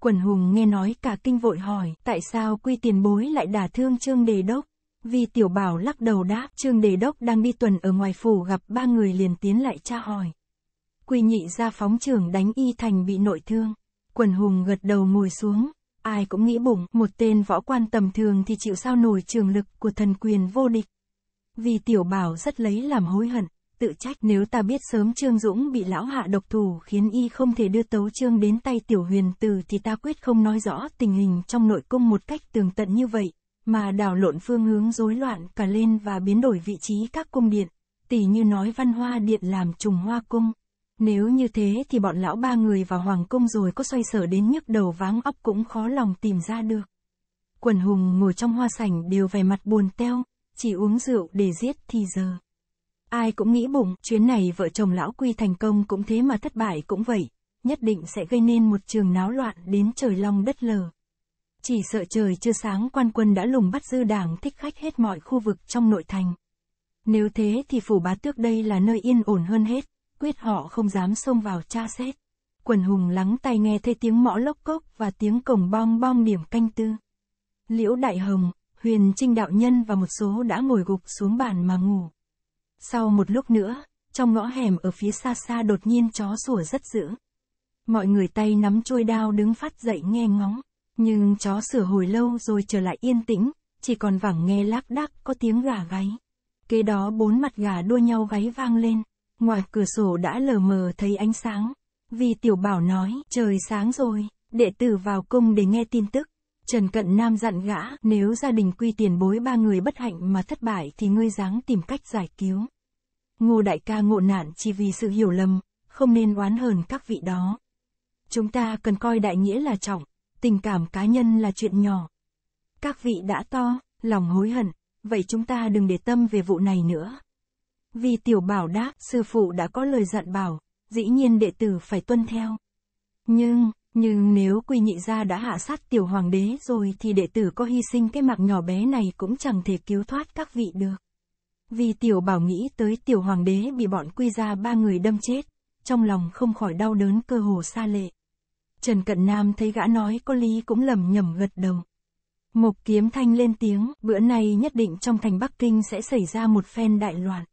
Quần hùng nghe nói cả kinh vội hỏi, tại sao quy tiền bối lại đả thương trương đề đốc? Vì tiểu bảo lắc đầu đáp, trương đề đốc đang đi tuần ở ngoài phủ gặp ba người liền tiến lại tra hỏi. Quy nhị ra phóng trưởng đánh y thành bị nội thương. Quần hùng gật đầu ngồi xuống, ai cũng nghĩ bụng, một tên võ quan tầm thường thì chịu sao nổi trường lực của thần quyền vô địch. Vì tiểu bảo rất lấy làm hối hận, tự trách nếu ta biết sớm Trương Dũng bị lão hạ độc thủ khiến y không thể đưa tấu trương đến tay tiểu huyền Từ thì ta quyết không nói rõ tình hình trong nội cung một cách tường tận như vậy, mà đảo lộn phương hướng rối loạn cả lên và biến đổi vị trí các cung điện, tỷ như nói văn hoa điện làm trùng hoa cung. Nếu như thế thì bọn lão ba người vào hoàng cung rồi có xoay sở đến nhức đầu váng óc cũng khó lòng tìm ra được. Quần hùng ngồi trong hoa sảnh đều vẻ mặt buồn teo, chỉ uống rượu để giết thì giờ. Ai cũng nghĩ bụng, chuyến này vợ chồng lão quy thành công cũng thế mà thất bại cũng vậy, nhất định sẽ gây nên một trường náo loạn đến trời long đất lờ. Chỉ sợ trời chưa sáng quan quân đã lùng bắt dư đảng thích khách hết mọi khu vực trong nội thành. Nếu thế thì phủ bá tước đây là nơi yên ổn hơn hết quyết họ không dám xông vào tra xét. Quần hùng lắng tai nghe thấy tiếng mõ lốc cốc và tiếng cổng bom bom điểm canh tư. Liễu Đại Hồng, Huyền Trinh Đạo Nhân và một số đã ngồi gục xuống bàn mà ngủ. Sau một lúc nữa, trong ngõ hẻm ở phía xa xa đột nhiên chó sủa rất dữ. Mọi người tay nắm chuôi đao đứng phát dậy nghe ngóng, nhưng chó sửa hồi lâu rồi trở lại yên tĩnh, chỉ còn vẳng nghe lác đác có tiếng gà gáy. Kế đó bốn mặt gà đua nhau gáy vang lên. Ngoài cửa sổ đã lờ mờ thấy ánh sáng. Vì tiểu bảo nói, trời sáng rồi, đệ tử vào cung để nghe tin tức. Trần Cận Nam dặn gã, nếu gia đình quy tiền bối ba người bất hạnh mà thất bại thì ngươi dáng tìm cách giải cứu. Ngô đại ca ngộ nạn chỉ vì sự hiểu lầm, không nên oán hờn các vị đó. Chúng ta cần coi đại nghĩa là trọng, tình cảm cá nhân là chuyện nhỏ. Các vị đã to, lòng hối hận, vậy chúng ta đừng để tâm về vụ này nữa. Vì tiểu bảo đã, sư phụ đã có lời dặn bảo, dĩ nhiên đệ tử phải tuân theo. Nhưng, nhưng nếu quy nhị gia đã hạ sát tiểu hoàng đế rồi thì đệ tử có hy sinh cái mạng nhỏ bé này cũng chẳng thể cứu thoát các vị được. Vì tiểu bảo nghĩ tới tiểu hoàng đế bị bọn quy gia ba người đâm chết, trong lòng không khỏi đau đớn cơ hồ xa lệ. Trần Cận Nam thấy gã nói có lý cũng lầm nhầm gật đầu. Mộc kiếm thanh lên tiếng, bữa nay nhất định trong thành Bắc Kinh sẽ xảy ra một phen đại loạn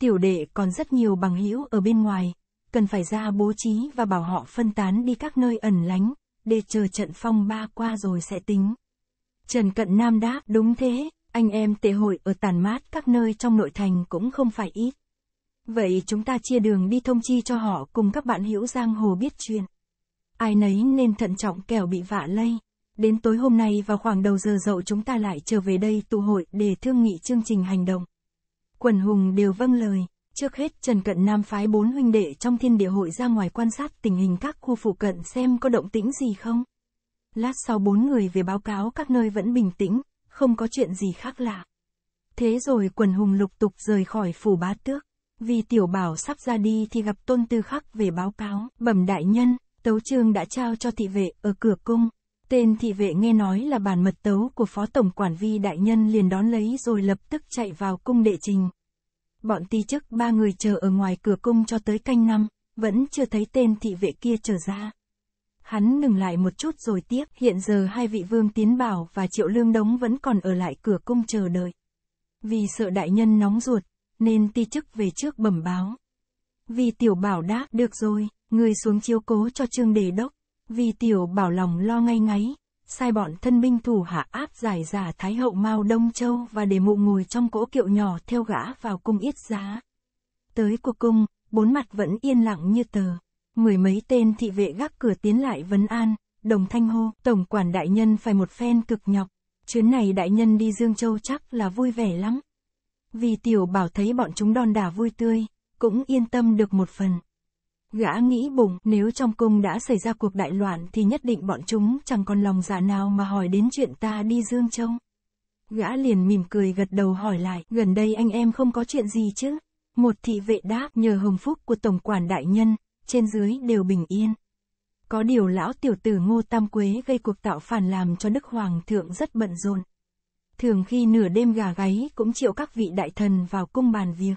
tiểu đệ còn rất nhiều bằng hữu ở bên ngoài, cần phải ra bố trí và bảo họ phân tán đi các nơi ẩn lánh, để chờ trận phong ba qua rồi sẽ tính. Trần Cận Nam đáp đúng thế, anh em tệ hội ở tàn mát các nơi trong nội thành cũng không phải ít. Vậy chúng ta chia đường đi thông chi cho họ cùng các bạn hữu giang hồ biết chuyện. Ai nấy nên thận trọng kẻo bị vạ lây. Đến tối hôm nay vào khoảng đầu giờ dậu chúng ta lại trở về đây tụ hội để thương nghị chương trình hành động quần hùng đều vâng lời. Trước hết Trần Cận Nam phái bốn huynh đệ trong thiên địa hội ra ngoài quan sát tình hình các khu phụ cận xem có động tĩnh gì không. Lát sau bốn người về báo cáo các nơi vẫn bình tĩnh, không có chuyện gì khác lạ. Thế rồi quần hùng lục tục rời khỏi phủ bá tước. Vì tiểu bảo sắp ra đi thì gặp tôn tư khắc về báo cáo. Bẩm đại nhân, tấu trương đã trao cho thị vệ ở cửa cung. Tên thị vệ nghe nói là bản mật tấu của phó tổng quản vi đại nhân liền đón lấy rồi lập tức chạy vào cung đệ trình. Bọn ti chức ba người chờ ở ngoài cửa cung cho tới canh năm, vẫn chưa thấy tên thị vệ kia trở ra. Hắn ngừng lại một chút rồi tiếp, hiện giờ hai vị vương tiến bảo và triệu lương đống vẫn còn ở lại cửa cung chờ đợi. Vì sợ đại nhân nóng ruột, nên ti chức về trước bẩm báo. Vì tiểu bảo đáp, được rồi, người xuống chiếu cố cho trương đề đốc. Vì tiểu bảo lòng lo ngay ngáy, sai bọn thân binh thủ hạ áp giải giả Thái Hậu Mao Đông Châu và để mụ ngồi trong cỗ kiệu nhỏ theo gã vào cung yết giá. Tới cuộc cung, bốn mặt vẫn yên lặng như tờ. Mười mấy tên thị vệ gác cửa tiến lại vấn an, đồng thanh hô, tổng quản đại nhân phải một phen cực nhọc. Chuyến này đại nhân đi Dương Châu chắc là vui vẻ lắm. Vì tiểu bảo thấy bọn chúng đòn đả vui tươi, cũng yên tâm được một phần. Gã nghĩ bụng, nếu trong cung đã xảy ra cuộc đại loạn thì nhất định bọn chúng chẳng còn lòng dạ nào mà hỏi đến chuyện ta đi Dương Châu. Gã liền mỉm cười gật đầu hỏi lại, gần đây anh em không có chuyện gì chứ? Một thị vệ đáp, nhờ hồng phúc của Tổng quản Đại Nhân, trên dưới đều bình yên. Có điều lão tiểu tử Ngô Tam Quế gây cuộc tạo phản làm cho Đức Hoàng thượng rất bận rộn. Thường khi nửa đêm gà gáy cũng triệu các vị đại thần vào cung bàn việc.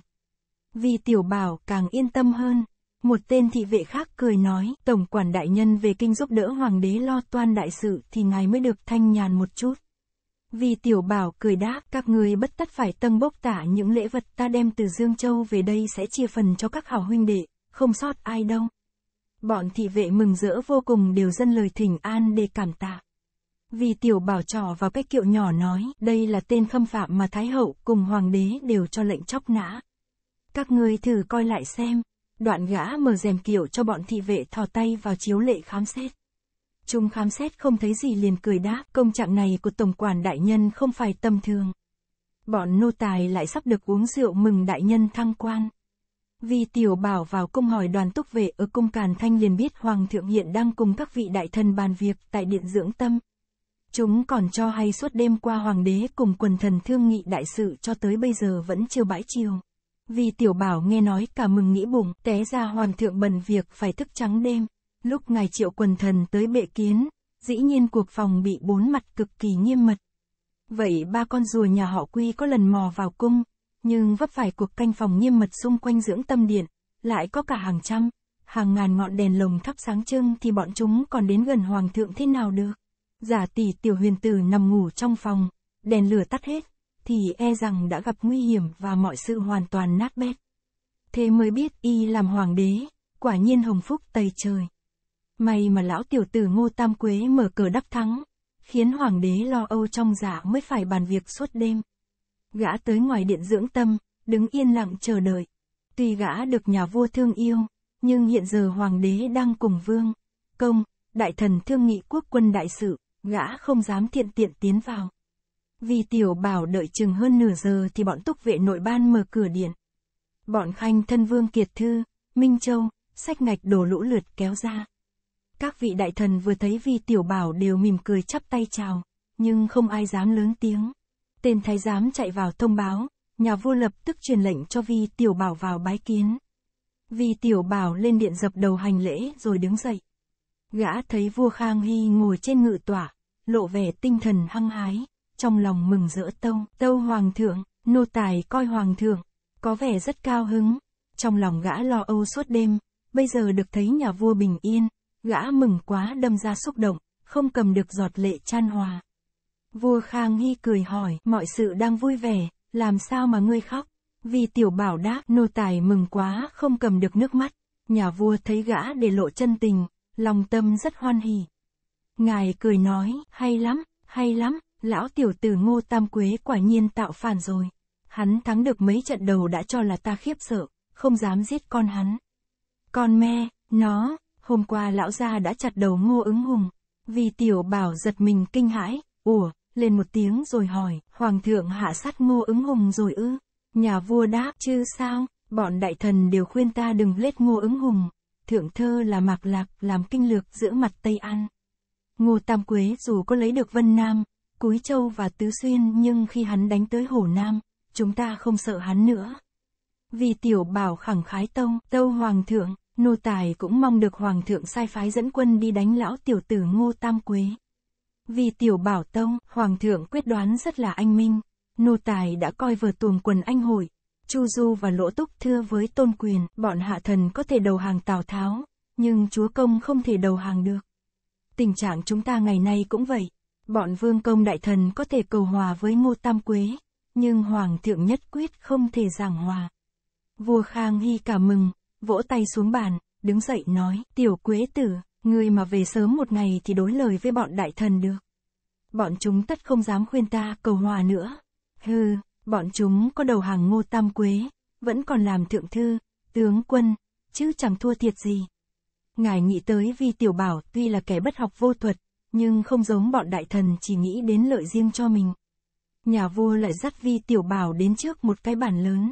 Vì tiểu bảo càng yên tâm hơn, một tên thị vệ khác cười nói, Tổng quản đại nhân về kinh giúp đỡ hoàng đế lo toan đại sự thì ngài mới được thanh nhàn một chút. Vì tiểu bảo cười đáp, các người bất tất phải tâng bốc tả những lễ vật ta đem từ Dương Châu về đây sẽ chia phần cho các hảo huynh đệ, không sót ai đâu. Bọn thị vệ mừng rỡ vô cùng đều dân lời thỉnh an để cảm tạ. Vì tiểu bảo trò vào cái kiệu nhỏ nói, đây là tên khâm phạm mà Thái Hậu cùng Hoàng đế đều cho lệnh chóc nã. Các người thử coi lại xem, Đoạn gã mở rèm kiểu cho bọn thị vệ thò tay vào chiếu lệ khám xét. Chúng khám xét không thấy gì liền cười đáp, công trạng này của tổng quản đại nhân không phải tầm thường. Bọn nô tài lại sắp được uống rượu mừng đại nhân thăng quan. Vì tiểu bảo vào cung hỏi đoàn túc vệ ở cung Càn Thanh liền biết Hoàng thượng hiện đang cùng các vị đại thần bàn việc tại điện dưỡng tâm. Chúng còn cho hay suốt đêm qua hoàng đế cùng quần thần thương nghị đại sự cho tới bây giờ vẫn chưa bãi chiều. Vì tiểu bảo nghe nói cả mừng nghĩ bụng, té ra hoàng thượng bần việc phải thức trắng đêm. Lúc ngài triệu quần thần tới bệ kiến, dĩ nhiên cuộc phòng bị bốn mặt cực kỳ nghiêm mật. Vậy ba con rùa nhà họ quy có lần mò vào cung, nhưng vấp phải cuộc canh phòng nghiêm mật xung quanh dưỡng tâm điện, lại có cả hàng trăm, hàng ngàn ngọn đèn lồng thắp sáng trưng thì bọn chúng còn đến gần hoàng thượng thế nào được. Giả tỷ tiểu huyền tử nằm ngủ trong phòng, đèn lửa tắt hết, thì e rằng đã gặp nguy hiểm và mọi sự hoàn toàn nát bét. Thế mới biết y làm hoàng đế, quả nhiên hồng phúc tây trời. May mà lão tiểu tử Ngô Tam Quế mở cờ đắc thắng, khiến hoàng đế lo âu trong dạ mới phải bàn việc suốt đêm. Gã tới ngoài điện dưỡng tâm, đứng yên lặng chờ đợi. Tuy gã được nhà vua thương yêu, nhưng hiện giờ hoàng đế đang cùng vương, công, đại thần thương nghị quốc quân đại sự, gã không dám thiện tiện tiến vào. Vì tiểu bảo đợi chừng hơn nửa giờ thì bọn túc vệ nội ban mở cửa điện. Bọn khanh thân vương kiệt thư, Minh Châu, sách ngạch đổ lũ lượt kéo ra. Các vị đại thần vừa thấy vi tiểu bảo đều mỉm cười chắp tay chào, nhưng không ai dám lớn tiếng. Tên thái giám chạy vào thông báo, nhà vua lập tức truyền lệnh cho vi tiểu bảo vào bái kiến. Vi tiểu bảo lên điện dập đầu hành lễ rồi đứng dậy. Gã thấy vua Khang Hy ngồi trên ngự tỏa, lộ vẻ tinh thần hăng hái trong lòng mừng rỡ tâu tâu hoàng thượng, nô tài coi hoàng thượng, có vẻ rất cao hứng, trong lòng gã lo âu suốt đêm, bây giờ được thấy nhà vua bình yên, gã mừng quá đâm ra xúc động, không cầm được giọt lệ chan hòa. Vua Khang Hy cười hỏi, mọi sự đang vui vẻ, làm sao mà ngươi khóc? Vì tiểu bảo đáp, nô tài mừng quá, không cầm được nước mắt. Nhà vua thấy gã để lộ chân tình, lòng tâm rất hoan hỉ. Ngài cười nói, hay lắm, hay lắm, lão tiểu tử ngô tam quế quả nhiên tạo phản rồi. Hắn thắng được mấy trận đầu đã cho là ta khiếp sợ, không dám giết con hắn. Con me, nó, hôm qua lão gia đã chặt đầu ngô ứng hùng. Vì tiểu bảo giật mình kinh hãi, ủa, lên một tiếng rồi hỏi, hoàng thượng hạ sát ngô ứng hùng rồi ư. Nhà vua đáp, chứ sao, bọn đại thần đều khuyên ta đừng lết ngô ứng hùng. Thượng thơ là mạc lạc, làm kinh lược giữa mặt Tây An. Ngô Tam Quế dù có lấy được Vân Nam, Cúi Châu và Tứ Xuyên nhưng khi hắn đánh tới Hồ Nam, chúng ta không sợ hắn nữa. Vì tiểu bảo khẳng khái tông, tâu hoàng thượng, nô tài cũng mong được hoàng thượng sai phái dẫn quân đi đánh lão tiểu tử ngô tam quế. Vì tiểu bảo tông, hoàng thượng quyết đoán rất là anh minh, nô tài đã coi vừa tuồng quần anh hội, Chu Du và Lỗ Túc thưa với Tôn Quyền, bọn hạ thần có thể đầu hàng Tào Tháo, nhưng chúa công không thể đầu hàng được. Tình trạng chúng ta ngày nay cũng vậy, Bọn vương công đại thần có thể cầu hòa với Ngô Tam Quế, nhưng Hoàng thượng nhất quyết không thể giảng hòa. Vua Khang Hy cả mừng, vỗ tay xuống bàn, đứng dậy nói, tiểu quế tử, ngươi mà về sớm một ngày thì đối lời với bọn đại thần được. Bọn chúng tất không dám khuyên ta cầu hòa nữa. Hừ, bọn chúng có đầu hàng ngô tam quế, vẫn còn làm thượng thư, tướng quân, chứ chẳng thua thiệt gì. Ngài nghĩ tới vì tiểu bảo tuy là kẻ bất học vô thuật, nhưng không giống bọn đại thần chỉ nghĩ đến lợi riêng cho mình. Nhà vua lại dắt Vi Tiểu Bảo đến trước một cái bàn lớn.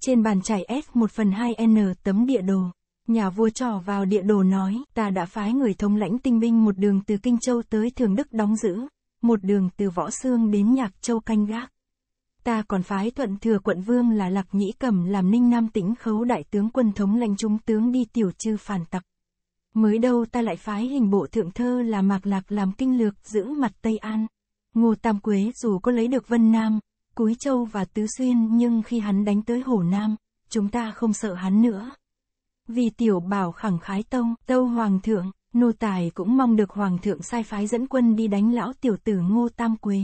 Trên bàn trải F 1 phần 2N tấm địa đồ. Nhà vua trò vào địa đồ nói, ta đã phái người thống lãnh tinh binh một đường từ Kinh Châu tới Thường Đức đóng giữ, một đường từ Võ Sương đến Nhạc Châu canh gác. Ta còn phái thuận thừa quận vương là Lạc Nhĩ Cẩm làm ninh nam tĩnh khấu đại tướng quân thống lãnh trung tướng đi tiểu trừ phản tặc. Mới đâu ta lại phái hình bộ thượng thơ là Mạc Lạc làm kinh lược giữ mặt Tây An. Ngô Tam Quế dù có lấy được Vân Nam, Cúi Châu và Tứ Xuyên nhưng khi hắn đánh tới Hồ Nam, chúng ta không sợ hắn nữa. Vì tiểu bảo khẳng khái tông, tâu hoàng thượng, nô tài cũng mong được hoàng thượng sai phái dẫn quân đi đánh lão tiểu tử Ngô Tam Quế.